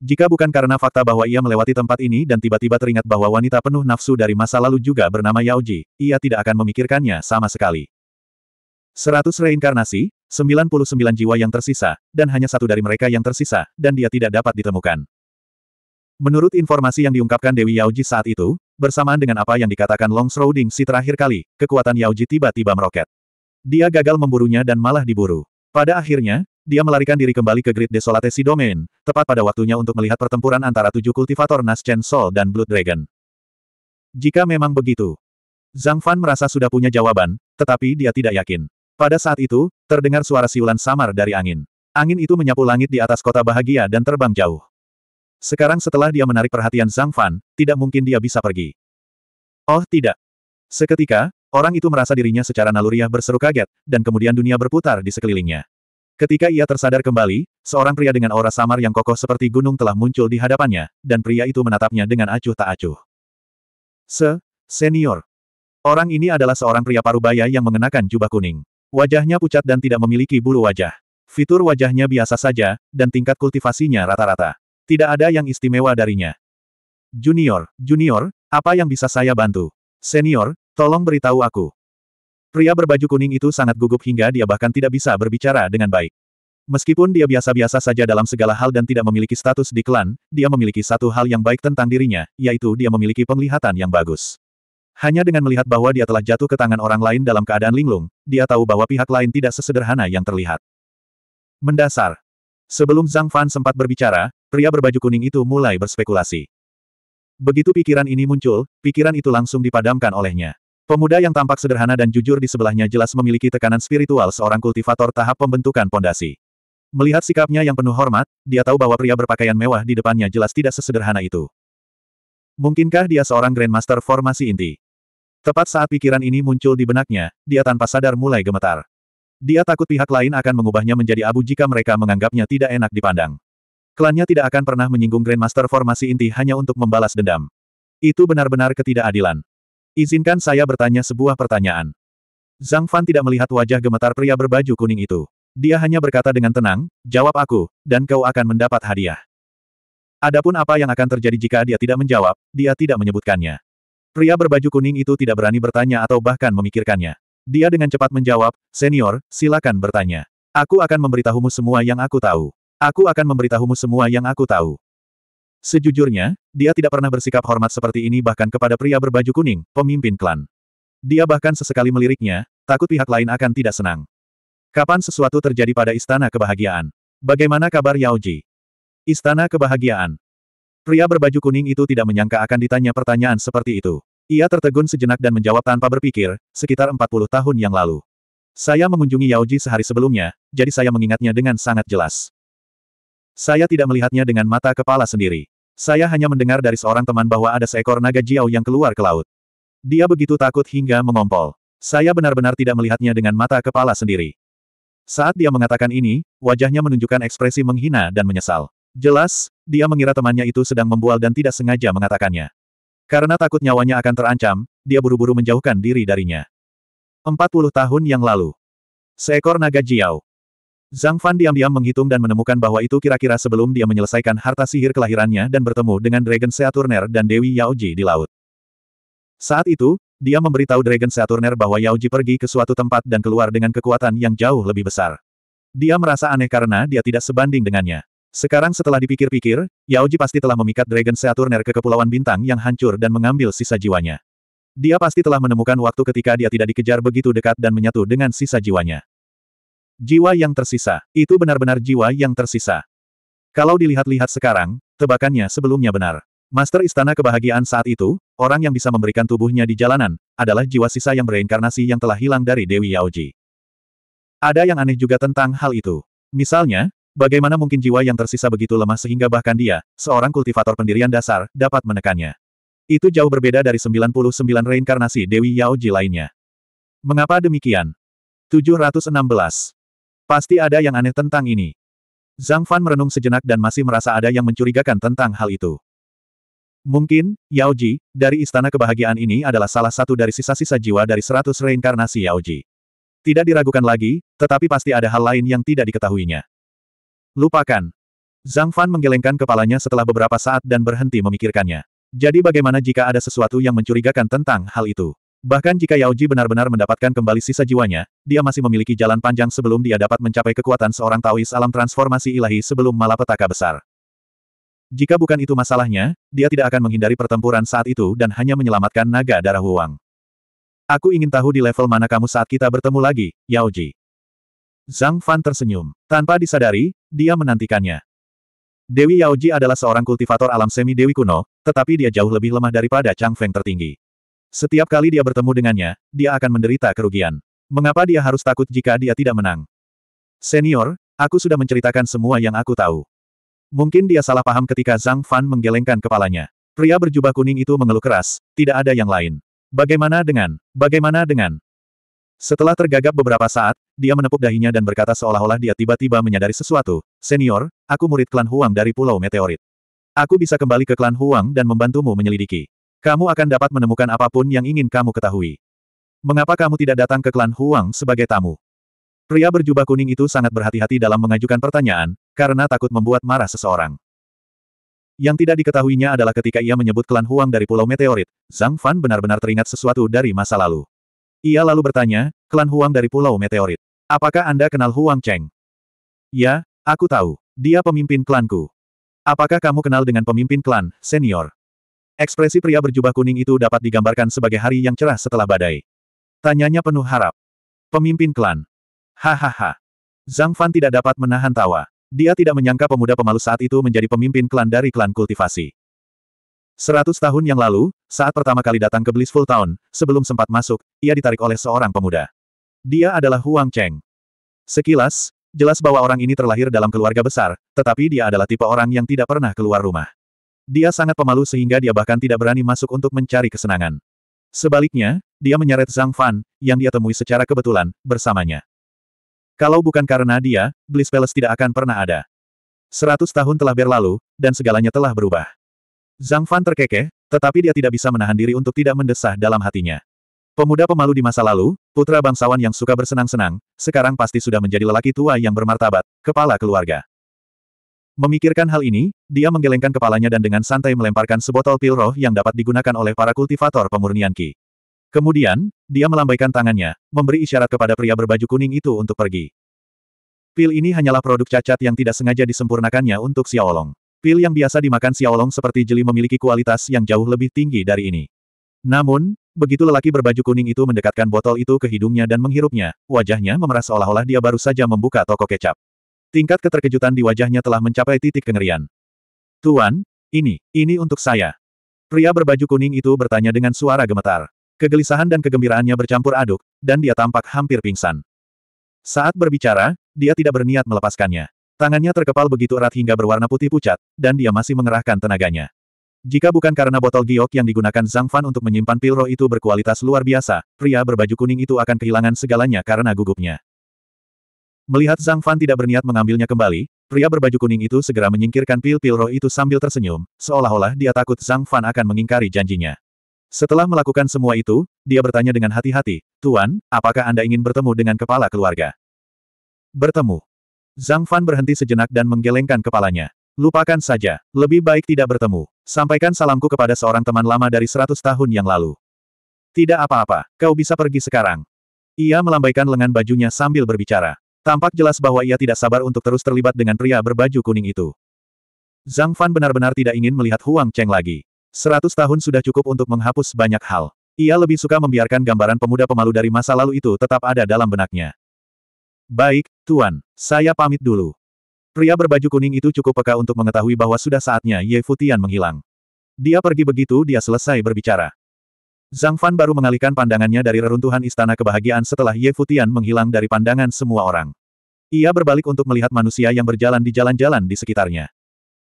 Jika bukan karena fakta bahwa ia melewati tempat ini dan tiba-tiba teringat bahwa wanita penuh nafsu dari masa lalu juga bernama Yaoji, ia tidak akan memikirkannya sama sekali. Seratus reinkarnasi, 99 jiwa yang tersisa, dan hanya satu dari mereka yang tersisa, dan dia tidak dapat ditemukan. Menurut informasi yang diungkapkan Dewi Yaoji saat itu, bersamaan dengan apa yang dikatakan Long Shrouding si terakhir kali, kekuatan Yaoji tiba-tiba meroket. Dia gagal memburunya dan malah diburu. Pada akhirnya, dia melarikan diri kembali ke Grid Desolate Sea Domain, tepat pada waktunya untuk melihat pertempuran antara tujuh kultivator Naschen Sol dan Blood Dragon. Jika memang begitu, Zhang Fan merasa sudah punya jawaban, tetapi dia tidak yakin. Pada saat itu, terdengar suara siulan samar dari angin. Angin itu menyapu langit di atas kota bahagia dan terbang jauh. Sekarang setelah dia menarik perhatian Zhang Fan, tidak mungkin dia bisa pergi. Oh tidak. Seketika, orang itu merasa dirinya secara naluriah berseru kaget, dan kemudian dunia berputar di sekelilingnya. Ketika ia tersadar kembali, seorang pria dengan aura samar yang kokoh seperti gunung telah muncul di hadapannya, dan pria itu menatapnya dengan acuh tak acuh. Se, senior. Orang ini adalah seorang pria parubaya yang mengenakan jubah kuning. Wajahnya pucat dan tidak memiliki bulu wajah. Fitur wajahnya biasa saja, dan tingkat kultivasinya rata-rata. Tidak ada yang istimewa darinya. Junior, junior, apa yang bisa saya bantu? Senior, tolong beritahu aku. Pria berbaju kuning itu sangat gugup hingga dia bahkan tidak bisa berbicara dengan baik. Meskipun dia biasa-biasa saja dalam segala hal dan tidak memiliki status di klan, dia memiliki satu hal yang baik tentang dirinya, yaitu dia memiliki penglihatan yang bagus. Hanya dengan melihat bahwa dia telah jatuh ke tangan orang lain dalam keadaan linglung, dia tahu bahwa pihak lain tidak sesederhana yang terlihat. Mendasar. Sebelum Zhang Fan sempat berbicara, pria berbaju kuning itu mulai berspekulasi. Begitu pikiran ini muncul, pikiran itu langsung dipadamkan olehnya. Pemuda yang tampak sederhana dan jujur di sebelahnya jelas memiliki tekanan spiritual seorang kultivator tahap pembentukan pondasi. Melihat sikapnya yang penuh hormat, dia tahu bahwa pria berpakaian mewah di depannya jelas tidak sesederhana itu. Mungkinkah dia seorang Grandmaster formasi inti? Tepat saat pikiran ini muncul di benaknya, dia tanpa sadar mulai gemetar. Dia takut pihak lain akan mengubahnya menjadi abu jika mereka menganggapnya tidak enak dipandang. Klannya tidak akan pernah menyinggung Grandmaster formasi inti hanya untuk membalas dendam. Itu benar-benar ketidakadilan. Izinkan saya bertanya sebuah pertanyaan. Zhang Fan tidak melihat wajah gemetar pria berbaju kuning itu. Dia hanya berkata dengan tenang, jawab aku, dan kau akan mendapat hadiah. Adapun apa yang akan terjadi jika dia tidak menjawab, dia tidak menyebutkannya. Pria berbaju kuning itu tidak berani bertanya atau bahkan memikirkannya. Dia dengan cepat menjawab, Senior, silakan bertanya. Aku akan memberitahumu semua yang aku tahu. Aku akan memberitahumu semua yang aku tahu. Sejujurnya, dia tidak pernah bersikap hormat seperti ini bahkan kepada pria berbaju kuning, pemimpin klan. Dia bahkan sesekali meliriknya, takut pihak lain akan tidak senang. Kapan sesuatu terjadi pada Istana Kebahagiaan? Bagaimana kabar Yao Ji? Istana Kebahagiaan. Pria berbaju kuning itu tidak menyangka akan ditanya pertanyaan seperti itu. Ia tertegun sejenak dan menjawab tanpa berpikir, sekitar 40 tahun yang lalu. Saya mengunjungi Yaoji sehari sebelumnya, jadi saya mengingatnya dengan sangat jelas. Saya tidak melihatnya dengan mata kepala sendiri. Saya hanya mendengar dari seorang teman bahwa ada seekor naga Jiao yang keluar ke laut. Dia begitu takut hingga mengompol. Saya benar-benar tidak melihatnya dengan mata kepala sendiri. Saat dia mengatakan ini, wajahnya menunjukkan ekspresi menghina dan menyesal. Jelas, dia mengira temannya itu sedang membual dan tidak sengaja mengatakannya. Karena takut nyawanya akan terancam, dia buru-buru menjauhkan diri darinya. 40 tahun yang lalu. Seekor naga Jiao. Zhang Fan diam-diam menghitung dan menemukan bahwa itu kira-kira sebelum dia menyelesaikan harta sihir kelahirannya dan bertemu dengan Dragon Seaturner dan Dewi Yaoji di laut. Saat itu, dia memberitahu Dragon Seaturner bahwa Yaoji pergi ke suatu tempat dan keluar dengan kekuatan yang jauh lebih besar. Dia merasa aneh karena dia tidak sebanding dengannya. Sekarang setelah dipikir-pikir, Yaoji pasti telah memikat Dragon Seaturner ke Kepulauan Bintang yang hancur dan mengambil sisa jiwanya. Dia pasti telah menemukan waktu ketika dia tidak dikejar begitu dekat dan menyatu dengan sisa jiwanya. Jiwa yang tersisa, itu benar-benar jiwa yang tersisa. Kalau dilihat-lihat sekarang, tebakannya sebelumnya benar. Master Istana Kebahagiaan saat itu, orang yang bisa memberikan tubuhnya di jalanan, adalah jiwa sisa yang bereinkarnasi yang telah hilang dari Dewi Yaoji. Ada yang aneh juga tentang hal itu. Misalnya, Bagaimana mungkin jiwa yang tersisa begitu lemah sehingga bahkan dia, seorang kultivator pendirian dasar, dapat menekannya. Itu jauh berbeda dari 99 reinkarnasi Dewi Yao Ji lainnya. Mengapa demikian? 716. Pasti ada yang aneh tentang ini. Zhang Fan merenung sejenak dan masih merasa ada yang mencurigakan tentang hal itu. Mungkin, Yao Ji, dari Istana Kebahagiaan ini adalah salah satu dari sisa-sisa jiwa dari 100 reinkarnasi Yao Ji. Tidak diragukan lagi, tetapi pasti ada hal lain yang tidak diketahuinya. Lupakan. Zhang Fan menggelengkan kepalanya setelah beberapa saat dan berhenti memikirkannya. Jadi bagaimana jika ada sesuatu yang mencurigakan tentang hal itu? Bahkan jika Yao Ji benar-benar mendapatkan kembali sisa jiwanya, dia masih memiliki jalan panjang sebelum dia dapat mencapai kekuatan seorang Taois alam transformasi ilahi sebelum malapetaka besar. Jika bukan itu masalahnya, dia tidak akan menghindari pertempuran saat itu dan hanya menyelamatkan naga darah Huang. Aku ingin tahu di level mana kamu saat kita bertemu lagi, Yao Ji. Zhang Fan tersenyum. Tanpa disadari, dia menantikannya. Dewi Yaoji adalah seorang kultivator alam semi-dewi kuno, tetapi dia jauh lebih lemah daripada Chang Feng tertinggi. Setiap kali dia bertemu dengannya, dia akan menderita kerugian. Mengapa dia harus takut jika dia tidak menang? Senior, aku sudah menceritakan semua yang aku tahu. Mungkin dia salah paham ketika Zhang Fan menggelengkan kepalanya. Pria berjubah kuning itu mengeluh keras, tidak ada yang lain. Bagaimana dengan, bagaimana dengan, setelah tergagap beberapa saat, dia menepuk dahinya dan berkata seolah-olah dia tiba-tiba menyadari sesuatu, Senior, aku murid klan Huang dari Pulau Meteorit. Aku bisa kembali ke klan Huang dan membantumu menyelidiki. Kamu akan dapat menemukan apapun yang ingin kamu ketahui. Mengapa kamu tidak datang ke klan Huang sebagai tamu? Pria berjubah kuning itu sangat berhati-hati dalam mengajukan pertanyaan, karena takut membuat marah seseorang. Yang tidak diketahuinya adalah ketika ia menyebut klan Huang dari Pulau Meteorit, Zhang Fan benar-benar teringat sesuatu dari masa lalu. Ia lalu bertanya, klan Huang dari Pulau Meteorit. Apakah Anda kenal Huang Cheng? Ya, aku tahu. Dia pemimpin klanku. Apakah kamu kenal dengan pemimpin klan, senior? Ekspresi pria berjubah kuning itu dapat digambarkan sebagai hari yang cerah setelah badai. Tanyanya penuh harap. Pemimpin klan. Hahaha. Zhang Fan tidak dapat menahan tawa. Dia tidak menyangka pemuda pemalu saat itu menjadi pemimpin klan dari klan kultivasi. Seratus tahun yang lalu, saat pertama kali datang ke Blissful Town, sebelum sempat masuk, ia ditarik oleh seorang pemuda. Dia adalah Huang Cheng. Sekilas, jelas bahwa orang ini terlahir dalam keluarga besar, tetapi dia adalah tipe orang yang tidak pernah keluar rumah. Dia sangat pemalu sehingga dia bahkan tidak berani masuk untuk mencari kesenangan. Sebaliknya, dia menyeret Zhang Fan, yang dia temui secara kebetulan, bersamanya. Kalau bukan karena dia, Bliss Palace tidak akan pernah ada. Seratus tahun telah berlalu, dan segalanya telah berubah. Zhang Fan terkekeh, tetapi dia tidak bisa menahan diri untuk tidak mendesah dalam hatinya. Pemuda pemalu di masa lalu, putra bangsawan yang suka bersenang-senang, sekarang pasti sudah menjadi lelaki tua yang bermartabat, kepala keluarga. Memikirkan hal ini, dia menggelengkan kepalanya dan dengan santai melemparkan sebotol pil roh yang dapat digunakan oleh para kultivator pemurnian Ki. Kemudian, dia melambaikan tangannya, memberi isyarat kepada pria berbaju kuning itu untuk pergi. Pil ini hanyalah produk cacat yang tidak sengaja disempurnakannya untuk Xiaolong. Pil yang biasa dimakan Xiaolong seperti jeli memiliki kualitas yang jauh lebih tinggi dari ini. Namun, begitu lelaki berbaju kuning itu mendekatkan botol itu ke hidungnya dan menghirupnya, wajahnya memeras seolah-olah dia baru saja membuka toko kecap. Tingkat keterkejutan di wajahnya telah mencapai titik kengerian. Tuan, ini, ini untuk saya. Pria berbaju kuning itu bertanya dengan suara gemetar. Kegelisahan dan kegembiraannya bercampur aduk, dan dia tampak hampir pingsan. Saat berbicara, dia tidak berniat melepaskannya. Tangannya terkepal begitu erat hingga berwarna putih pucat, dan dia masih mengerahkan tenaganya. Jika bukan karena botol giok yang digunakan Zhang Fan untuk menyimpan pil roh itu berkualitas luar biasa, pria berbaju kuning itu akan kehilangan segalanya karena gugupnya. Melihat Zhang Fan tidak berniat mengambilnya kembali, pria berbaju kuning itu segera menyingkirkan pil-pil roh itu sambil tersenyum, seolah-olah dia takut Zhang Fan akan mengingkari janjinya. Setelah melakukan semua itu, dia bertanya dengan hati-hati, Tuan, apakah Anda ingin bertemu dengan kepala keluarga? Bertemu. Zhang Fan berhenti sejenak dan menggelengkan kepalanya. Lupakan saja, lebih baik tidak bertemu. Sampaikan salamku kepada seorang teman lama dari seratus tahun yang lalu. Tidak apa-apa, kau bisa pergi sekarang. Ia melambaikan lengan bajunya sambil berbicara. Tampak jelas bahwa ia tidak sabar untuk terus terlibat dengan pria berbaju kuning itu. Zhang Fan benar-benar tidak ingin melihat Huang Cheng lagi. Seratus tahun sudah cukup untuk menghapus banyak hal. Ia lebih suka membiarkan gambaran pemuda pemalu dari masa lalu itu tetap ada dalam benaknya. Baik, Tuan. Saya pamit dulu. Pria berbaju kuning itu cukup peka untuk mengetahui bahwa sudah saatnya Ye Futian menghilang. Dia pergi begitu dia selesai berbicara. Zhang Fan baru mengalihkan pandangannya dari reruntuhan istana kebahagiaan setelah Ye Futian menghilang dari pandangan semua orang. Ia berbalik untuk melihat manusia yang berjalan di jalan-jalan di sekitarnya.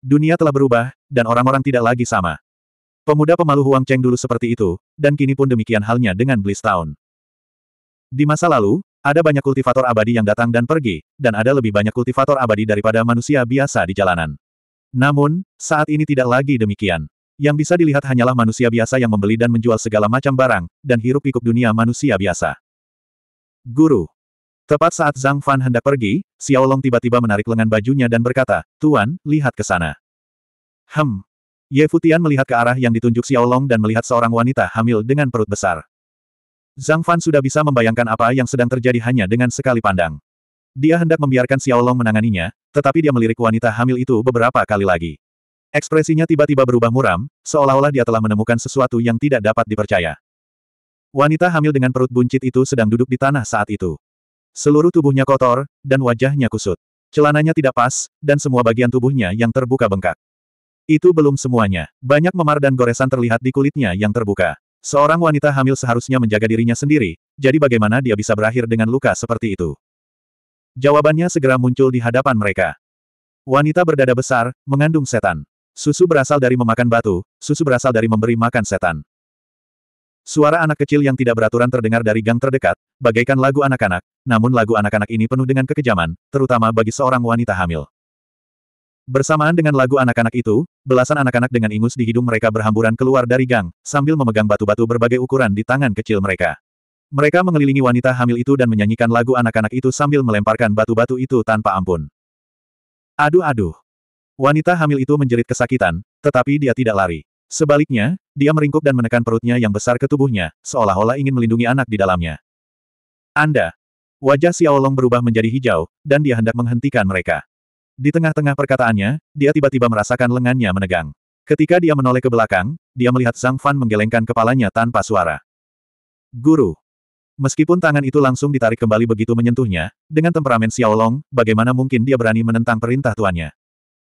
Dunia telah berubah, dan orang-orang tidak lagi sama. Pemuda pemalu Huang Cheng dulu seperti itu, dan kini pun demikian halnya dengan Bliss Town. Di masa lalu, ada banyak kultivator abadi yang datang dan pergi, dan ada lebih banyak kultivator abadi daripada manusia biasa di jalanan. Namun, saat ini tidak lagi demikian. Yang bisa dilihat hanyalah manusia biasa yang membeli dan menjual segala macam barang, dan hirup-pikuk dunia manusia biasa. Guru. Tepat saat Zhang Fan hendak pergi, Xiao Long tiba-tiba menarik lengan bajunya dan berkata, Tuan, lihat ke sana. Hem. Ye Futian melihat ke arah yang ditunjuk Xiao Long dan melihat seorang wanita hamil dengan perut besar. Zhang Fan sudah bisa membayangkan apa yang sedang terjadi hanya dengan sekali pandang. Dia hendak membiarkan Xiao Long menanganinya, tetapi dia melirik wanita hamil itu beberapa kali lagi. Ekspresinya tiba-tiba berubah muram, seolah-olah dia telah menemukan sesuatu yang tidak dapat dipercaya. Wanita hamil dengan perut buncit itu sedang duduk di tanah saat itu. Seluruh tubuhnya kotor, dan wajahnya kusut. Celananya tidak pas, dan semua bagian tubuhnya yang terbuka bengkak. Itu belum semuanya. Banyak memar dan goresan terlihat di kulitnya yang terbuka. Seorang wanita hamil seharusnya menjaga dirinya sendiri, jadi bagaimana dia bisa berakhir dengan luka seperti itu? Jawabannya segera muncul di hadapan mereka. Wanita berdada besar, mengandung setan. Susu berasal dari memakan batu, susu berasal dari memberi makan setan. Suara anak kecil yang tidak beraturan terdengar dari gang terdekat, bagaikan lagu anak-anak, namun lagu anak-anak ini penuh dengan kekejaman, terutama bagi seorang wanita hamil. Bersamaan dengan lagu anak-anak itu, belasan anak-anak dengan ingus di hidung mereka berhamburan keluar dari gang, sambil memegang batu-batu berbagai ukuran di tangan kecil mereka. Mereka mengelilingi wanita hamil itu dan menyanyikan lagu anak-anak itu sambil melemparkan batu-batu itu tanpa ampun. Aduh-aduh. Wanita hamil itu menjerit kesakitan, tetapi dia tidak lari. Sebaliknya, dia meringkuk dan menekan perutnya yang besar ke tubuhnya, seolah-olah ingin melindungi anak di dalamnya. Anda. Wajah Xiaolong berubah menjadi hijau, dan dia hendak menghentikan mereka. Di tengah-tengah perkataannya, dia tiba-tiba merasakan lengannya menegang. Ketika dia menoleh ke belakang, dia melihat Zhang Fan menggelengkan kepalanya tanpa suara. Guru. Meskipun tangan itu langsung ditarik kembali begitu menyentuhnya, dengan temperamen Xiaolong, bagaimana mungkin dia berani menentang perintah tuannya?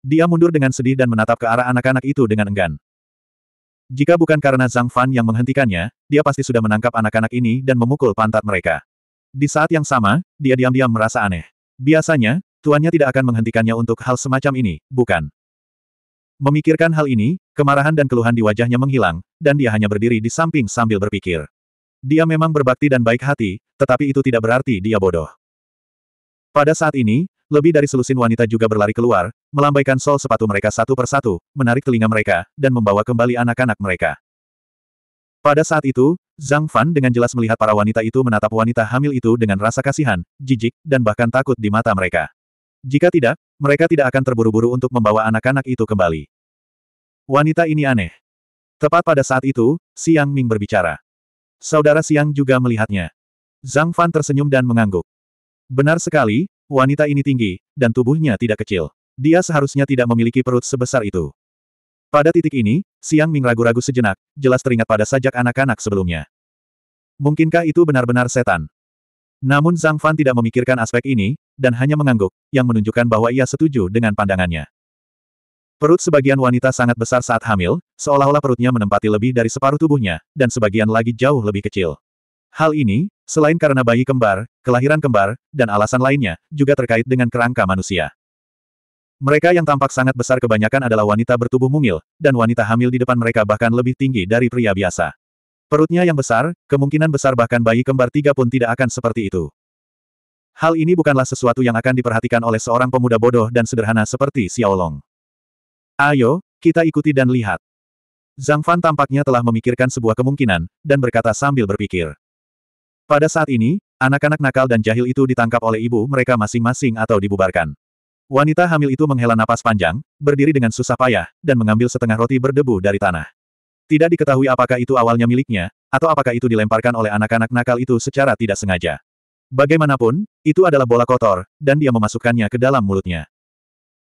Dia mundur dengan sedih dan menatap ke arah anak-anak itu dengan enggan. Jika bukan karena Zhang Fan yang menghentikannya, dia pasti sudah menangkap anak-anak ini dan memukul pantat mereka. Di saat yang sama, dia diam-diam merasa aneh. Biasanya, tuannya tidak akan menghentikannya untuk hal semacam ini, bukan? Memikirkan hal ini, kemarahan dan keluhan di wajahnya menghilang, dan dia hanya berdiri di samping sambil berpikir. Dia memang berbakti dan baik hati, tetapi itu tidak berarti dia bodoh. Pada saat ini, lebih dari selusin wanita juga berlari keluar, melambaikan sol sepatu mereka satu persatu, menarik telinga mereka, dan membawa kembali anak-anak mereka. Pada saat itu, Zhang Fan dengan jelas melihat para wanita itu menatap wanita hamil itu dengan rasa kasihan, jijik, dan bahkan takut di mata mereka. Jika tidak, mereka tidak akan terburu-buru untuk membawa anak-anak itu kembali. Wanita ini aneh. Tepat pada saat itu, Siang Ming berbicara. Saudara Siang juga melihatnya. Zhang Fan tersenyum dan mengangguk. Benar sekali, wanita ini tinggi, dan tubuhnya tidak kecil. Dia seharusnya tidak memiliki perut sebesar itu. Pada titik ini, Siang Ming ragu-ragu sejenak, jelas teringat pada sajak anak-anak sebelumnya. Mungkinkah itu benar-benar setan? Namun Zhang Fan tidak memikirkan aspek ini, dan hanya mengangguk, yang menunjukkan bahwa ia setuju dengan pandangannya. Perut sebagian wanita sangat besar saat hamil, seolah-olah perutnya menempati lebih dari separuh tubuhnya, dan sebagian lagi jauh lebih kecil. Hal ini, selain karena bayi kembar, kelahiran kembar, dan alasan lainnya, juga terkait dengan kerangka manusia. Mereka yang tampak sangat besar kebanyakan adalah wanita bertubuh mungil, dan wanita hamil di depan mereka bahkan lebih tinggi dari pria biasa. Perutnya yang besar, kemungkinan besar bahkan bayi kembar tiga pun tidak akan seperti itu. Hal ini bukanlah sesuatu yang akan diperhatikan oleh seorang pemuda bodoh dan sederhana seperti Xiaolong. Ayo, kita ikuti dan lihat. Zhang Fan tampaknya telah memikirkan sebuah kemungkinan, dan berkata sambil berpikir. Pada saat ini, anak-anak nakal dan jahil itu ditangkap oleh ibu mereka masing-masing atau dibubarkan. Wanita hamil itu menghela napas panjang, berdiri dengan susah payah, dan mengambil setengah roti berdebu dari tanah. Tidak diketahui apakah itu awalnya miliknya, atau apakah itu dilemparkan oleh anak-anak nakal itu secara tidak sengaja. Bagaimanapun, itu adalah bola kotor, dan dia memasukkannya ke dalam mulutnya.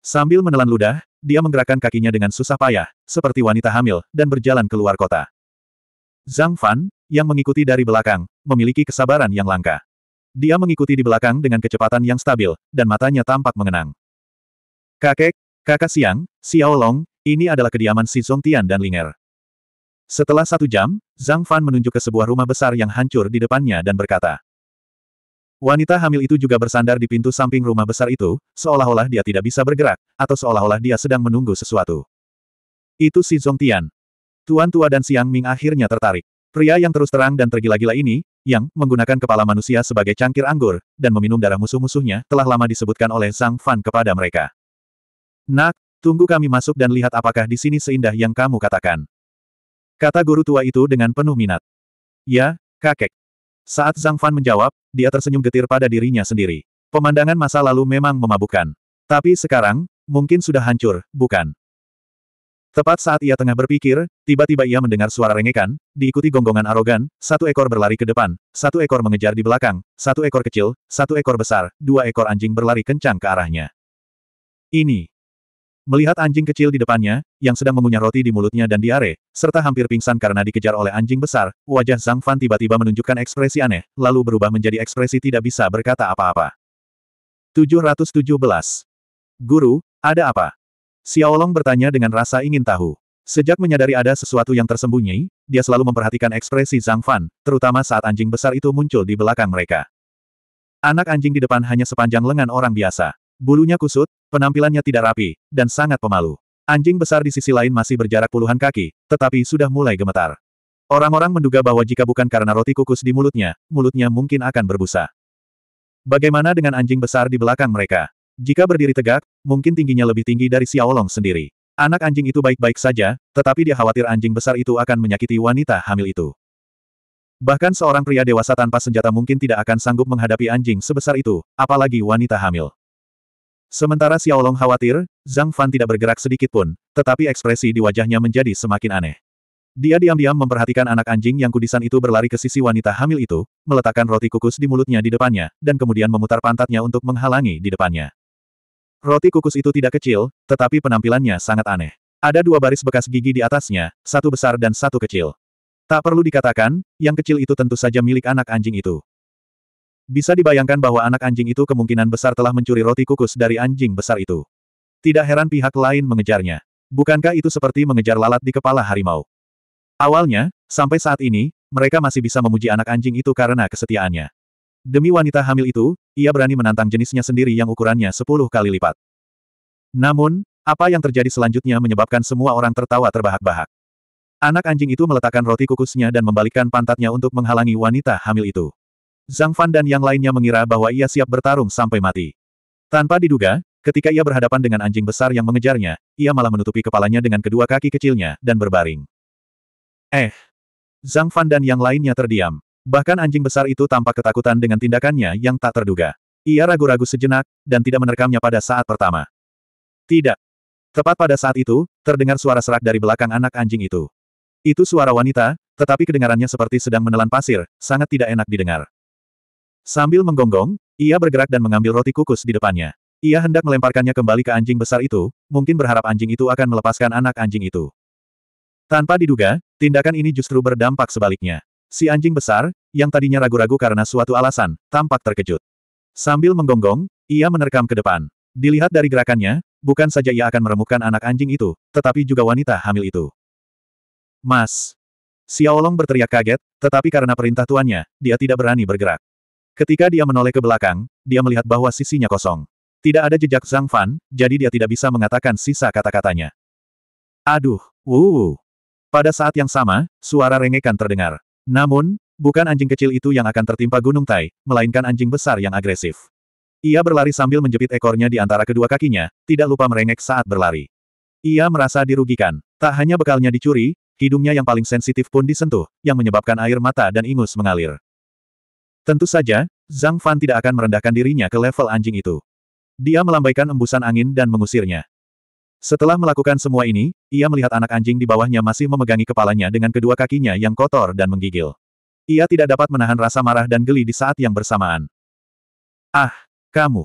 Sambil menelan ludah, dia menggerakkan kakinya dengan susah payah, seperti wanita hamil, dan berjalan keluar kota. Zhang Fan, yang mengikuti dari belakang, memiliki kesabaran yang langka. Dia mengikuti di belakang dengan kecepatan yang stabil, dan matanya tampak mengenang. Kakek, kakak siang, Xiao Long, ini adalah kediaman Si Tian dan Linger. Setelah satu jam, Zhang Fan menunjuk ke sebuah rumah besar yang hancur di depannya dan berkata. Wanita hamil itu juga bersandar di pintu samping rumah besar itu, seolah-olah dia tidak bisa bergerak, atau seolah-olah dia sedang menunggu sesuatu. Itu si Zong Tian. Tuan tua dan Siang Ming akhirnya tertarik. Pria yang terus terang dan tergila-gila ini, yang menggunakan kepala manusia sebagai cangkir anggur, dan meminum darah musuh-musuhnya, telah lama disebutkan oleh Zhang Fan kepada mereka. Nak, tunggu kami masuk dan lihat apakah di sini seindah yang kamu katakan. Kata guru tua itu dengan penuh minat. Ya, kakek. Saat Zhang Fan menjawab, dia tersenyum getir pada dirinya sendiri. Pemandangan masa lalu memang memabukkan. Tapi sekarang, mungkin sudah hancur, bukan? Tepat saat ia tengah berpikir, tiba-tiba ia mendengar suara rengekan, diikuti gonggongan arogan, satu ekor berlari ke depan, satu ekor mengejar di belakang, satu ekor kecil, satu ekor besar, dua ekor anjing berlari kencang ke arahnya. Ini, Melihat anjing kecil di depannya, yang sedang mengunyah roti di mulutnya dan diare, serta hampir pingsan karena dikejar oleh anjing besar, wajah Zhang Fan tiba-tiba menunjukkan ekspresi aneh, lalu berubah menjadi ekspresi tidak bisa berkata apa-apa. 717. Guru, ada apa? Xiaolong bertanya dengan rasa ingin tahu. Sejak menyadari ada sesuatu yang tersembunyi, dia selalu memperhatikan ekspresi Zhang Fan, terutama saat anjing besar itu muncul di belakang mereka. Anak anjing di depan hanya sepanjang lengan orang biasa. Bulunya kusut, penampilannya tidak rapi, dan sangat pemalu. Anjing besar di sisi lain masih berjarak puluhan kaki, tetapi sudah mulai gemetar. Orang-orang menduga bahwa jika bukan karena roti kukus di mulutnya, mulutnya mungkin akan berbusa. Bagaimana dengan anjing besar di belakang mereka? Jika berdiri tegak, mungkin tingginya lebih tinggi dari Xiaolong sendiri. Anak anjing itu baik-baik saja, tetapi dia khawatir anjing besar itu akan menyakiti wanita hamil itu. Bahkan seorang pria dewasa tanpa senjata mungkin tidak akan sanggup menghadapi anjing sebesar itu, apalagi wanita hamil. Sementara Xiao Long khawatir, Zhang Fan tidak bergerak sedikit pun, tetapi ekspresi di wajahnya menjadi semakin aneh. Dia diam-diam memperhatikan anak anjing yang kudisan itu berlari ke sisi wanita hamil itu, meletakkan roti kukus di mulutnya di depannya, dan kemudian memutar pantatnya untuk menghalangi di depannya. Roti kukus itu tidak kecil, tetapi penampilannya sangat aneh. Ada dua baris bekas gigi di atasnya, satu besar dan satu kecil. Tak perlu dikatakan, yang kecil itu tentu saja milik anak anjing itu. Bisa dibayangkan bahwa anak anjing itu kemungkinan besar telah mencuri roti kukus dari anjing besar itu. Tidak heran pihak lain mengejarnya. Bukankah itu seperti mengejar lalat di kepala harimau? Awalnya, sampai saat ini, mereka masih bisa memuji anak anjing itu karena kesetiaannya. Demi wanita hamil itu, ia berani menantang jenisnya sendiri yang ukurannya 10 kali lipat. Namun, apa yang terjadi selanjutnya menyebabkan semua orang tertawa terbahak-bahak. Anak anjing itu meletakkan roti kukusnya dan membalikkan pantatnya untuk menghalangi wanita hamil itu. Zhang Fan dan yang lainnya mengira bahwa ia siap bertarung sampai mati. Tanpa diduga, ketika ia berhadapan dengan anjing besar yang mengejarnya, ia malah menutupi kepalanya dengan kedua kaki kecilnya dan berbaring. Eh! Zhang Fan dan yang lainnya terdiam. Bahkan anjing besar itu tampak ketakutan dengan tindakannya yang tak terduga. Ia ragu-ragu sejenak, dan tidak menerkamnya pada saat pertama. Tidak. Tepat pada saat itu, terdengar suara serak dari belakang anak anjing itu. Itu suara wanita, tetapi kedengarannya seperti sedang menelan pasir, sangat tidak enak didengar. Sambil menggonggong, ia bergerak dan mengambil roti kukus di depannya. Ia hendak melemparkannya kembali ke anjing besar itu, mungkin berharap anjing itu akan melepaskan anak anjing itu. Tanpa diduga, tindakan ini justru berdampak sebaliknya. Si anjing besar, yang tadinya ragu-ragu karena suatu alasan, tampak terkejut. Sambil menggonggong, ia menerkam ke depan. Dilihat dari gerakannya, bukan saja ia akan meremukkan anak anjing itu, tetapi juga wanita hamil itu. Mas! Xiaolong berteriak kaget, tetapi karena perintah tuannya, dia tidak berani bergerak. Ketika dia menoleh ke belakang, dia melihat bahwa sisinya kosong. Tidak ada jejak Zhang Fan, jadi dia tidak bisa mengatakan sisa kata-katanya. Aduh, wuuu. Pada saat yang sama, suara rengekan terdengar. Namun, bukan anjing kecil itu yang akan tertimpa Gunung Tai, melainkan anjing besar yang agresif. Ia berlari sambil menjepit ekornya di antara kedua kakinya, tidak lupa merengek saat berlari. Ia merasa dirugikan. Tak hanya bekalnya dicuri, hidungnya yang paling sensitif pun disentuh, yang menyebabkan air mata dan ingus mengalir. Tentu saja, Zhang Fan tidak akan merendahkan dirinya ke level anjing itu. Dia melambaikan embusan angin dan mengusirnya. Setelah melakukan semua ini, ia melihat anak anjing di bawahnya masih memegangi kepalanya dengan kedua kakinya yang kotor dan menggigil. Ia tidak dapat menahan rasa marah dan geli di saat yang bersamaan. Ah, kamu.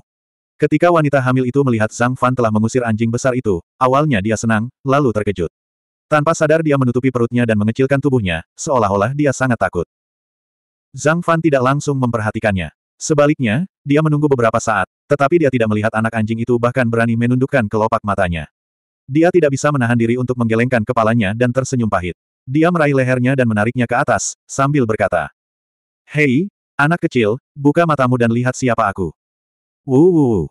Ketika wanita hamil itu melihat Zhang Fan telah mengusir anjing besar itu, awalnya dia senang, lalu terkejut. Tanpa sadar dia menutupi perutnya dan mengecilkan tubuhnya, seolah-olah dia sangat takut. Zhang Fan tidak langsung memperhatikannya. Sebaliknya, dia menunggu beberapa saat, tetapi dia tidak melihat anak anjing itu bahkan berani menundukkan kelopak matanya. Dia tidak bisa menahan diri untuk menggelengkan kepalanya dan tersenyum pahit. Dia meraih lehernya dan menariknya ke atas, sambil berkata, Hei, anak kecil, buka matamu dan lihat siapa aku. Wuuu.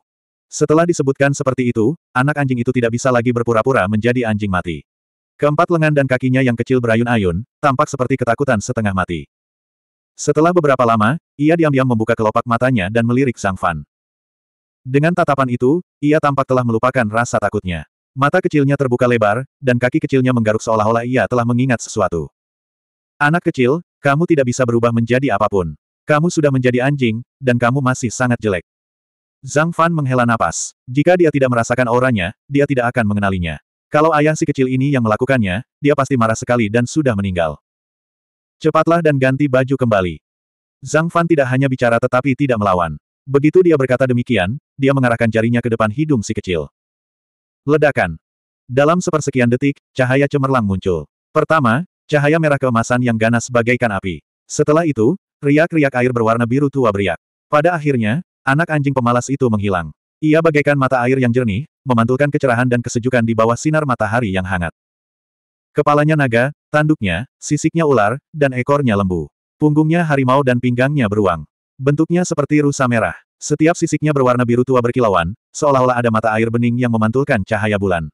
Setelah disebutkan seperti itu, anak anjing itu tidak bisa lagi berpura-pura menjadi anjing mati. Keempat lengan dan kakinya yang kecil berayun-ayun, tampak seperti ketakutan setengah mati. Setelah beberapa lama, ia diam-diam membuka kelopak matanya dan melirik Zhang Fan. Dengan tatapan itu, ia tampak telah melupakan rasa takutnya. Mata kecilnya terbuka lebar, dan kaki kecilnya menggaruk seolah-olah ia telah mengingat sesuatu. Anak kecil, kamu tidak bisa berubah menjadi apapun. Kamu sudah menjadi anjing, dan kamu masih sangat jelek. Zhang Fan menghela napas. Jika dia tidak merasakan auranya, dia tidak akan mengenalinya. Kalau ayah si kecil ini yang melakukannya, dia pasti marah sekali dan sudah meninggal. Cepatlah dan ganti baju kembali. Zhang Fan tidak hanya bicara tetapi tidak melawan. Begitu dia berkata demikian, dia mengarahkan jarinya ke depan hidung si kecil. Ledakan. Dalam sepersekian detik, cahaya cemerlang muncul. Pertama, cahaya merah keemasan yang ganas bagaikan api. Setelah itu, riak-riak air berwarna biru tua beriak. Pada akhirnya, anak anjing pemalas itu menghilang. Ia bagaikan mata air yang jernih, memantulkan kecerahan dan kesejukan di bawah sinar matahari yang hangat. Kepalanya naga, tanduknya, sisiknya ular, dan ekornya lembu. Punggungnya harimau dan pinggangnya beruang. Bentuknya seperti rusa merah. Setiap sisiknya berwarna biru tua berkilauan, seolah-olah ada mata air bening yang memantulkan cahaya bulan.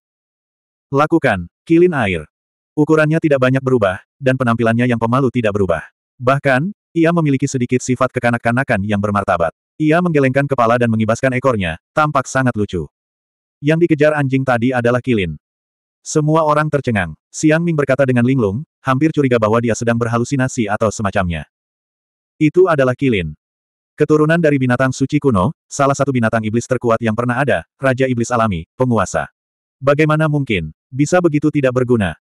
Lakukan, kilin air. Ukurannya tidak banyak berubah, dan penampilannya yang pemalu tidak berubah. Bahkan, ia memiliki sedikit sifat kekanak-kanakan yang bermartabat. Ia menggelengkan kepala dan mengibaskan ekornya, tampak sangat lucu. Yang dikejar anjing tadi adalah kilin. Semua orang tercengang. Siang Ming berkata dengan linglung, hampir curiga bahwa dia sedang berhalusinasi atau semacamnya. Itu adalah Kilin. Keturunan dari binatang suci kuno, salah satu binatang iblis terkuat yang pernah ada, Raja Iblis Alami, penguasa. Bagaimana mungkin? Bisa begitu tidak berguna.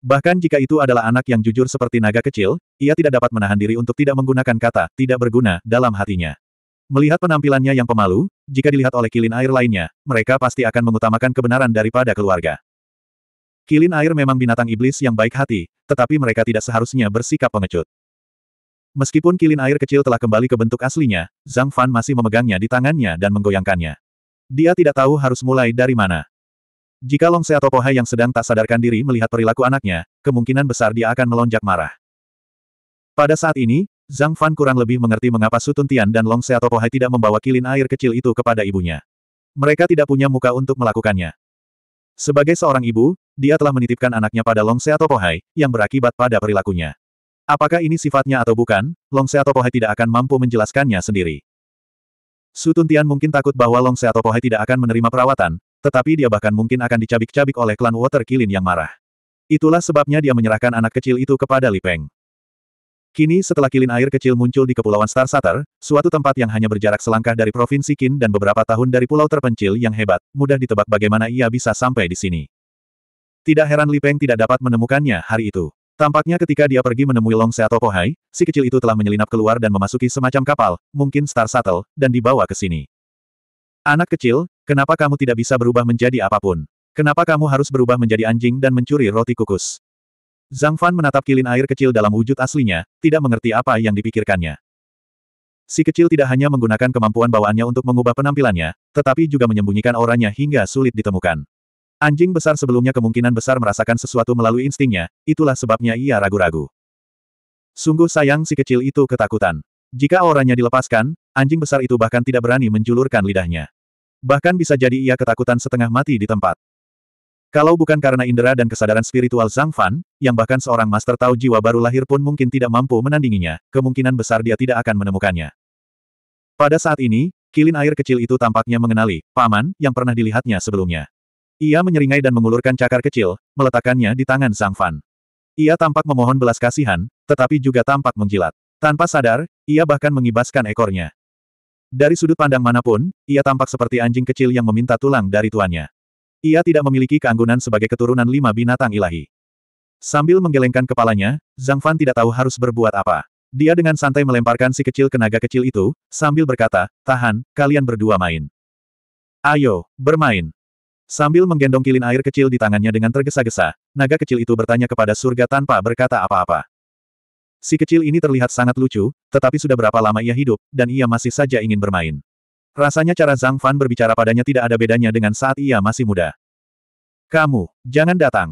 Bahkan jika itu adalah anak yang jujur seperti naga kecil, ia tidak dapat menahan diri untuk tidak menggunakan kata, tidak berguna, dalam hatinya. Melihat penampilannya yang pemalu, jika dilihat oleh kilin air lainnya, mereka pasti akan mengutamakan kebenaran daripada keluarga. Kilin air memang binatang iblis yang baik hati, tetapi mereka tidak seharusnya bersikap pengecut. Meskipun kilin air kecil telah kembali ke bentuk aslinya, Zhang Fan masih memegangnya di tangannya dan menggoyangkannya. Dia tidak tahu harus mulai dari mana. Jika Longse atau Pohai yang sedang tak sadarkan diri melihat perilaku anaknya, kemungkinan besar dia akan melonjak marah. Pada saat ini, Zhang Fan kurang lebih mengerti mengapa Sutun Tian dan Long Se atau Pohai tidak membawa kilin air kecil itu kepada ibunya. Mereka tidak punya muka untuk melakukannya. Sebagai seorang ibu, dia telah menitipkan anaknya pada Long atau Pohai, yang berakibat pada perilakunya. Apakah ini sifatnya atau bukan, Long atau Pohai tidak akan mampu menjelaskannya sendiri. Sutun Tian mungkin takut bahwa Long atau Pohai tidak akan menerima perawatan, tetapi dia bahkan mungkin akan dicabik-cabik oleh klan Water Kilin yang marah. Itulah sebabnya dia menyerahkan anak kecil itu kepada Li Peng. Kini setelah kilin air kecil muncul di Kepulauan Star Satter, suatu tempat yang hanya berjarak selangkah dari Provinsi Kin dan beberapa tahun dari pulau terpencil yang hebat, mudah ditebak bagaimana ia bisa sampai di sini. Tidak heran Li Peng tidak dapat menemukannya hari itu. Tampaknya ketika dia pergi menemui Long Seato Pohai, si kecil itu telah menyelinap keluar dan memasuki semacam kapal, mungkin Star Shuttle, dan dibawa ke sini. Anak kecil, kenapa kamu tidak bisa berubah menjadi apapun? Kenapa kamu harus berubah menjadi anjing dan mencuri roti kukus? Zhang Fan menatap kilin air kecil dalam wujud aslinya, tidak mengerti apa yang dipikirkannya. Si kecil tidak hanya menggunakan kemampuan bawaannya untuk mengubah penampilannya, tetapi juga menyembunyikan auranya hingga sulit ditemukan. Anjing besar sebelumnya kemungkinan besar merasakan sesuatu melalui instingnya, itulah sebabnya ia ragu-ragu. Sungguh sayang si kecil itu ketakutan. Jika auranya dilepaskan, anjing besar itu bahkan tidak berani menjulurkan lidahnya. Bahkan bisa jadi ia ketakutan setengah mati di tempat. Kalau bukan karena indera dan kesadaran spiritual Zhang Fan, yang bahkan seorang master tahu jiwa baru lahir pun mungkin tidak mampu menandinginya, kemungkinan besar dia tidak akan menemukannya. Pada saat ini, kilin air kecil itu tampaknya mengenali, paman, yang pernah dilihatnya sebelumnya. Ia menyeringai dan mengulurkan cakar kecil, meletakkannya di tangan Zhang Fan. Ia tampak memohon belas kasihan, tetapi juga tampak menjilat. Tanpa sadar, ia bahkan mengibaskan ekornya. Dari sudut pandang manapun, ia tampak seperti anjing kecil yang meminta tulang dari tuannya. Ia tidak memiliki keanggunan sebagai keturunan lima binatang ilahi. Sambil menggelengkan kepalanya, Zhang Fan tidak tahu harus berbuat apa. Dia dengan santai melemparkan si kecil ke naga kecil itu, sambil berkata, tahan, kalian berdua main. Ayo, bermain. Sambil menggendong kilin air kecil di tangannya dengan tergesa-gesa, naga kecil itu bertanya kepada surga tanpa berkata apa-apa. Si kecil ini terlihat sangat lucu, tetapi sudah berapa lama ia hidup, dan ia masih saja ingin bermain. Rasanya cara Zhang Fan berbicara padanya tidak ada bedanya dengan saat ia masih muda. Kamu, jangan datang.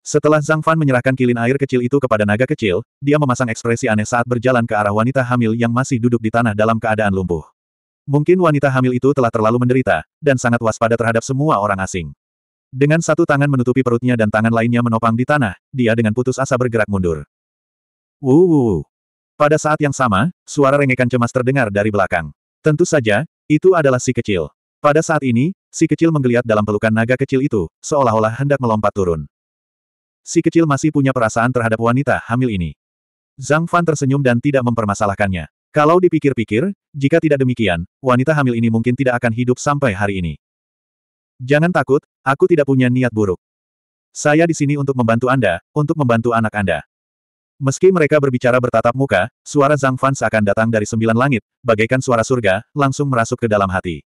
Setelah Zhang Fan menyerahkan kilin air kecil itu kepada naga kecil, dia memasang ekspresi aneh saat berjalan ke arah wanita hamil yang masih duduk di tanah dalam keadaan lumpuh. Mungkin wanita hamil itu telah terlalu menderita, dan sangat waspada terhadap semua orang asing. Dengan satu tangan menutupi perutnya dan tangan lainnya menopang di tanah, dia dengan putus asa bergerak mundur. Wuh. Pada saat yang sama, suara rengekan cemas terdengar dari belakang. Tentu saja, itu adalah si kecil. Pada saat ini, si kecil menggeliat dalam pelukan naga kecil itu, seolah-olah hendak melompat turun. Si kecil masih punya perasaan terhadap wanita hamil ini. Zhang Fan tersenyum dan tidak mempermasalahkannya. Kalau dipikir-pikir, jika tidak demikian, wanita hamil ini mungkin tidak akan hidup sampai hari ini. Jangan takut, aku tidak punya niat buruk. Saya di sini untuk membantu Anda, untuk membantu anak Anda. Meski mereka berbicara bertatap muka, suara Zhang Fan seakan datang dari sembilan langit, bagaikan suara surga, langsung merasuk ke dalam hati.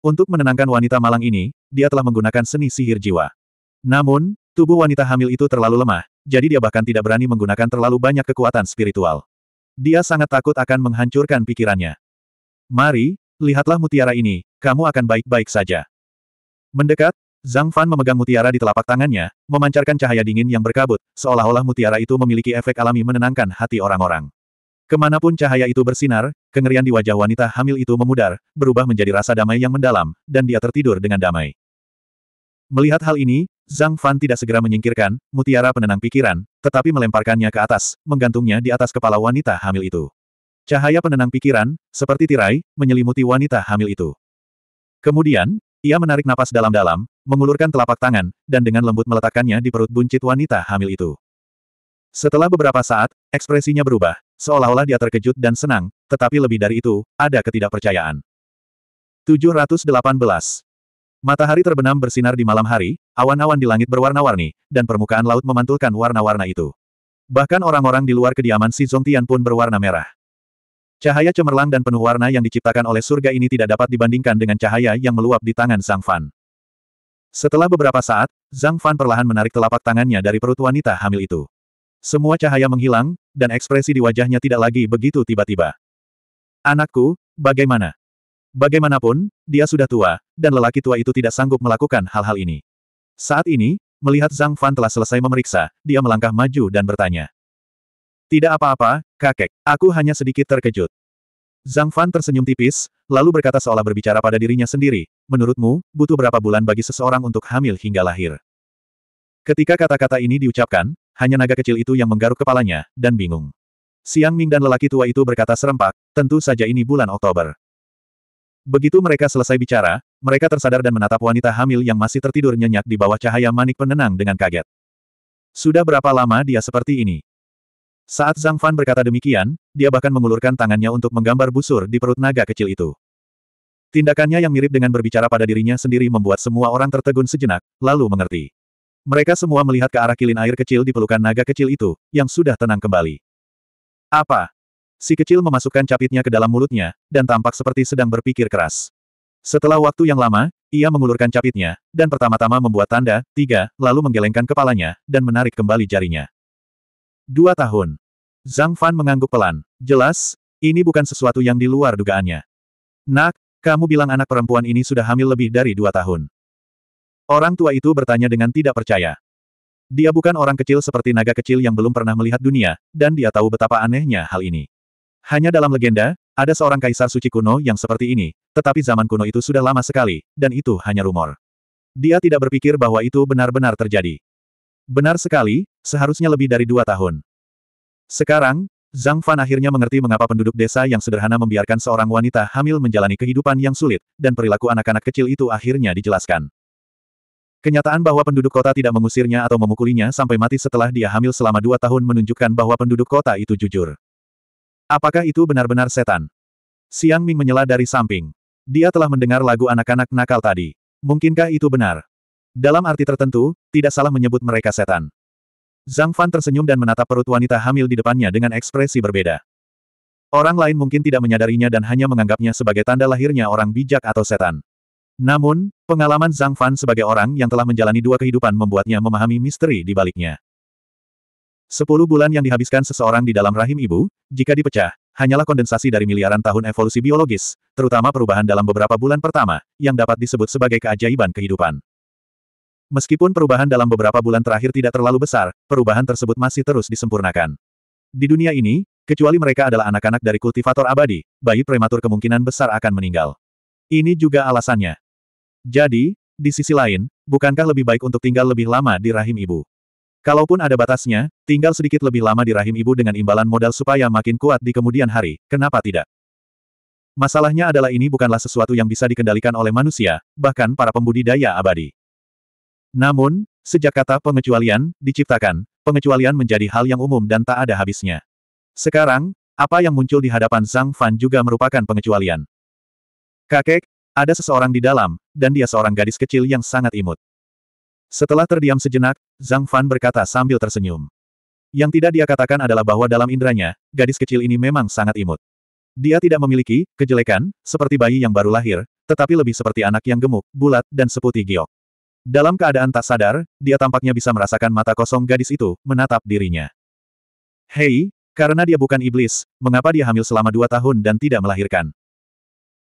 Untuk menenangkan wanita malang ini, dia telah menggunakan seni sihir jiwa. Namun, tubuh wanita hamil itu terlalu lemah, jadi dia bahkan tidak berani menggunakan terlalu banyak kekuatan spiritual. Dia sangat takut akan menghancurkan pikirannya. Mari, lihatlah mutiara ini, kamu akan baik-baik saja. Mendekat, Zhang Fan memegang mutiara di telapak tangannya, memancarkan cahaya dingin yang berkabut, seolah-olah mutiara itu memiliki efek alami menenangkan hati orang-orang. Kemanapun cahaya itu bersinar, kengerian di wajah wanita hamil itu memudar, berubah menjadi rasa damai yang mendalam, dan dia tertidur dengan damai. Melihat hal ini, Zhang Fan tidak segera menyingkirkan mutiara penenang pikiran, tetapi melemparkannya ke atas, menggantungnya di atas kepala wanita hamil itu. Cahaya penenang pikiran, seperti tirai, menyelimuti wanita hamil itu. Kemudian, ia menarik napas dalam-dalam, mengulurkan telapak tangan, dan dengan lembut meletakkannya di perut buncit wanita hamil itu. Setelah beberapa saat, ekspresinya berubah, seolah-olah dia terkejut dan senang, tetapi lebih dari itu, ada ketidakpercayaan. 718. Matahari terbenam bersinar di malam hari, awan-awan di langit berwarna-warni, dan permukaan laut memantulkan warna-warna itu. Bahkan orang-orang di luar kediaman Si Zongtian pun berwarna merah. Cahaya cemerlang dan penuh warna yang diciptakan oleh surga ini tidak dapat dibandingkan dengan cahaya yang meluap di tangan Zhang Fan. Setelah beberapa saat, Zhang Fan perlahan menarik telapak tangannya dari perut wanita hamil itu. Semua cahaya menghilang, dan ekspresi di wajahnya tidak lagi begitu tiba-tiba. Anakku, bagaimana? Bagaimanapun, dia sudah tua, dan lelaki tua itu tidak sanggup melakukan hal-hal ini. Saat ini, melihat Zhang Fan telah selesai memeriksa, dia melangkah maju dan bertanya. Tidak apa-apa, Kakek, aku hanya sedikit terkejut. Zhang Fan tersenyum tipis, lalu berkata seolah berbicara pada dirinya sendiri, menurutmu, butuh berapa bulan bagi seseorang untuk hamil hingga lahir? Ketika kata-kata ini diucapkan, hanya naga kecil itu yang menggaruk kepalanya, dan bingung. Siang Ming dan lelaki tua itu berkata serempak, tentu saja ini bulan Oktober. Begitu mereka selesai bicara, mereka tersadar dan menatap wanita hamil yang masih tertidur nyenyak di bawah cahaya manik penenang dengan kaget. Sudah berapa lama dia seperti ini? Saat Zhang Fan berkata demikian, dia bahkan mengulurkan tangannya untuk menggambar busur di perut naga kecil itu. Tindakannya yang mirip dengan berbicara pada dirinya sendiri membuat semua orang tertegun sejenak, lalu mengerti. Mereka semua melihat ke arah kilin air kecil di pelukan naga kecil itu, yang sudah tenang kembali. Apa? Si kecil memasukkan capitnya ke dalam mulutnya, dan tampak seperti sedang berpikir keras. Setelah waktu yang lama, ia mengulurkan capitnya, dan pertama-tama membuat tanda, tiga, lalu menggelengkan kepalanya, dan menarik kembali jarinya. Dua tahun. Zhang Fan mengangguk pelan. Jelas, ini bukan sesuatu yang di luar dugaannya. Nak, kamu bilang anak perempuan ini sudah hamil lebih dari dua tahun. Orang tua itu bertanya dengan tidak percaya. Dia bukan orang kecil seperti naga kecil yang belum pernah melihat dunia, dan dia tahu betapa anehnya hal ini. Hanya dalam legenda, ada seorang kaisar suci kuno yang seperti ini, tetapi zaman kuno itu sudah lama sekali, dan itu hanya rumor. Dia tidak berpikir bahwa itu benar-benar terjadi. Benar sekali, seharusnya lebih dari dua tahun. Sekarang, Zhang Fan akhirnya mengerti mengapa penduduk desa yang sederhana membiarkan seorang wanita hamil menjalani kehidupan yang sulit, dan perilaku anak-anak kecil itu akhirnya dijelaskan. Kenyataan bahwa penduduk kota tidak mengusirnya atau memukulinya sampai mati setelah dia hamil selama dua tahun menunjukkan bahwa penduduk kota itu jujur. Apakah itu benar-benar setan? Siang Ming menyela dari samping. Dia telah mendengar lagu anak-anak nakal tadi. Mungkinkah itu benar? Dalam arti tertentu, tidak salah menyebut mereka setan. Zhang Fan tersenyum dan menatap perut wanita hamil di depannya dengan ekspresi berbeda. Orang lain mungkin tidak menyadarinya dan hanya menganggapnya sebagai tanda lahirnya orang bijak atau setan. Namun, pengalaman Zhang Fan sebagai orang yang telah menjalani dua kehidupan membuatnya memahami misteri di baliknya. Sepuluh bulan yang dihabiskan seseorang di dalam rahim ibu, jika dipecah, hanyalah kondensasi dari miliaran tahun evolusi biologis, terutama perubahan dalam beberapa bulan pertama, yang dapat disebut sebagai keajaiban kehidupan. Meskipun perubahan dalam beberapa bulan terakhir tidak terlalu besar, perubahan tersebut masih terus disempurnakan. Di dunia ini, kecuali mereka adalah anak-anak dari kultivator abadi, bayi prematur kemungkinan besar akan meninggal. Ini juga alasannya. Jadi, di sisi lain, bukankah lebih baik untuk tinggal lebih lama di rahim ibu? Kalaupun ada batasnya, tinggal sedikit lebih lama di rahim ibu dengan imbalan modal supaya makin kuat di kemudian hari, kenapa tidak? Masalahnya adalah ini bukanlah sesuatu yang bisa dikendalikan oleh manusia, bahkan para pembudidaya abadi. Namun, sejak kata pengecualian diciptakan, pengecualian menjadi hal yang umum dan tak ada habisnya. Sekarang, apa yang muncul di hadapan Zhang Fan juga merupakan pengecualian. Kakek, ada seseorang di dalam, dan dia seorang gadis kecil yang sangat imut. Setelah terdiam sejenak, Zhang Fan berkata sambil tersenyum. Yang tidak dia katakan adalah bahwa dalam indranya, gadis kecil ini memang sangat imut. Dia tidak memiliki kejelekan, seperti bayi yang baru lahir, tetapi lebih seperti anak yang gemuk, bulat, dan seputih giok. Dalam keadaan tak sadar, dia tampaknya bisa merasakan mata kosong gadis itu, menatap dirinya. Hei, karena dia bukan iblis, mengapa dia hamil selama dua tahun dan tidak melahirkan?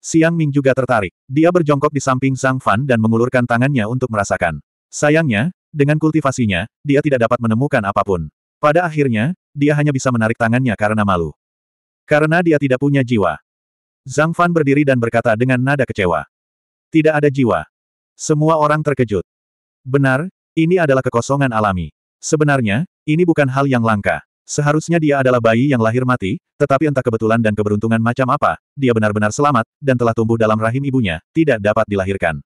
Siang Ming juga tertarik. Dia berjongkok di samping Zhang Fan dan mengulurkan tangannya untuk merasakan. Sayangnya, dengan kultivasinya, dia tidak dapat menemukan apapun. Pada akhirnya, dia hanya bisa menarik tangannya karena malu. Karena dia tidak punya jiwa. Zhang Fan berdiri dan berkata dengan nada kecewa. Tidak ada jiwa. Semua orang terkejut. Benar, ini adalah kekosongan alami. Sebenarnya, ini bukan hal yang langka. Seharusnya dia adalah bayi yang lahir mati, tetapi entah kebetulan dan keberuntungan macam apa, dia benar-benar selamat, dan telah tumbuh dalam rahim ibunya, tidak dapat dilahirkan.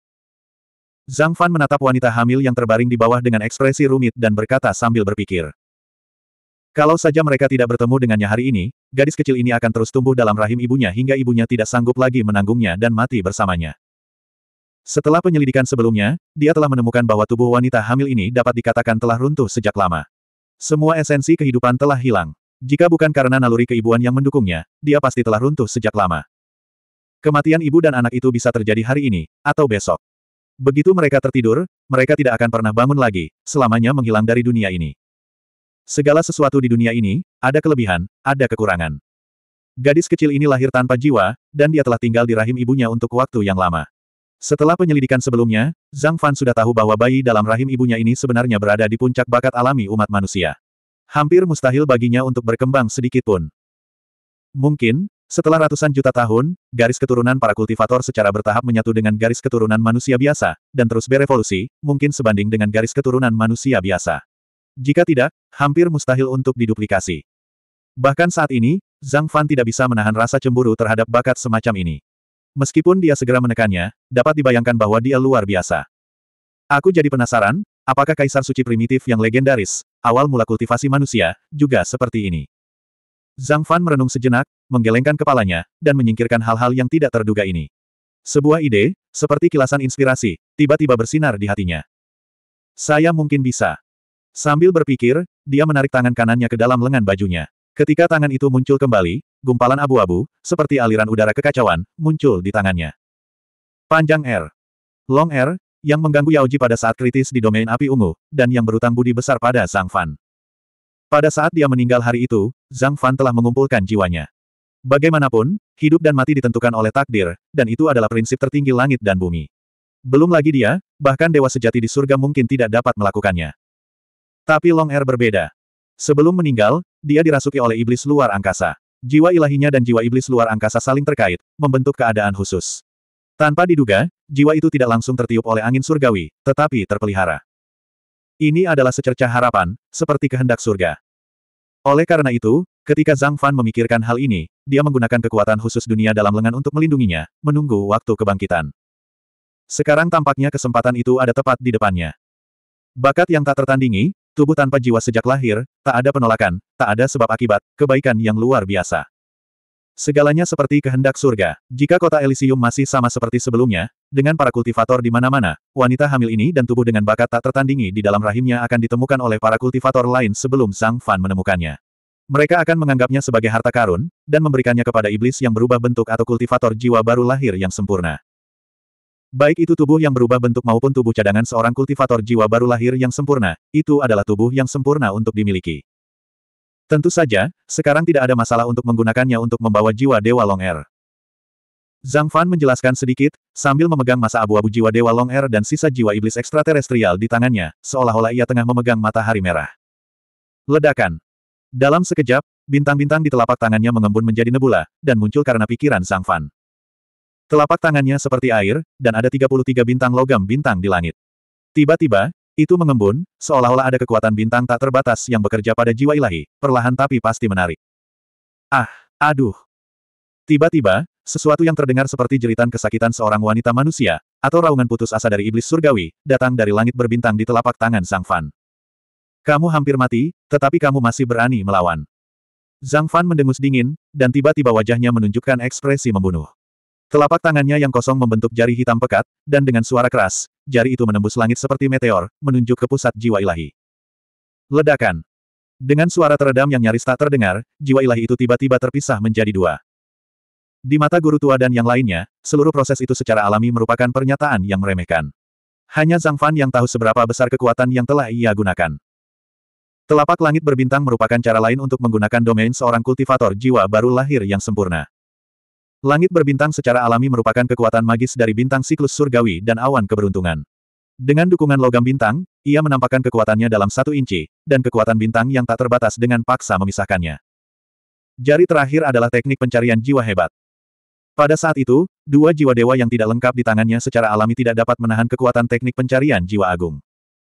Zhang Fan menatap wanita hamil yang terbaring di bawah dengan ekspresi rumit dan berkata sambil berpikir. Kalau saja mereka tidak bertemu dengannya hari ini, gadis kecil ini akan terus tumbuh dalam rahim ibunya hingga ibunya tidak sanggup lagi menanggungnya dan mati bersamanya. Setelah penyelidikan sebelumnya, dia telah menemukan bahwa tubuh wanita hamil ini dapat dikatakan telah runtuh sejak lama. Semua esensi kehidupan telah hilang. Jika bukan karena naluri keibuan yang mendukungnya, dia pasti telah runtuh sejak lama. Kematian ibu dan anak itu bisa terjadi hari ini, atau besok. Begitu mereka tertidur, mereka tidak akan pernah bangun lagi, selamanya menghilang dari dunia ini. Segala sesuatu di dunia ini, ada kelebihan, ada kekurangan. Gadis kecil ini lahir tanpa jiwa, dan dia telah tinggal di rahim ibunya untuk waktu yang lama. Setelah penyelidikan sebelumnya, Zhang Fan sudah tahu bahwa bayi dalam rahim ibunya ini sebenarnya berada di puncak bakat alami umat manusia. Hampir mustahil baginya untuk berkembang sedikit pun. Mungkin, setelah ratusan juta tahun, garis keturunan para kultivator secara bertahap menyatu dengan garis keturunan manusia biasa, dan terus berevolusi, mungkin sebanding dengan garis keturunan manusia biasa. Jika tidak, hampir mustahil untuk diduplikasi. Bahkan saat ini, Zhang Fan tidak bisa menahan rasa cemburu terhadap bakat semacam ini. Meskipun dia segera menekannya, dapat dibayangkan bahwa dia luar biasa. Aku jadi penasaran, apakah Kaisar Suci Primitif yang legendaris, awal mula kultivasi manusia, juga seperti ini? Zhang Fan merenung sejenak, menggelengkan kepalanya, dan menyingkirkan hal-hal yang tidak terduga ini. Sebuah ide, seperti kilasan inspirasi, tiba-tiba bersinar di hatinya. Saya mungkin bisa. Sambil berpikir, dia menarik tangan kanannya ke dalam lengan bajunya. Ketika tangan itu muncul kembali, gumpalan abu-abu, seperti aliran udara kekacauan, muncul di tangannya. Panjang R. Long R, yang mengganggu Yaoji pada saat kritis di domain api ungu, dan yang berutang budi besar pada Zhang Fan. Pada saat dia meninggal hari itu, Zhang Fan telah mengumpulkan jiwanya. Bagaimanapun, hidup dan mati ditentukan oleh takdir, dan itu adalah prinsip tertinggi langit dan bumi. Belum lagi dia, bahkan dewa sejati di surga mungkin tidak dapat melakukannya. Tapi Long air berbeda. Sebelum meninggal, dia dirasuki oleh iblis luar angkasa. Jiwa ilahinya dan jiwa iblis luar angkasa saling terkait, membentuk keadaan khusus. Tanpa diduga, jiwa itu tidak langsung tertiup oleh angin surgawi, tetapi terpelihara. Ini adalah secercah harapan, seperti kehendak surga. Oleh karena itu, ketika Zhang Fan memikirkan hal ini, dia menggunakan kekuatan khusus dunia dalam lengan untuk melindunginya, menunggu waktu kebangkitan. Sekarang tampaknya kesempatan itu ada tepat di depannya. Bakat yang tak tertandingi, Tubuh tanpa jiwa sejak lahir, tak ada penolakan, tak ada sebab akibat, kebaikan yang luar biasa. Segalanya seperti kehendak surga. Jika kota Elysium masih sama seperti sebelumnya, dengan para kultivator di mana-mana, wanita hamil ini dan tubuh dengan bakat tak tertandingi di dalam rahimnya akan ditemukan oleh para kultivator lain sebelum sang Fan menemukannya. Mereka akan menganggapnya sebagai harta karun, dan memberikannya kepada iblis yang berubah bentuk atau kultivator jiwa baru lahir yang sempurna. Baik itu tubuh yang berubah bentuk maupun tubuh cadangan seorang kultivator jiwa baru lahir yang sempurna, itu adalah tubuh yang sempurna untuk dimiliki. Tentu saja, sekarang tidak ada masalah untuk menggunakannya untuk membawa jiwa Dewa Long Air. Zhang Fan menjelaskan sedikit, sambil memegang masa abu-abu jiwa Dewa Long Air dan sisa jiwa iblis ekstraterestrial di tangannya, seolah-olah ia tengah memegang matahari merah. Ledakan. Dalam sekejap, bintang-bintang di telapak tangannya mengembun menjadi nebula, dan muncul karena pikiran Zhang Fan. Telapak tangannya seperti air, dan ada 33 bintang logam bintang di langit. Tiba-tiba, itu mengembun, seolah-olah ada kekuatan bintang tak terbatas yang bekerja pada jiwa ilahi, perlahan tapi pasti menarik. Ah, aduh. Tiba-tiba, sesuatu yang terdengar seperti jeritan kesakitan seorang wanita manusia, atau raungan putus asa dari iblis surgawi, datang dari langit berbintang di telapak tangan Zhang Fan. Kamu hampir mati, tetapi kamu masih berani melawan. Zhang Fan mendengus dingin, dan tiba-tiba wajahnya menunjukkan ekspresi membunuh. Telapak tangannya yang kosong membentuk jari hitam pekat, dan dengan suara keras, jari itu menembus langit seperti meteor, menunjuk ke pusat jiwa ilahi. Ledakan. Dengan suara teredam yang nyaris tak terdengar, jiwa ilahi itu tiba-tiba terpisah menjadi dua. Di mata guru tua dan yang lainnya, seluruh proses itu secara alami merupakan pernyataan yang meremehkan. Hanya Zhang Fan yang tahu seberapa besar kekuatan yang telah ia gunakan. Telapak langit berbintang merupakan cara lain untuk menggunakan domain seorang kultivator jiwa baru lahir yang sempurna. Langit berbintang secara alami merupakan kekuatan magis dari bintang siklus surgawi dan awan keberuntungan. Dengan dukungan logam bintang, ia menampakkan kekuatannya dalam satu inci, dan kekuatan bintang yang tak terbatas dengan paksa memisahkannya. Jari terakhir adalah teknik pencarian jiwa hebat. Pada saat itu, dua jiwa dewa yang tidak lengkap di tangannya secara alami tidak dapat menahan kekuatan teknik pencarian jiwa agung.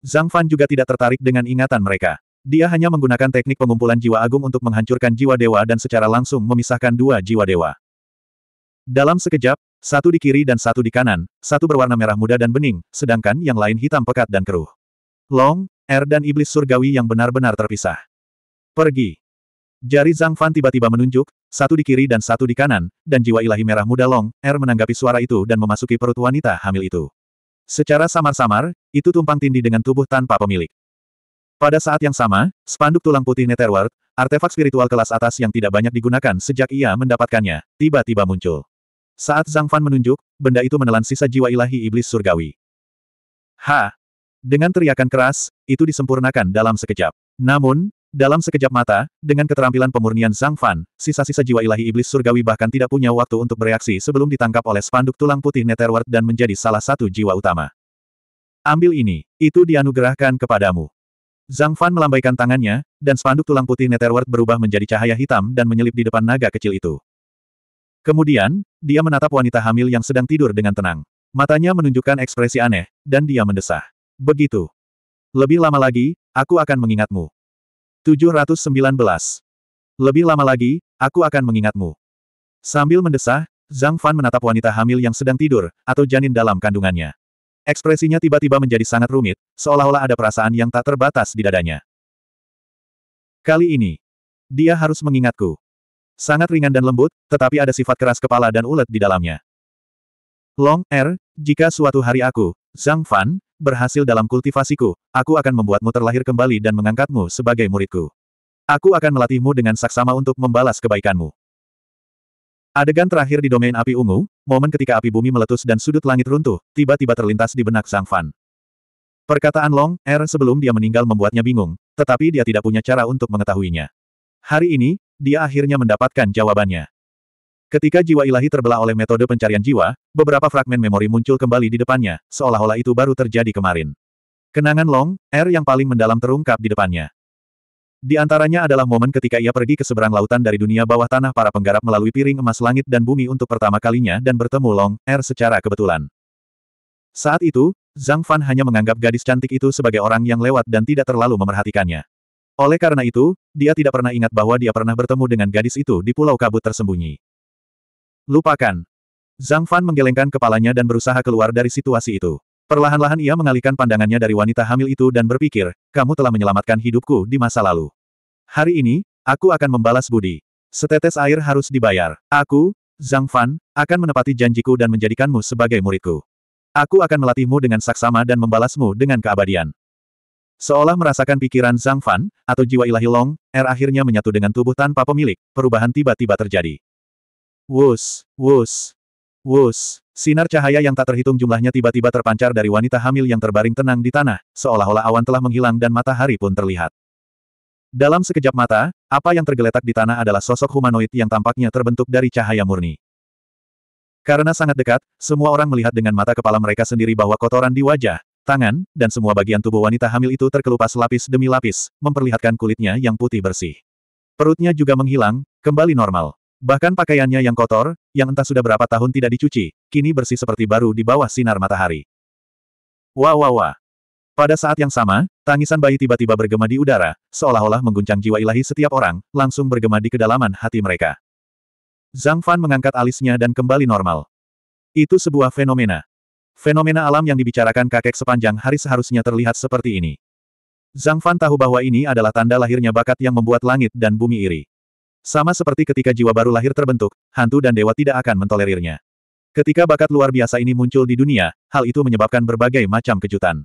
Zhang Fan juga tidak tertarik dengan ingatan mereka. Dia hanya menggunakan teknik pengumpulan jiwa agung untuk menghancurkan jiwa dewa dan secara langsung memisahkan dua jiwa dewa. Dalam sekejap, satu di kiri dan satu di kanan, satu berwarna merah muda dan bening, sedangkan yang lain hitam pekat dan keruh. Long, air er dan iblis surgawi yang benar-benar terpisah. Pergi. Jari Zhang Fan tiba-tiba menunjuk, satu di kiri dan satu di kanan, dan jiwa ilahi merah muda Long, Er menanggapi suara itu dan memasuki perut wanita hamil itu. Secara samar-samar, itu tumpang tindih dengan tubuh tanpa pemilik. Pada saat yang sama, spanduk tulang putih Netherworld, artefak spiritual kelas atas yang tidak banyak digunakan sejak ia mendapatkannya, tiba-tiba muncul. Saat Zhang Fan menunjuk, benda itu menelan sisa jiwa ilahi iblis surgawi. Ha! Dengan teriakan keras, itu disempurnakan dalam sekejap. Namun, dalam sekejap mata, dengan keterampilan pemurnian Zhang Fan, sisa-sisa jiwa ilahi iblis surgawi bahkan tidak punya waktu untuk bereaksi sebelum ditangkap oleh spanduk tulang putih Netherworld dan menjadi salah satu jiwa utama. Ambil ini, itu dianugerahkan kepadamu. Zhang Fan melambaikan tangannya, dan spanduk tulang putih Netherworld berubah menjadi cahaya hitam dan menyelip di depan naga kecil itu. Kemudian, dia menatap wanita hamil yang sedang tidur dengan tenang. Matanya menunjukkan ekspresi aneh, dan dia mendesah. Begitu. Lebih lama lagi, aku akan mengingatmu. 719. Lebih lama lagi, aku akan mengingatmu. Sambil mendesah, Zhang Fan menatap wanita hamil yang sedang tidur, atau janin dalam kandungannya. Ekspresinya tiba-tiba menjadi sangat rumit, seolah-olah ada perasaan yang tak terbatas di dadanya. Kali ini, dia harus mengingatku. Sangat ringan dan lembut, tetapi ada sifat keras kepala dan ulet di dalamnya. Long Er, jika suatu hari aku, Zhang Fan, berhasil dalam kultivasiku, aku akan membuatmu terlahir kembali dan mengangkatmu sebagai muridku. Aku akan melatihmu dengan saksama untuk membalas kebaikanmu. Adegan terakhir di domain api ungu, momen ketika api bumi meletus dan sudut langit runtuh, tiba-tiba terlintas di benak Zhang Fan. Perkataan Long Er sebelum dia meninggal membuatnya bingung, tetapi dia tidak punya cara untuk mengetahuinya. Hari ini, dia akhirnya mendapatkan jawabannya. Ketika jiwa ilahi terbelah oleh metode pencarian jiwa, beberapa fragmen memori muncul kembali di depannya, seolah-olah itu baru terjadi kemarin. Kenangan Long, air yang paling mendalam terungkap di depannya. Di antaranya adalah momen ketika ia pergi ke seberang lautan dari dunia bawah tanah para penggarap melalui piring emas langit dan bumi untuk pertama kalinya dan bertemu Long Er secara kebetulan. Saat itu, Zhang Fan hanya menganggap gadis cantik itu sebagai orang yang lewat dan tidak terlalu memerhatikannya. Oleh karena itu, dia tidak pernah ingat bahwa dia pernah bertemu dengan gadis itu di pulau kabut tersembunyi. Lupakan. Zhang Fan menggelengkan kepalanya dan berusaha keluar dari situasi itu. Perlahan-lahan ia mengalihkan pandangannya dari wanita hamil itu dan berpikir, kamu telah menyelamatkan hidupku di masa lalu. Hari ini, aku akan membalas budi. Setetes air harus dibayar. Aku, Zhang Fan, akan menepati janjiku dan menjadikanmu sebagai muridku. Aku akan melatihmu dengan saksama dan membalasmu dengan keabadian. Seolah merasakan pikiran Zhang Fan, atau jiwa ilahi Long, Er akhirnya menyatu dengan tubuh tanpa pemilik, perubahan tiba-tiba terjadi. Wus, wus, wus, sinar cahaya yang tak terhitung jumlahnya tiba-tiba terpancar dari wanita hamil yang terbaring tenang di tanah, seolah-olah awan telah menghilang dan matahari pun terlihat. Dalam sekejap mata, apa yang tergeletak di tanah adalah sosok humanoid yang tampaknya terbentuk dari cahaya murni. Karena sangat dekat, semua orang melihat dengan mata kepala mereka sendiri bahwa kotoran di wajah, tangan, dan semua bagian tubuh wanita hamil itu terkelupas lapis demi lapis, memperlihatkan kulitnya yang putih bersih. Perutnya juga menghilang, kembali normal. Bahkan pakaiannya yang kotor, yang entah sudah berapa tahun tidak dicuci, kini bersih seperti baru di bawah sinar matahari. Wah wah wah. Pada saat yang sama, tangisan bayi tiba-tiba bergema di udara, seolah-olah mengguncang jiwa ilahi setiap orang, langsung bergema di kedalaman hati mereka. Zhang Fan mengangkat alisnya dan kembali normal. Itu sebuah fenomena. Fenomena alam yang dibicarakan kakek sepanjang hari seharusnya terlihat seperti ini. Zhang Fan tahu bahwa ini adalah tanda lahirnya bakat yang membuat langit dan bumi iri. Sama seperti ketika jiwa baru lahir terbentuk, hantu dan dewa tidak akan mentolerirnya. Ketika bakat luar biasa ini muncul di dunia, hal itu menyebabkan berbagai macam kejutan.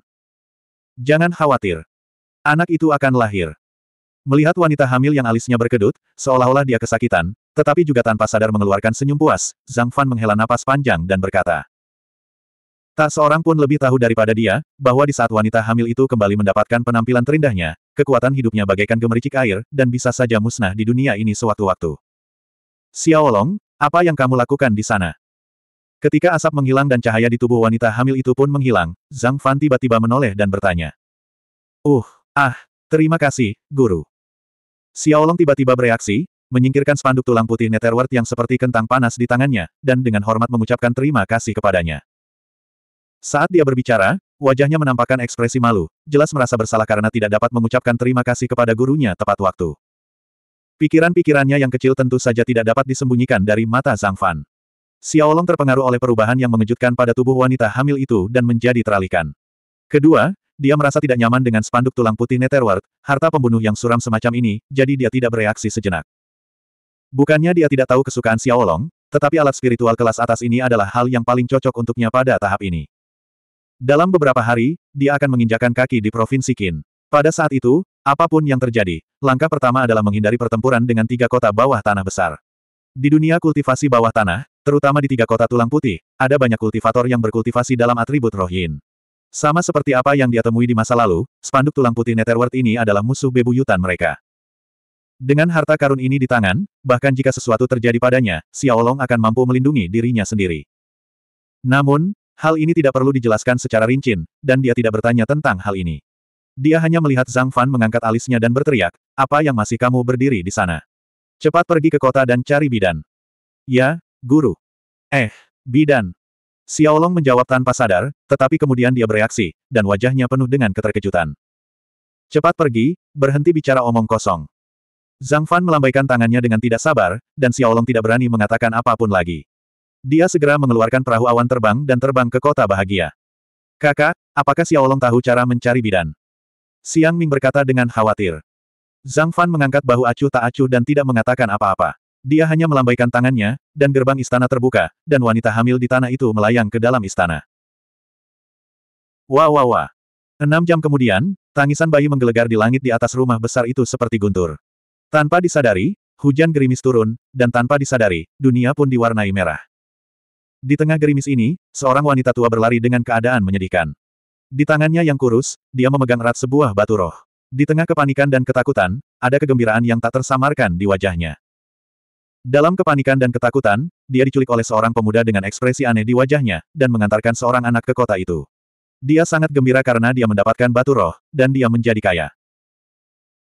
Jangan khawatir. Anak itu akan lahir. Melihat wanita hamil yang alisnya berkedut, seolah-olah dia kesakitan, tetapi juga tanpa sadar mengeluarkan senyum puas, Zhang Fan menghela napas panjang dan berkata, Tak seorang pun lebih tahu daripada dia, bahwa di saat wanita hamil itu kembali mendapatkan penampilan terindahnya, kekuatan hidupnya bagaikan gemericik air, dan bisa saja musnah di dunia ini sewaktu-waktu. Xiaolong, apa yang kamu lakukan di sana? Ketika asap menghilang dan cahaya di tubuh wanita hamil itu pun menghilang, Zhang Fan tiba-tiba menoleh dan bertanya. Uh, ah, terima kasih, guru. Xiaolong tiba-tiba bereaksi, menyingkirkan spanduk tulang putih Netherward yang seperti kentang panas di tangannya, dan dengan hormat mengucapkan terima kasih kepadanya. Saat dia berbicara, wajahnya menampakkan ekspresi malu, jelas merasa bersalah karena tidak dapat mengucapkan terima kasih kepada gurunya tepat waktu. Pikiran-pikirannya yang kecil tentu saja tidak dapat disembunyikan dari mata Zhang Fan. Xiaolong terpengaruh oleh perubahan yang mengejutkan pada tubuh wanita hamil itu dan menjadi teralihkan. Kedua, dia merasa tidak nyaman dengan spanduk tulang putih Netherworld, harta pembunuh yang suram semacam ini, jadi dia tidak bereaksi sejenak. Bukannya dia tidak tahu kesukaan Xiaolong, tetapi alat spiritual kelas atas ini adalah hal yang paling cocok untuknya pada tahap ini. Dalam beberapa hari, dia akan menginjakan kaki di Provinsi Qin. Pada saat itu, apapun yang terjadi, langkah pertama adalah menghindari pertempuran dengan tiga kota bawah tanah besar. Di dunia kultivasi bawah tanah, terutama di tiga kota tulang putih, ada banyak kultivator yang berkultivasi dalam atribut roh yin. Sama seperti apa yang dia temui di masa lalu, spanduk tulang putih Netherworld ini adalah musuh bebuyutan mereka. Dengan harta karun ini di tangan, bahkan jika sesuatu terjadi padanya, Xiaolong akan mampu melindungi dirinya sendiri. Namun, Hal ini tidak perlu dijelaskan secara rinci, dan dia tidak bertanya tentang hal ini. Dia hanya melihat Zhang Fan mengangkat alisnya dan berteriak, apa yang masih kamu berdiri di sana? Cepat pergi ke kota dan cari bidan. Ya, guru. Eh, bidan. Xiaolong menjawab tanpa sadar, tetapi kemudian dia bereaksi, dan wajahnya penuh dengan keterkejutan. Cepat pergi, berhenti bicara omong kosong. Zhang Fan melambaikan tangannya dengan tidak sabar, dan Xiaolong tidak berani mengatakan apapun lagi. Dia segera mengeluarkan perahu awan terbang dan terbang ke kota bahagia. Kakak, apakah Xiaolong tahu cara mencari bidan? Siang Ming berkata dengan khawatir. Zhang Fan mengangkat bahu acuh tak acuh dan tidak mengatakan apa-apa. Dia hanya melambaikan tangannya, dan gerbang istana terbuka, dan wanita hamil di tanah itu melayang ke dalam istana. Wah wah wah. Enam jam kemudian, tangisan bayi menggelegar di langit di atas rumah besar itu seperti guntur. Tanpa disadari, hujan gerimis turun, dan tanpa disadari, dunia pun diwarnai merah. Di tengah gerimis ini, seorang wanita tua berlari dengan keadaan menyedihkan. Di tangannya yang kurus, dia memegang erat sebuah batu roh. Di tengah kepanikan dan ketakutan, ada kegembiraan yang tak tersamarkan di wajahnya. Dalam kepanikan dan ketakutan, dia diculik oleh seorang pemuda dengan ekspresi aneh di wajahnya, dan mengantarkan seorang anak ke kota itu. Dia sangat gembira karena dia mendapatkan batu roh, dan dia menjadi kaya.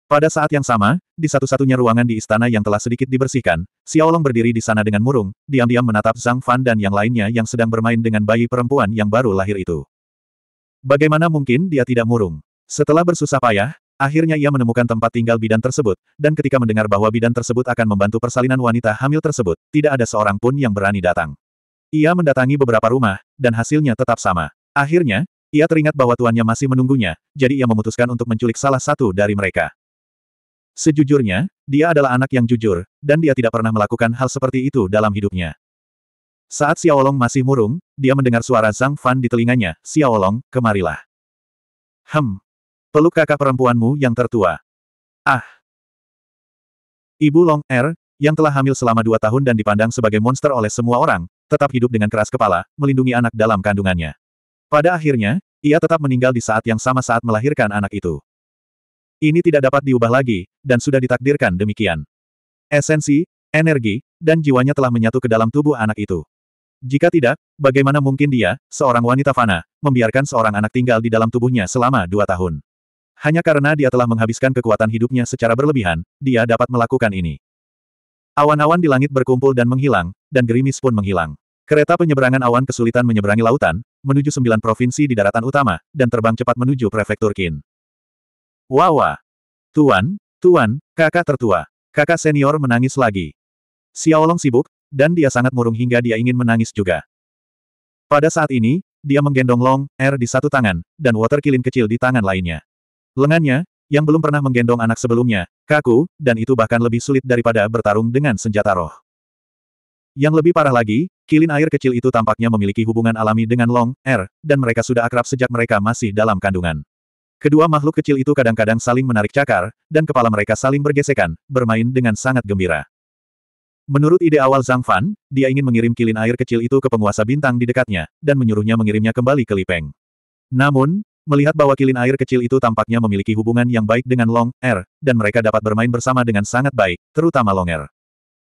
Pada saat yang sama, di satu-satunya ruangan di istana yang telah sedikit dibersihkan, Xiaolong berdiri di sana dengan murung, diam-diam menatap Zhang Fan dan yang lainnya yang sedang bermain dengan bayi perempuan yang baru lahir itu. Bagaimana mungkin dia tidak murung? Setelah bersusah payah, akhirnya ia menemukan tempat tinggal bidan tersebut, dan ketika mendengar bahwa bidan tersebut akan membantu persalinan wanita hamil tersebut, tidak ada seorang pun yang berani datang. Ia mendatangi beberapa rumah, dan hasilnya tetap sama. Akhirnya, ia teringat bahwa tuannya masih menunggunya, jadi ia memutuskan untuk menculik salah satu dari mereka. Sejujurnya, dia adalah anak yang jujur, dan dia tidak pernah melakukan hal seperti itu dalam hidupnya. Saat Xiaolong masih murung, dia mendengar suara Zhang Fan di telinganya, Xiaolong, kemarilah. Hem. Peluk kakak perempuanmu yang tertua. Ah. Ibu Long Er, yang telah hamil selama dua tahun dan dipandang sebagai monster oleh semua orang, tetap hidup dengan keras kepala, melindungi anak dalam kandungannya. Pada akhirnya, ia tetap meninggal di saat yang sama saat melahirkan anak itu. Ini tidak dapat diubah lagi, dan sudah ditakdirkan demikian. Esensi, energi, dan jiwanya telah menyatu ke dalam tubuh anak itu. Jika tidak, bagaimana mungkin dia, seorang wanita fana, membiarkan seorang anak tinggal di dalam tubuhnya selama dua tahun? Hanya karena dia telah menghabiskan kekuatan hidupnya secara berlebihan, dia dapat melakukan ini. Awan-awan di langit berkumpul dan menghilang, dan gerimis pun menghilang. Kereta penyeberangan awan kesulitan menyeberangi lautan, menuju sembilan provinsi di daratan utama, dan terbang cepat menuju prefektur Qin. Wawa. Tuan, tuan, kakak tertua. Kakak senior menangis lagi. Xiaolong sibuk, dan dia sangat murung hingga dia ingin menangis juga. Pada saat ini, dia menggendong Long, R er, di satu tangan, dan water kilin kecil di tangan lainnya. Lengannya, yang belum pernah menggendong anak sebelumnya, kaku, dan itu bahkan lebih sulit daripada bertarung dengan senjata roh. Yang lebih parah lagi, kilin air kecil itu tampaknya memiliki hubungan alami dengan Long, R, er, dan mereka sudah akrab sejak mereka masih dalam kandungan. Kedua makhluk kecil itu kadang-kadang saling menarik cakar, dan kepala mereka saling bergesekan, bermain dengan sangat gembira. Menurut ide awal Zhang Fan, dia ingin mengirim kilin air kecil itu ke penguasa bintang di dekatnya, dan menyuruhnya mengirimnya kembali ke Lipeng. Namun, melihat bahwa kilin air kecil itu tampaknya memiliki hubungan yang baik dengan Long Er, dan mereka dapat bermain bersama dengan sangat baik, terutama Long Er.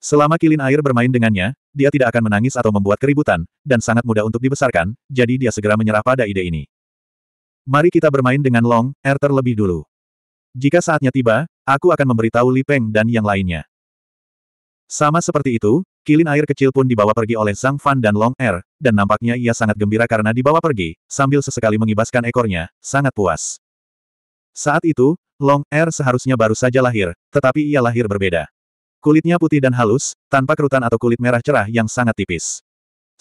Selama kilin air bermain dengannya, dia tidak akan menangis atau membuat keributan, dan sangat mudah untuk dibesarkan, jadi dia segera menyerah pada ide ini. Mari kita bermain dengan long, air terlebih dulu. Jika saatnya tiba, aku akan memberitahu Li Peng dan yang lainnya. Sama seperti itu, kilin air kecil pun dibawa pergi oleh Zhang Fan dan Long Er, dan nampaknya ia sangat gembira karena dibawa pergi, sambil sesekali mengibaskan ekornya, sangat puas. Saat itu, Long Er seharusnya baru saja lahir, tetapi ia lahir berbeda. Kulitnya putih dan halus, tanpa kerutan atau kulit merah cerah yang sangat tipis.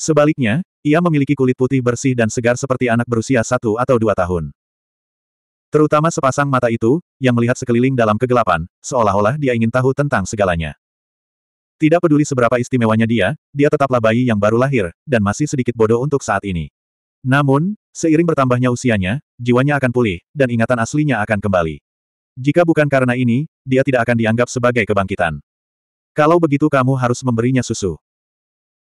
Sebaliknya, ia memiliki kulit putih bersih dan segar seperti anak berusia satu atau dua tahun. Terutama sepasang mata itu, yang melihat sekeliling dalam kegelapan, seolah-olah dia ingin tahu tentang segalanya. Tidak peduli seberapa istimewanya dia, dia tetaplah bayi yang baru lahir, dan masih sedikit bodoh untuk saat ini. Namun, seiring bertambahnya usianya, jiwanya akan pulih, dan ingatan aslinya akan kembali. Jika bukan karena ini, dia tidak akan dianggap sebagai kebangkitan. Kalau begitu kamu harus memberinya susu.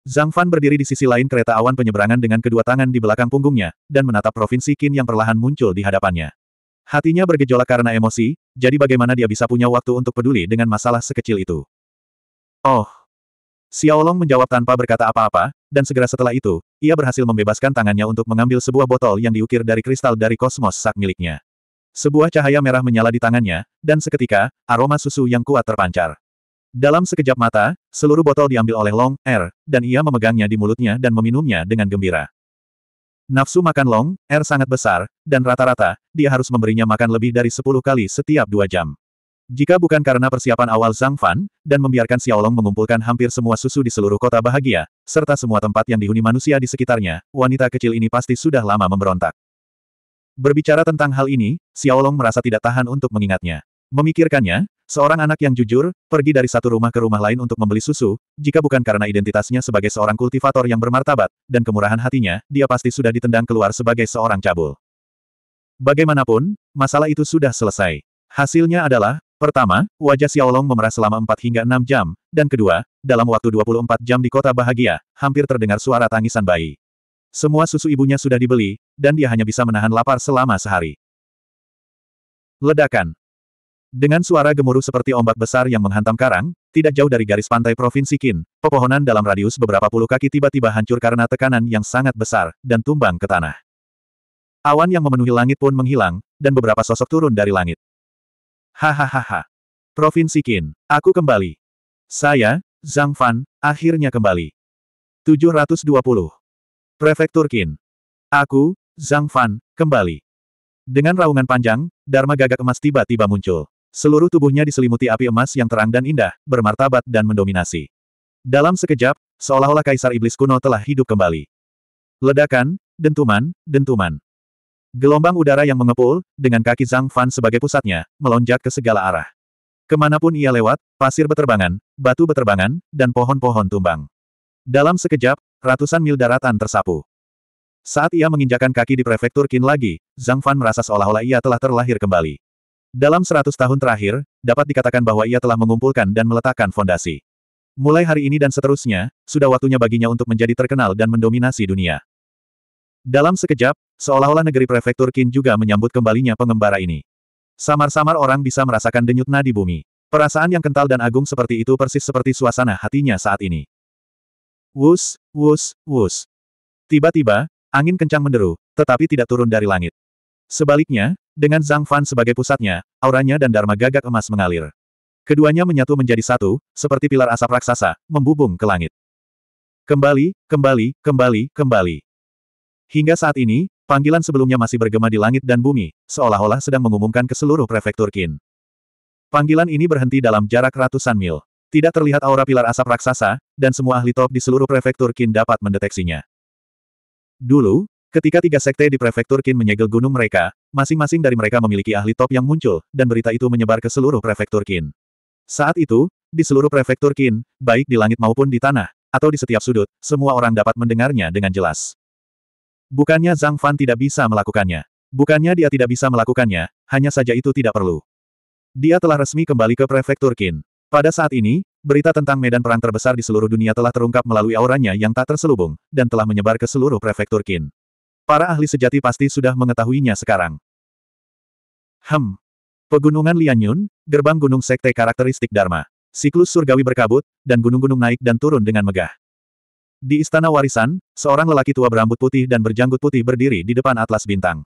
Zhang Fan berdiri di sisi lain kereta awan penyeberangan dengan kedua tangan di belakang punggungnya, dan menatap Provinsi Qin yang perlahan muncul di hadapannya. Hatinya bergejolak karena emosi, jadi bagaimana dia bisa punya waktu untuk peduli dengan masalah sekecil itu. Oh. Xiaolong menjawab tanpa berkata apa-apa, dan segera setelah itu, ia berhasil membebaskan tangannya untuk mengambil sebuah botol yang diukir dari kristal dari kosmos sak miliknya. Sebuah cahaya merah menyala di tangannya, dan seketika, aroma susu yang kuat terpancar. Dalam sekejap mata, seluruh botol diambil oleh Long, R, er, dan ia memegangnya di mulutnya dan meminumnya dengan gembira. Nafsu makan Long, R er sangat besar, dan rata-rata, dia harus memberinya makan lebih dari 10 kali setiap dua jam. Jika bukan karena persiapan awal Zhang Fan, dan membiarkan Xiaolong mengumpulkan hampir semua susu di seluruh kota bahagia, serta semua tempat yang dihuni manusia di sekitarnya, wanita kecil ini pasti sudah lama memberontak. Berbicara tentang hal ini, Xiaolong merasa tidak tahan untuk mengingatnya. Memikirkannya, seorang anak yang jujur, pergi dari satu rumah ke rumah lain untuk membeli susu, jika bukan karena identitasnya sebagai seorang kultivator yang bermartabat, dan kemurahan hatinya, dia pasti sudah ditendang keluar sebagai seorang cabul. Bagaimanapun, masalah itu sudah selesai. Hasilnya adalah, pertama, wajah Xiaolong memerah selama 4 hingga 6 jam, dan kedua, dalam waktu 24 jam di kota bahagia, hampir terdengar suara tangisan bayi. Semua susu ibunya sudah dibeli, dan dia hanya bisa menahan lapar selama sehari. Ledakan dengan suara gemuruh seperti ombak besar yang menghantam karang, tidak jauh dari garis pantai Provinsi Qin, pepohonan dalam radius beberapa puluh kaki tiba-tiba hancur karena tekanan yang sangat besar, dan tumbang ke tanah. Awan yang memenuhi langit pun menghilang, dan beberapa sosok turun dari langit. Hahaha. Provinsi Qin, aku kembali. Saya, Zhang Fan, akhirnya kembali. 720. Prefektur Qin. Aku, Zhang Fan, kembali. Dengan raungan panjang, Dharma gagak emas tiba-tiba muncul. Seluruh tubuhnya diselimuti api emas yang terang dan indah, bermartabat dan mendominasi. Dalam sekejap, seolah-olah kaisar iblis kuno telah hidup kembali. Ledakan, dentuman, dentuman. Gelombang udara yang mengepul, dengan kaki Zhang Fan sebagai pusatnya, melonjak ke segala arah. Kemanapun ia lewat, pasir beterbangan, batu beterbangan, dan pohon-pohon tumbang. Dalam sekejap, ratusan mil daratan tersapu. Saat ia menginjakan kaki di prefektur Qin lagi, Zhang Fan merasa seolah-olah ia telah terlahir kembali. Dalam seratus tahun terakhir, dapat dikatakan bahwa ia telah mengumpulkan dan meletakkan fondasi. Mulai hari ini dan seterusnya, sudah waktunya baginya untuk menjadi terkenal dan mendominasi dunia. Dalam sekejap, seolah-olah negeri prefektur Qin juga menyambut kembalinya pengembara ini. Samar-samar orang bisa merasakan denyut nadi bumi. Perasaan yang kental dan agung seperti itu persis seperti suasana hatinya saat ini. Wus, wus, wus. Tiba-tiba, angin kencang menderu, tetapi tidak turun dari langit. Sebaliknya, dengan Zhang Fan sebagai pusatnya, auranya dan Dharma gagak emas mengalir. Keduanya menyatu menjadi satu, seperti pilar asap raksasa, membubung ke langit. Kembali, kembali, kembali, kembali. Hingga saat ini, panggilan sebelumnya masih bergema di langit dan bumi, seolah-olah sedang mengumumkan ke seluruh prefektur Qin. Panggilan ini berhenti dalam jarak ratusan mil. Tidak terlihat aura pilar asap raksasa, dan semua ahli top di seluruh prefektur Qin dapat mendeteksinya. Dulu, Ketika tiga sekte di prefektur Qin menyegel gunung mereka, masing-masing dari mereka memiliki ahli top yang muncul, dan berita itu menyebar ke seluruh prefektur Qin. Saat itu, di seluruh prefektur Qin, baik di langit maupun di tanah, atau di setiap sudut, semua orang dapat mendengarnya dengan jelas. Bukannya Zhang Fan tidak bisa melakukannya. Bukannya dia tidak bisa melakukannya, hanya saja itu tidak perlu. Dia telah resmi kembali ke prefektur Qin. Pada saat ini, berita tentang medan perang terbesar di seluruh dunia telah terungkap melalui auranya yang tak terselubung, dan telah menyebar ke seluruh prefektur Qin. Para ahli sejati pasti sudah mengetahuinya sekarang. Hem. Pegunungan Lianyun, gerbang gunung sekte karakteristik Dharma. Siklus surgawi berkabut, dan gunung-gunung naik dan turun dengan megah. Di istana warisan, seorang lelaki tua berambut putih dan berjanggut putih berdiri di depan atlas bintang.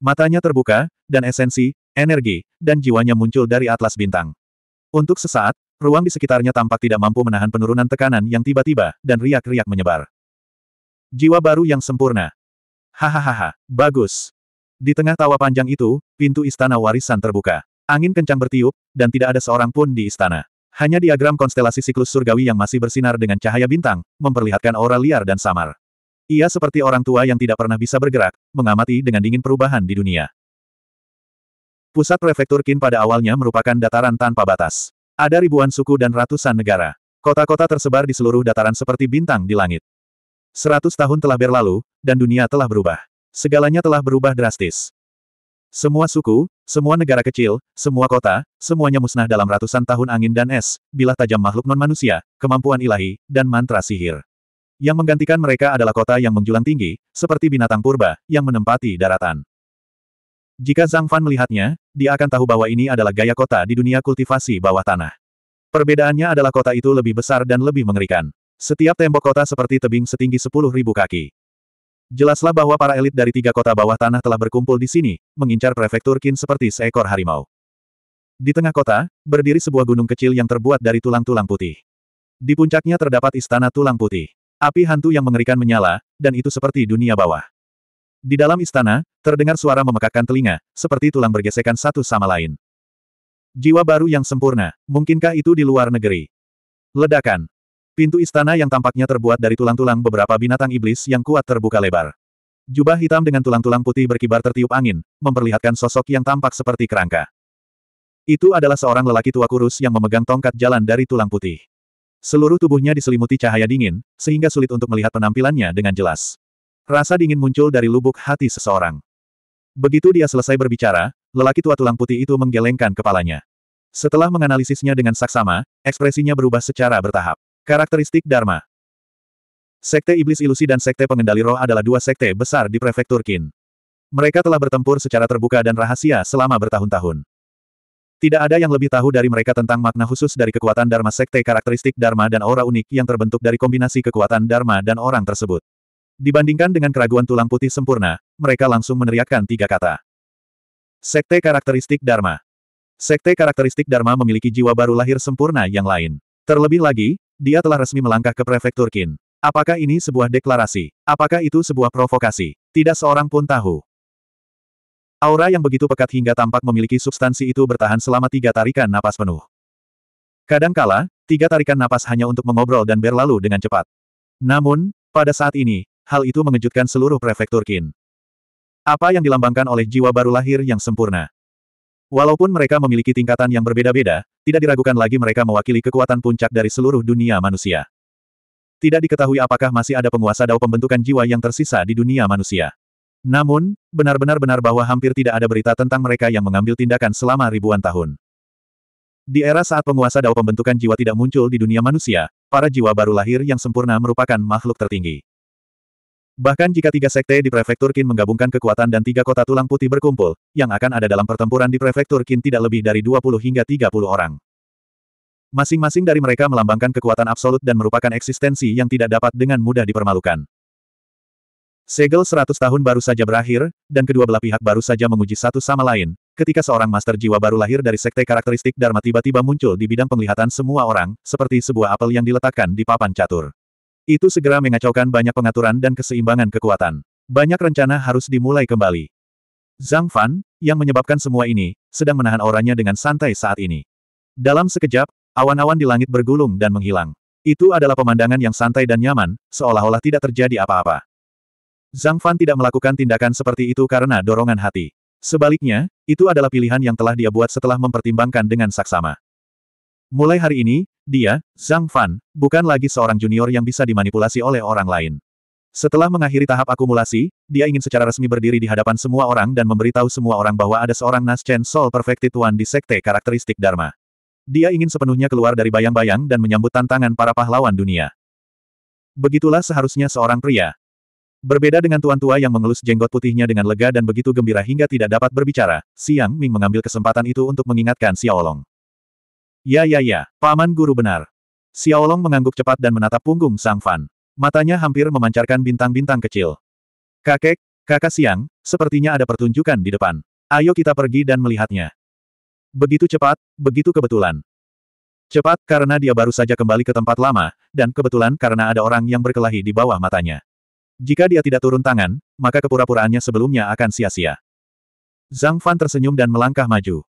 Matanya terbuka, dan esensi, energi, dan jiwanya muncul dari atlas bintang. Untuk sesaat, ruang di sekitarnya tampak tidak mampu menahan penurunan tekanan yang tiba-tiba, dan riak-riak menyebar. Jiwa baru yang sempurna. Hahaha, bagus. Di tengah tawa panjang itu, pintu istana warisan terbuka. Angin kencang bertiup, dan tidak ada seorang pun di istana. Hanya diagram konstelasi siklus surgawi yang masih bersinar dengan cahaya bintang, memperlihatkan aura liar dan samar. Ia seperti orang tua yang tidak pernah bisa bergerak, mengamati dengan dingin perubahan di dunia. Pusat prefektur Qin pada awalnya merupakan dataran tanpa batas. Ada ribuan suku dan ratusan negara. Kota-kota tersebar di seluruh dataran seperti bintang di langit. Seratus tahun telah berlalu, dan dunia telah berubah. Segalanya telah berubah drastis. Semua suku, semua negara kecil, semua kota, semuanya musnah dalam ratusan tahun angin dan es, bilah tajam makhluk non-manusia, kemampuan ilahi, dan mantra sihir. Yang menggantikan mereka adalah kota yang menjulang tinggi, seperti binatang purba, yang menempati daratan. Jika Zhang Fan melihatnya, dia akan tahu bahwa ini adalah gaya kota di dunia kultivasi bawah tanah. Perbedaannya adalah kota itu lebih besar dan lebih mengerikan. Setiap tembok kota seperti tebing setinggi sepuluh ribu kaki. Jelaslah bahwa para elit dari tiga kota bawah tanah telah berkumpul di sini, mengincar prefektur Qin seperti seekor harimau. Di tengah kota, berdiri sebuah gunung kecil yang terbuat dari tulang-tulang putih. Di puncaknya terdapat istana tulang putih. Api hantu yang mengerikan menyala, dan itu seperti dunia bawah. Di dalam istana, terdengar suara memekakkan telinga, seperti tulang bergesekan satu sama lain. Jiwa baru yang sempurna, mungkinkah itu di luar negeri? Ledakan. Pintu istana yang tampaknya terbuat dari tulang-tulang beberapa binatang iblis yang kuat terbuka lebar. Jubah hitam dengan tulang-tulang putih berkibar tertiup angin, memperlihatkan sosok yang tampak seperti kerangka. Itu adalah seorang lelaki tua kurus yang memegang tongkat jalan dari tulang putih. Seluruh tubuhnya diselimuti cahaya dingin, sehingga sulit untuk melihat penampilannya dengan jelas. Rasa dingin muncul dari lubuk hati seseorang. Begitu dia selesai berbicara, lelaki tua tulang putih itu menggelengkan kepalanya. Setelah menganalisisnya dengan saksama, ekspresinya berubah secara bertahap. Karakteristik Dharma Sekte Iblis Ilusi dan Sekte Pengendali Roh adalah dua sekte besar di Prefektur Qin. Mereka telah bertempur secara terbuka dan rahasia selama bertahun-tahun. Tidak ada yang lebih tahu dari mereka tentang makna khusus dari kekuatan Dharma Sekte karakteristik Dharma dan aura unik yang terbentuk dari kombinasi kekuatan Dharma dan orang tersebut. Dibandingkan dengan keraguan tulang putih sempurna, mereka langsung meneriakkan tiga kata. Sekte karakteristik Dharma Sekte karakteristik Dharma memiliki jiwa baru lahir sempurna yang lain. Terlebih lagi, dia telah resmi melangkah ke prefektur Qin. Apakah ini sebuah deklarasi? Apakah itu sebuah provokasi? Tidak seorang pun tahu. Aura yang begitu pekat hingga tampak memiliki substansi itu bertahan selama tiga tarikan napas penuh. Kadangkala, tiga tarikan napas hanya untuk mengobrol dan berlalu dengan cepat. Namun, pada saat ini, hal itu mengejutkan seluruh prefektur Qin. Apa yang dilambangkan oleh jiwa baru lahir yang sempurna? Walaupun mereka memiliki tingkatan yang berbeda-beda, tidak diragukan lagi mereka mewakili kekuatan puncak dari seluruh dunia manusia. Tidak diketahui apakah masih ada penguasa dao pembentukan jiwa yang tersisa di dunia manusia. Namun, benar-benar benar bahwa hampir tidak ada berita tentang mereka yang mengambil tindakan selama ribuan tahun. Di era saat penguasa dao pembentukan jiwa tidak muncul di dunia manusia, para jiwa baru lahir yang sempurna merupakan makhluk tertinggi. Bahkan jika tiga sekte di Prefektur Qin menggabungkan kekuatan dan tiga kota tulang putih berkumpul, yang akan ada dalam pertempuran di Prefektur Qin tidak lebih dari 20 hingga 30 orang. Masing-masing dari mereka melambangkan kekuatan absolut dan merupakan eksistensi yang tidak dapat dengan mudah dipermalukan. Segel 100 tahun baru saja berakhir, dan kedua belah pihak baru saja menguji satu sama lain, ketika seorang master jiwa baru lahir dari sekte karakteristik Dharma tiba-tiba muncul di bidang penglihatan semua orang, seperti sebuah apel yang diletakkan di papan catur. Itu segera mengacaukan banyak pengaturan dan keseimbangan kekuatan. Banyak rencana harus dimulai kembali. Zhang Fan, yang menyebabkan semua ini, sedang menahan orangnya dengan santai saat ini. Dalam sekejap, awan-awan di langit bergulung dan menghilang. Itu adalah pemandangan yang santai dan nyaman, seolah-olah tidak terjadi apa-apa. Zhang Fan tidak melakukan tindakan seperti itu karena dorongan hati. Sebaliknya, itu adalah pilihan yang telah dia buat setelah mempertimbangkan dengan saksama. Mulai hari ini, dia, Zhang Fan, bukan lagi seorang junior yang bisa dimanipulasi oleh orang lain. Setelah mengakhiri tahap akumulasi, dia ingin secara resmi berdiri di hadapan semua orang dan memberitahu semua orang bahwa ada seorang Naschen Soul Perfected One di Sekte Karakteristik Dharma. Dia ingin sepenuhnya keluar dari bayang-bayang dan menyambut tantangan para pahlawan dunia. Begitulah seharusnya seorang pria. Berbeda dengan tuan tua yang mengelus jenggot putihnya dengan lega dan begitu gembira hingga tidak dapat berbicara, Siang Ming mengambil kesempatan itu untuk mengingatkan Xiaolong. Ya ya ya, paman guru benar. Xiaolong mengangguk cepat dan menatap punggung Sang Fan. Matanya hampir memancarkan bintang-bintang kecil. Kakek, kakak siang, sepertinya ada pertunjukan di depan. Ayo kita pergi dan melihatnya. Begitu cepat, begitu kebetulan. Cepat karena dia baru saja kembali ke tempat lama, dan kebetulan karena ada orang yang berkelahi di bawah matanya. Jika dia tidak turun tangan, maka kepura-puraannya sebelumnya akan sia-sia. Zhang Fan tersenyum dan melangkah maju.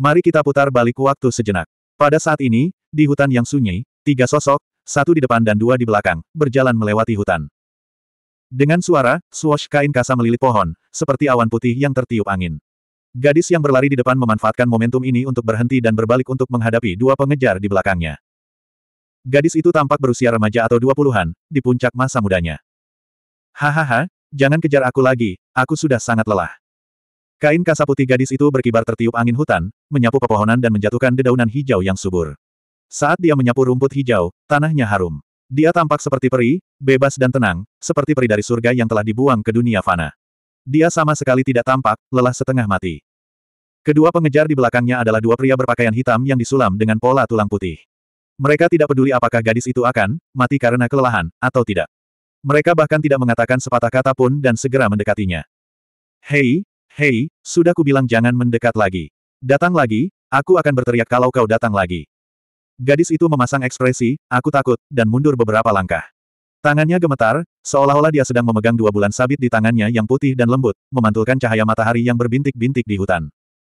Mari kita putar balik waktu sejenak. Pada saat ini, di hutan yang sunyi, tiga sosok, satu di depan dan dua di belakang, berjalan melewati hutan. Dengan suara, swash kain kasa melilit pohon, seperti awan putih yang tertiup angin. Gadis yang berlari di depan memanfaatkan momentum ini untuk berhenti dan berbalik untuk menghadapi dua pengejar di belakangnya. Gadis itu tampak berusia remaja atau dua puluhan, di puncak masa mudanya. Hahaha, jangan kejar aku lagi, aku sudah sangat lelah. Kain kasa putih gadis itu berkibar tertiup angin hutan, menyapu pepohonan dan menjatuhkan dedaunan hijau yang subur. Saat dia menyapu rumput hijau, tanahnya harum. Dia tampak seperti peri, bebas dan tenang, seperti peri dari surga yang telah dibuang ke dunia fana. Dia sama sekali tidak tampak, lelah setengah mati. Kedua pengejar di belakangnya adalah dua pria berpakaian hitam yang disulam dengan pola tulang putih. Mereka tidak peduli apakah gadis itu akan mati karena kelelahan, atau tidak. Mereka bahkan tidak mengatakan sepatah kata pun dan segera mendekatinya. Hei, Hei, sudah kubilang jangan mendekat lagi. Datang lagi, aku akan berteriak kalau kau datang lagi. Gadis itu memasang ekspresi, aku takut, dan mundur beberapa langkah. Tangannya gemetar, seolah-olah dia sedang memegang dua bulan sabit di tangannya yang putih dan lembut, memantulkan cahaya matahari yang berbintik-bintik di hutan.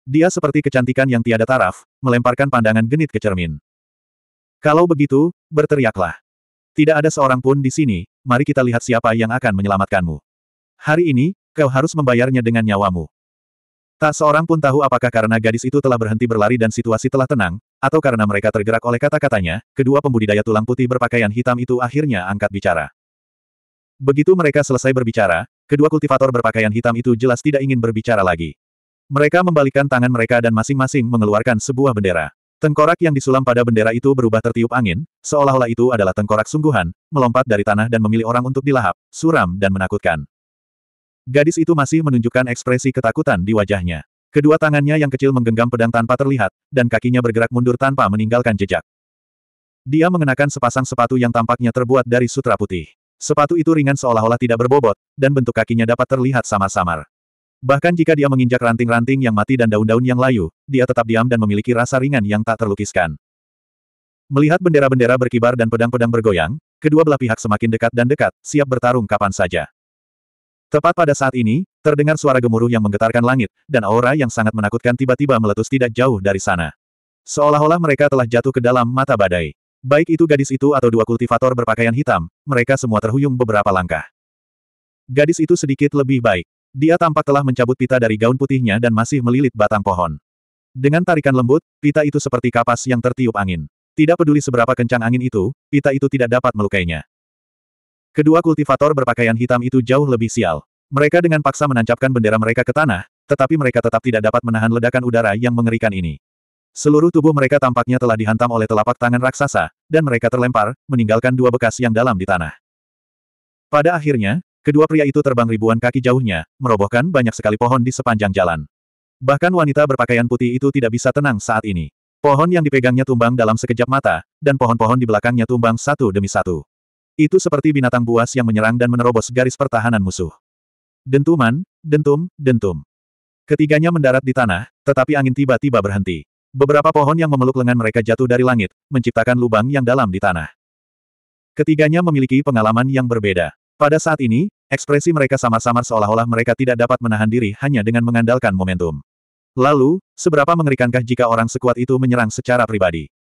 Dia seperti kecantikan yang tiada taraf, melemparkan pandangan genit ke cermin. Kalau begitu, berteriaklah. Tidak ada seorang pun di sini, mari kita lihat siapa yang akan menyelamatkanmu. Hari ini, Kau harus membayarnya dengan nyawamu. Tak seorang pun tahu apakah karena gadis itu telah berhenti berlari dan situasi telah tenang, atau karena mereka tergerak oleh kata-katanya, kedua pembudidaya tulang putih berpakaian hitam itu akhirnya angkat bicara. Begitu mereka selesai berbicara, kedua kultivator berpakaian hitam itu jelas tidak ingin berbicara lagi. Mereka membalikkan tangan mereka dan masing-masing mengeluarkan sebuah bendera. Tengkorak yang disulam pada bendera itu berubah tertiup angin, seolah-olah itu adalah tengkorak sungguhan, melompat dari tanah dan memilih orang untuk dilahap, suram dan menakutkan. Gadis itu masih menunjukkan ekspresi ketakutan di wajahnya. Kedua tangannya yang kecil menggenggam pedang tanpa terlihat, dan kakinya bergerak mundur tanpa meninggalkan jejak. Dia mengenakan sepasang sepatu yang tampaknya terbuat dari sutra putih. Sepatu itu ringan seolah-olah tidak berbobot, dan bentuk kakinya dapat terlihat samar-samar. Bahkan jika dia menginjak ranting-ranting yang mati dan daun-daun yang layu, dia tetap diam dan memiliki rasa ringan yang tak terlukiskan. Melihat bendera-bendera berkibar dan pedang-pedang bergoyang, kedua belah pihak semakin dekat dan dekat, siap bertarung kapan saja. Tepat pada saat ini, terdengar suara gemuruh yang menggetarkan langit, dan aura yang sangat menakutkan tiba-tiba meletus tidak jauh dari sana. Seolah-olah mereka telah jatuh ke dalam mata badai. Baik itu gadis itu atau dua kultivator berpakaian hitam, mereka semua terhuyung beberapa langkah. Gadis itu sedikit lebih baik. Dia tampak telah mencabut pita dari gaun putihnya dan masih melilit batang pohon. Dengan tarikan lembut, pita itu seperti kapas yang tertiup angin. Tidak peduli seberapa kencang angin itu, pita itu tidak dapat melukainya. Kedua kultivator berpakaian hitam itu jauh lebih sial. Mereka dengan paksa menancapkan bendera mereka ke tanah, tetapi mereka tetap tidak dapat menahan ledakan udara yang mengerikan ini. Seluruh tubuh mereka tampaknya telah dihantam oleh telapak tangan raksasa, dan mereka terlempar, meninggalkan dua bekas yang dalam di tanah. Pada akhirnya, kedua pria itu terbang ribuan kaki jauhnya, merobohkan banyak sekali pohon di sepanjang jalan. Bahkan wanita berpakaian putih itu tidak bisa tenang saat ini. Pohon yang dipegangnya tumbang dalam sekejap mata, dan pohon-pohon di belakangnya tumbang satu demi satu. Itu seperti binatang buas yang menyerang dan menerobos garis pertahanan musuh. Dentuman, dentum, dentum. Ketiganya mendarat di tanah, tetapi angin tiba-tiba berhenti. Beberapa pohon yang memeluk lengan mereka jatuh dari langit, menciptakan lubang yang dalam di tanah. Ketiganya memiliki pengalaman yang berbeda. Pada saat ini, ekspresi mereka samar-samar seolah-olah mereka tidak dapat menahan diri hanya dengan mengandalkan momentum. Lalu, seberapa mengerikankah jika orang sekuat itu menyerang secara pribadi?